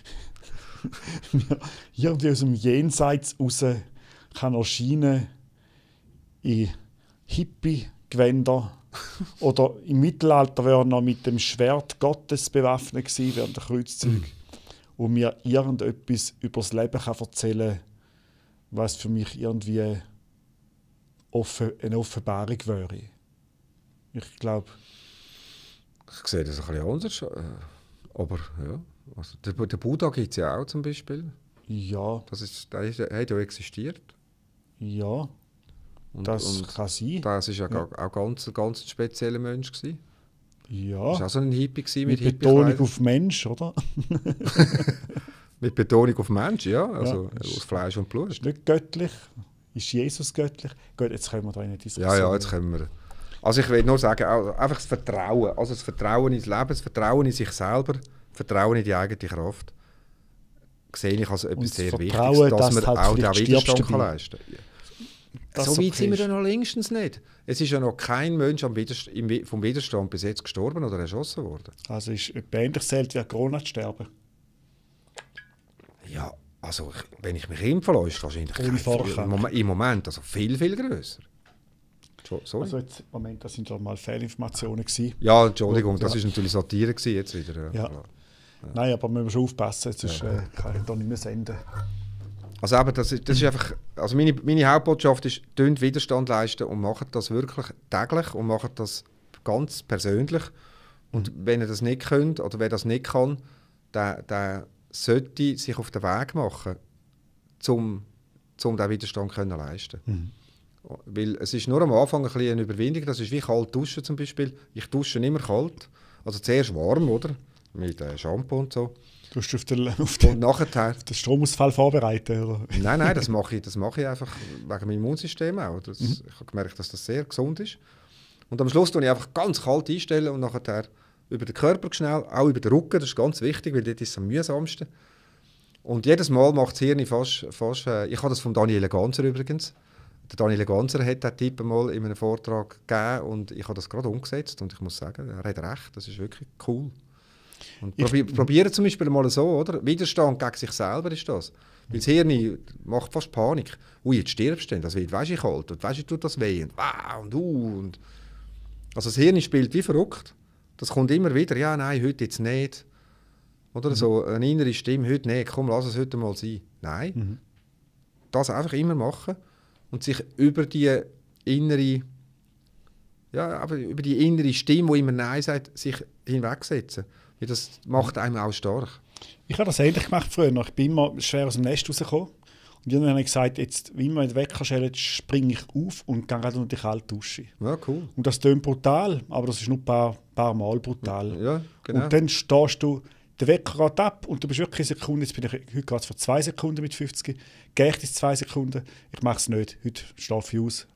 irgendwie aus dem Jenseits raus kann erscheinen in Hippie-Gewänder oder im Mittelalter wäre er noch mit dem Schwert Gottes bewaffnet gewesen während der Kreuzzüge wo mir irgendetwas über das Leben kann erzählen kann, was für mich irgendwie offen, eine Offenbarung wäre. Ich glaube. Ich sehe das ein bisschen anders. Äh, aber ja. Also, der, der Buddha gibt es ja auch zum Beispiel. Ja. Das ist, der, ist, der hat ja existiert. Ja. Und, das und kann sein. Das war ja, ja. auch ganz, ganz spezieller Mensch. Gewesen. Ja. Das war auch so ein Hippie mit, mit Hippie Betonung auf Mensch, oder? mit Betonung auf Mensch, ja. Also ja, aus Fleisch und Blut. Ist nicht göttlich. Ist Jesus göttlich? Gut, jetzt können wir da in eine Diskussion. Ja, ja, jetzt können wir. Also ich will nur sagen, einfach das Vertrauen. Also das Vertrauen ins Leben, das Vertrauen in sich selber, das Vertrauen in die eigene Kraft. Sehe ich als etwas sehr Wichtiges, dass, dass man das halt auch den Widerstand leisten kann. Das so weit okay sind wir ja noch längstens nicht. Es ist ja noch kein Mensch Widerst im, vom Widerstand bis jetzt gestorben oder erschossen worden. Also ist ähnlich selten wie Corona zu sterben. Ja, also ich, wenn ich mich impfen lasse, ist wahrscheinlich im, im Moment also viel, viel grösser. sorry. Also jetzt, Moment, das sind schon mal Fehlinformationen gewesen. Ja, Entschuldigung, Und, das ja. natürlich Satire gewesen jetzt wieder. Ja. Ja. Nein, aber müssen wir schon aufpassen, sonst ja. äh, kann ich da nicht mehr senden. Also eben, das das ist mhm. einfach, also meine, meine Hauptbotschaft ist, dünn Widerstand leisten und macht das wirklich täglich und macht das ganz persönlich. Und wenn ihr das nicht könnt oder wer das nicht kann, der, der sollte sich auf den Weg machen, um, um diesen Widerstand zu leisten mhm. Weil es ist nur am Anfang ein bisschen eine Überwindung, das ist wie kalt duschen zum Beispiel. Ich dusche immer kalt, also zuerst warm, oder? Mit äh, Shampoo und so. Du musst auf den, auf den, nachher, auf den Stromausfall vorbereiten, oder? Nein, nein, das mache ich, das mache ich einfach wegen meinem Immunsystem auch. Das, mhm. Ich habe gemerkt, dass das sehr gesund ist. Und am Schluss stelle ich einfach ganz kalt einstellen und nachher über den Körper schnell, auch über den Rücken, das ist ganz wichtig, weil das ist am mühsamsten. Und jedes Mal macht das Hirn fast, fast äh, ich habe das von Daniel Ganzer übrigens, der Daniel Ganser hat diesen Tipp mal in einem Vortrag gegeben und ich habe das gerade umgesetzt und ich muss sagen, er hat recht, das ist wirklich cool. Und probi probieren zum Beispiel mal so, oder? Widerstand gegen sich selber ist das. Weil das Hirn macht fast Panik. Ui, jetzt stirbst du denn, das wird weiss ich halt, und weiss ich, tut das weh, und wow, und uh, und... Also das Hirn spielt wie verrückt. Das kommt immer wieder, ja, nein, heute jetzt nicht. Oder mhm. so eine innere Stimme, heute nicht, komm, lass es heute mal sein. Nein. Mhm. Das einfach immer machen und sich über die innere, ja, aber über die innere Stimme, die immer Nein sagt, sich hinwegsetzen. Ja, das macht einem auch stark. Ich habe das ähnlich gemacht früher. Ich bin immer schwer aus dem Nest rausgekommen. Und dann habe ich gesagt, jetzt, wie man den Wecker stellt, springe ich auf und gehe gerade unter die kalte Dusche. Ja, cool. Und das tönt brutal, aber das ist nur ein paar, paar Mal brutal. Ja, genau. Und dann stehst du, der Wecker geht ab und du bist wirklich eine Sekunde, jetzt bin ich heute gerade vor zwei Sekunden mit 50, gehe ich das zwei Sekunden, ich mache es nicht, heute schlafe ich aus.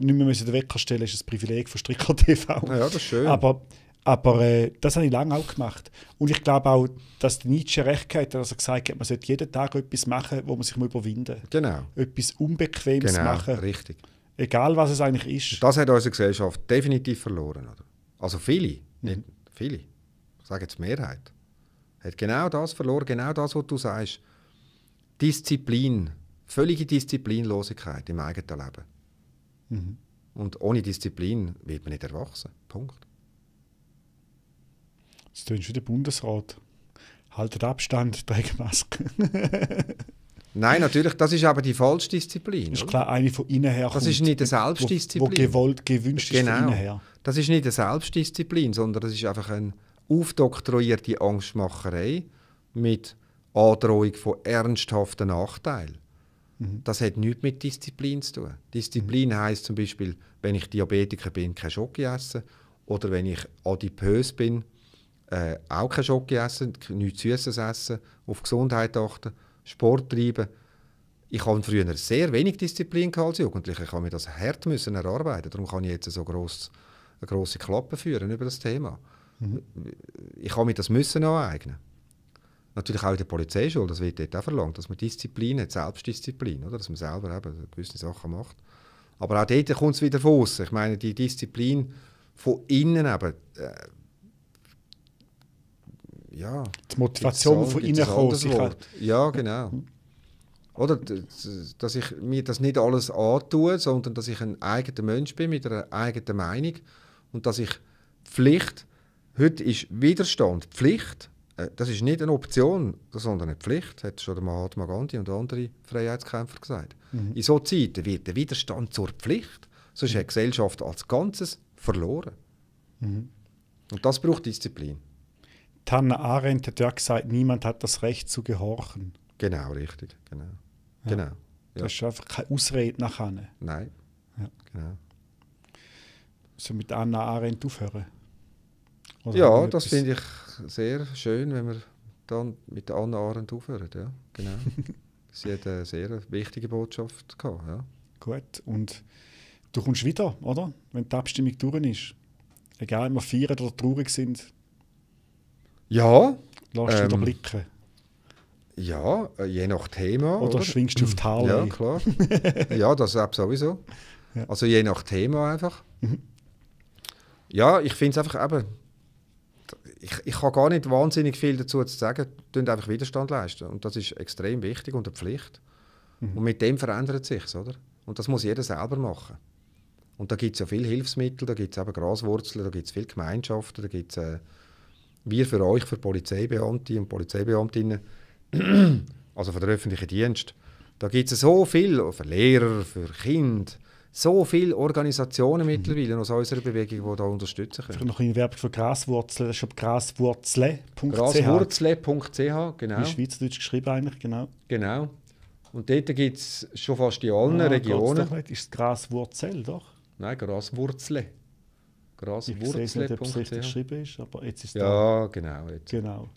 Nicht mehr müssen den Wecker stellen, ist ein Privileg von Stricker TV. Ja, das ist schön. Aber aber äh, das habe ich lange auch gemacht. Und ich glaube auch, dass Nietzsche recht hat, dass er gesagt hat, man sollte jeden Tag etwas machen, wo man sich überwinden muss. Genau. Etwas Unbequemes genau, machen. richtig. Egal, was es eigentlich ist. Das hat unsere Gesellschaft definitiv verloren. Oder? Also viele, mhm. nicht viele, ich sage jetzt Mehrheit, hat genau das verloren, genau das, was du sagst. Disziplin, völlige Disziplinlosigkeit im eigenen Leben. Mhm. Und ohne Disziplin wird man nicht erwachsen. Punkt. Das tönt wie der Bundesrat. Haltet Abstand, trägt Maske. Nein, natürlich, das ist aber die Falschdisziplin. Das ist klar, eine von innen her. Das ist nicht eine Selbstdisziplin. Die gewollt, gewünscht genau. ist von genau. innen her. Das ist nicht eine Selbstdisziplin, sondern das ist einfach eine aufdoktroyierte Angstmacherei mit Androhung von ernsthaften Nachteilen. Mhm. Das hat nichts mit Disziplin zu tun. Mhm. Disziplin mhm. heißt zum Beispiel, wenn ich Diabetiker bin, kein Schoki essen. Oder wenn ich adipös bin, äh, auch kein Schocke essen, nichts Süßes essen, auf Gesundheit achten, Sport treiben. Ich habe früher sehr wenig Disziplin als Jugendlicher. Ich habe mir das hart müssen erarbeiten. Darum kann ich jetzt so gross, eine grosse Klappe führen über das Thema. Mhm. Ich habe mir das müssen aneignen. Natürlich auch in der Polizeischule, das wird dort auch verlangt, dass man Disziplin hat, Selbstdisziplin, oder? dass man selber eben gewisse Sachen macht. Aber auch dort kommt es wieder von Ich meine, die Disziplin von innen eben, äh, ja. Die Motivation von innen kommt. Ja, genau. Oder, dass ich mir das nicht alles antue, sondern dass ich ein eigener Mensch bin mit einer eigenen Meinung und dass ich Pflicht, heute ist Widerstand Pflicht, äh, das ist nicht eine Option, sondern eine Pflicht, hat schon Mahatma Gandhi und andere Freiheitskämpfer gesagt. Mhm. In so Zeiten wird der Widerstand zur Pflicht, sonst hat die Gesellschaft als Ganzes verloren. Mhm. Und das braucht Disziplin. Tanner Arendt hat ja gesagt, niemand hat das Recht zu gehorchen. Genau, richtig. Genau. Ja. genau. Ja. Das ist einfach keine Ausrede nachher. Nein. Ja. Genau. So mit Anna Arendt aufhören. Oder ja, das finde ich sehr schön, wenn wir dann mit Anna Arendt aufhören. Ja, genau. Sie hat eine sehr wichtige Botschaft gehabt. Ja. Gut, und du kommst wieder, oder? Wenn die Abstimmung durch ist. Egal, ob wir feiern oder traurig sind, ja. Lass ähm, du blicken. Ja, äh, je nach Thema. Oder, oder? schwingst du auf die Halle? Ja, klar. ja, das App sowieso. Ja. Also je nach Thema einfach. Mhm. Ja, ich finde es einfach eben. Ich, ich kann gar nicht wahnsinnig viel dazu zu sagen. Tun einfach Widerstand leisten. Und das ist extrem wichtig und eine Pflicht. Mhm. Und mit dem verändert es sich, oder? Und das muss jeder selber machen. Und da gibt es ja viele Hilfsmittel, da gibt es eben Graswurzeln, da gibt es viele Gemeinschaften, da gibt es. Äh, wir für euch, für Polizeibeamte und Polizeibeamtinnen, also für den öffentlichen Dienst, da gibt es so viel, für Lehrer, für Kinder, so viele Organisationen mhm. mittlerweile mhm. aus unserer Bewegung, die da unterstützen können. Vielleicht noch ein Werbung für Graswurzel, das ist graswurzle.ch. Graswurzle.ch, genau. Wie schweizerdeutsch geschrieben eigentlich, genau. Genau. Und dort gibt es schon fast in allen ah, Regionen. Doch nicht. Ist es Graswurzel, doch? Nein, Graswurzle. Graswurzle. Ich weiß nicht, ob es richtig geschrieben ist, aber jetzt ist es Ja, da. genau. Jetzt. Genau.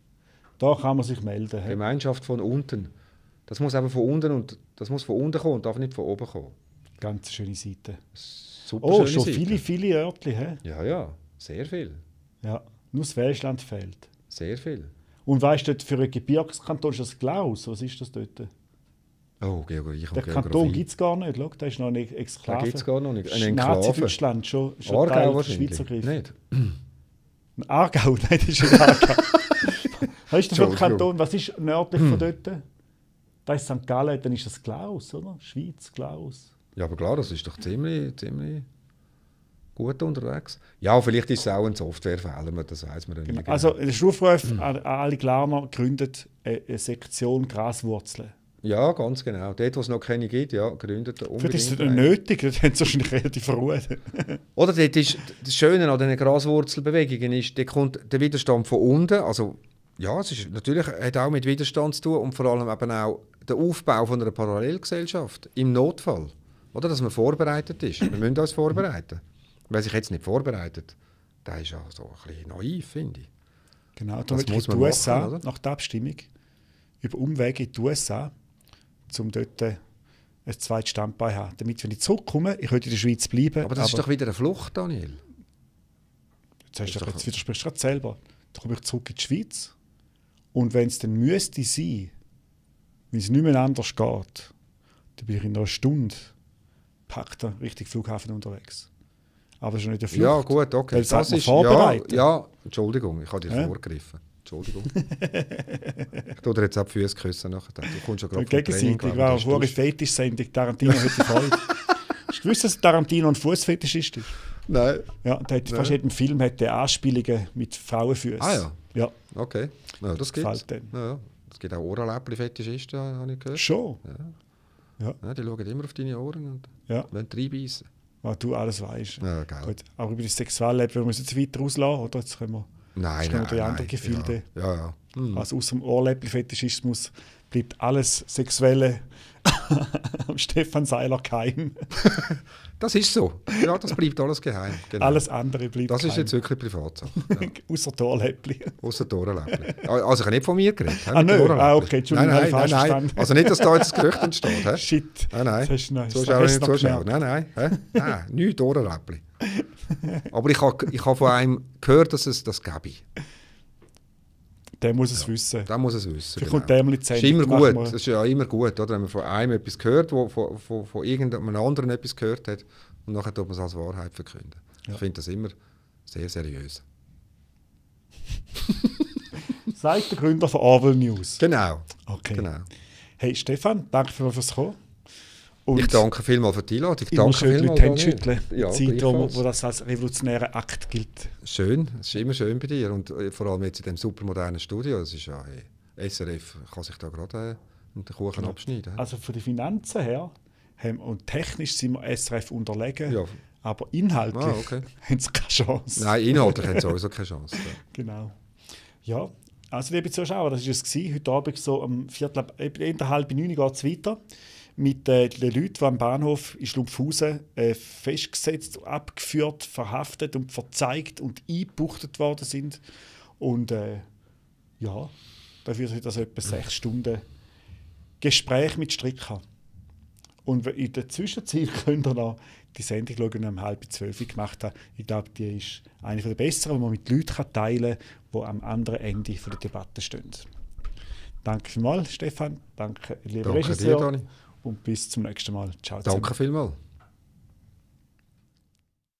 Da kann man sich melden. Hey. Gemeinschaft von unten. Das muss eben von unten und das muss von unten kommen und darf nicht von oben kommen. Ganz schöne Seite. Super oh, schon Seite. viele, viele Örtchen. Ja, ja, sehr viel. Ja, nur das Welschland fehlt. Sehr viel. Und weißt du, für einen Gebirgskanton ist das Klaus? Was ist das dort? Oh, ich Geografie. Der Kanton gibt es gar nicht. Schau, da ist noch eine Exklave. Da gibt es gar noch nicht. Eine Exklave. Nazi-Deutschland schon, schon Aargau Teil der Schweizer Griff. Nicht. Aargau? Nein, das ist ein Aargau. weißt du, für Kanton, was ist nördlich von dort? Da ist St. Gallen, dann ist das Klaus, oder? Schweiz, Klaus. Ja, aber klar, das ist doch ziemlich, ziemlich gut unterwegs. Ja, vielleicht ist es auch ein Softwarefehler, das weiß man genau. nicht. Genau. Also, der Aufruf an alle Glarner gründet eine Sektion Graswurzeln. Ja, ganz genau. Dort, wo es noch keine gibt, ja, gründet er unbedingt. Das ist nicht nötig, das haben sie wahrscheinlich relativ Ruhe. Oder dort ist, das Schöne an diesen Graswurzelbewegungen ist, der kommt der Widerstand von unten, also ja, es ist, natürlich hat auch mit Widerstand zu tun und vor allem eben auch der Aufbau von einer Parallelgesellschaft im Notfall. Oder, dass man vorbereitet ist. Wir müssen uns vorbereiten. Wer sich jetzt nicht vorbereitet, der ist ja so ein bisschen naiv, finde ich. Genau, da muss man die USA machen, nach der Abstimmung über Umwege in die USA um dort ein zweites Standbein zu haben. Damit, wenn ich zurückkomme, ich könnte in der Schweiz bleiben. Aber das aber ist doch wieder eine Flucht, Daniel. Jetzt, hast du, jetzt widersprichst du gerade selber. Dann komme ich zurück in die Schweiz. Und wenn es dann müsste sein, wenn es nicht mehr anders geht, dann bin ich in einer Stunde packt er richtig Flughafen unterwegs. Aber schon nicht der Flucht. Ja, gut, okay. Weil das, das ist, vorbereitet. Ja, ja, Entschuldigung, ich habe dich ja? vorgegriffen. Entschuldigung. Oder jetzt auch die Füße küssen nachher. Du kommst ja gerade vom Gegenseitig, Training, wow, hohe Fetisch-Sendung. Tarantino hat die Freude. Hast du gewusst, dass Tarantino ein Fußfetischist ist? Nein. Ja, der hat Nein. fast jedem Film hat er Anspielungen mit Frauenfüßen. Ah ja? Ja. Okay, ja, das, das gibt's. Ja, ja. Es gibt auch Ohrenläppli-Fetischisten, habe ich gehört. Schon? Ja. ja. ja. Die schauen immer auf deine Ohren und ja. wollen reinbeißen. Was ah, du alles weißt. Ja, geil. Gut. Aber über das Sexualleben müssen wir jetzt weiter auslassen, oder? Jetzt können wir nein, schnudriante Gefühle ja, ja, ja. Hm. Also aus dem Ohrläppchen-Fetischismus bleibt alles Sexuelle am Stefan Seiler geheim. das ist so. Ja, das bleibt alles geheim. Genau. Alles andere bleibt Das ist jetzt wirklich Privatsache. Ja. Außer Torläppli. Außer Torläppli. Also ich habe nicht von mir geredet. Ah, nein. Ah, okay. Entschuldigung, nein, nein, nein, nein. Also nicht, dass da jetzt das Gerücht entsteht. He? Shit. Nein, nein. Das ist nice. Zuschauer, das Zuschauer. Nein, nein. nein. Nein, nein. Nein, Aber ich habe ich hab von einem gehört, dass es das gäbe. Der muss es ja, wissen. Der muss es wissen. genau. kommt der mal in ist immer gut. Das ist ja immer gut, oder? wenn man von einem etwas gehört, wo, von, von, von irgendeinem anderen etwas gehört hat, und nachher tut man es als Wahrheit verkünden. Ja. Ich finde das immer sehr seriös. Seid der Gründer von Arvel News. Genau. Okay. genau. Hey Stefan, danke für fürs Kommen. Und ich danke vielmals für die Einladung. Ich danke schön vielmals. Leute schütteln. Ja, Zeit, wo, wo das als revolutionärer Akt gilt. Schön, es ist immer schön bei dir und äh, vor allem jetzt in diesem supermodernen Studio. Das ist ja, hey, SRF kann sich da gerade äh, den Kuchen genau. abschneiden. Also von den Finanzen her haben, und technisch sind wir SRF unterlegen. Ja. Aber inhaltlich ah, okay. haben sie keine Chance. Nein, inhaltlich haben sie sowieso keine Chance. Ja. Genau. Ja, also liebe Zuschauer, das war es. Heute Abend so um Viertel, ab, halb neun geht es weiter mit äh, den Leuten, die am Bahnhof in Schlumpfhausen äh, festgesetzt, abgeführt, verhaftet und verzeigt und eingebuchtet worden sind. Und äh, ja, dafür sind das etwa sechs Stunden Gespräch mit Stricker. Und in der Zwischenzeit könnt ihr noch die Sendung schauen, die um halb zwölf gemacht habe. Ich glaube, die ist eine der besseren, die man mit Leuten teilen kann, die am anderen Ende der Debatte stehen. Danke vielmals, Stefan. Danke, lieber Danke Regisseur. Dir, Dani und bis zum nächsten Mal. Ciao. Danke vielmals.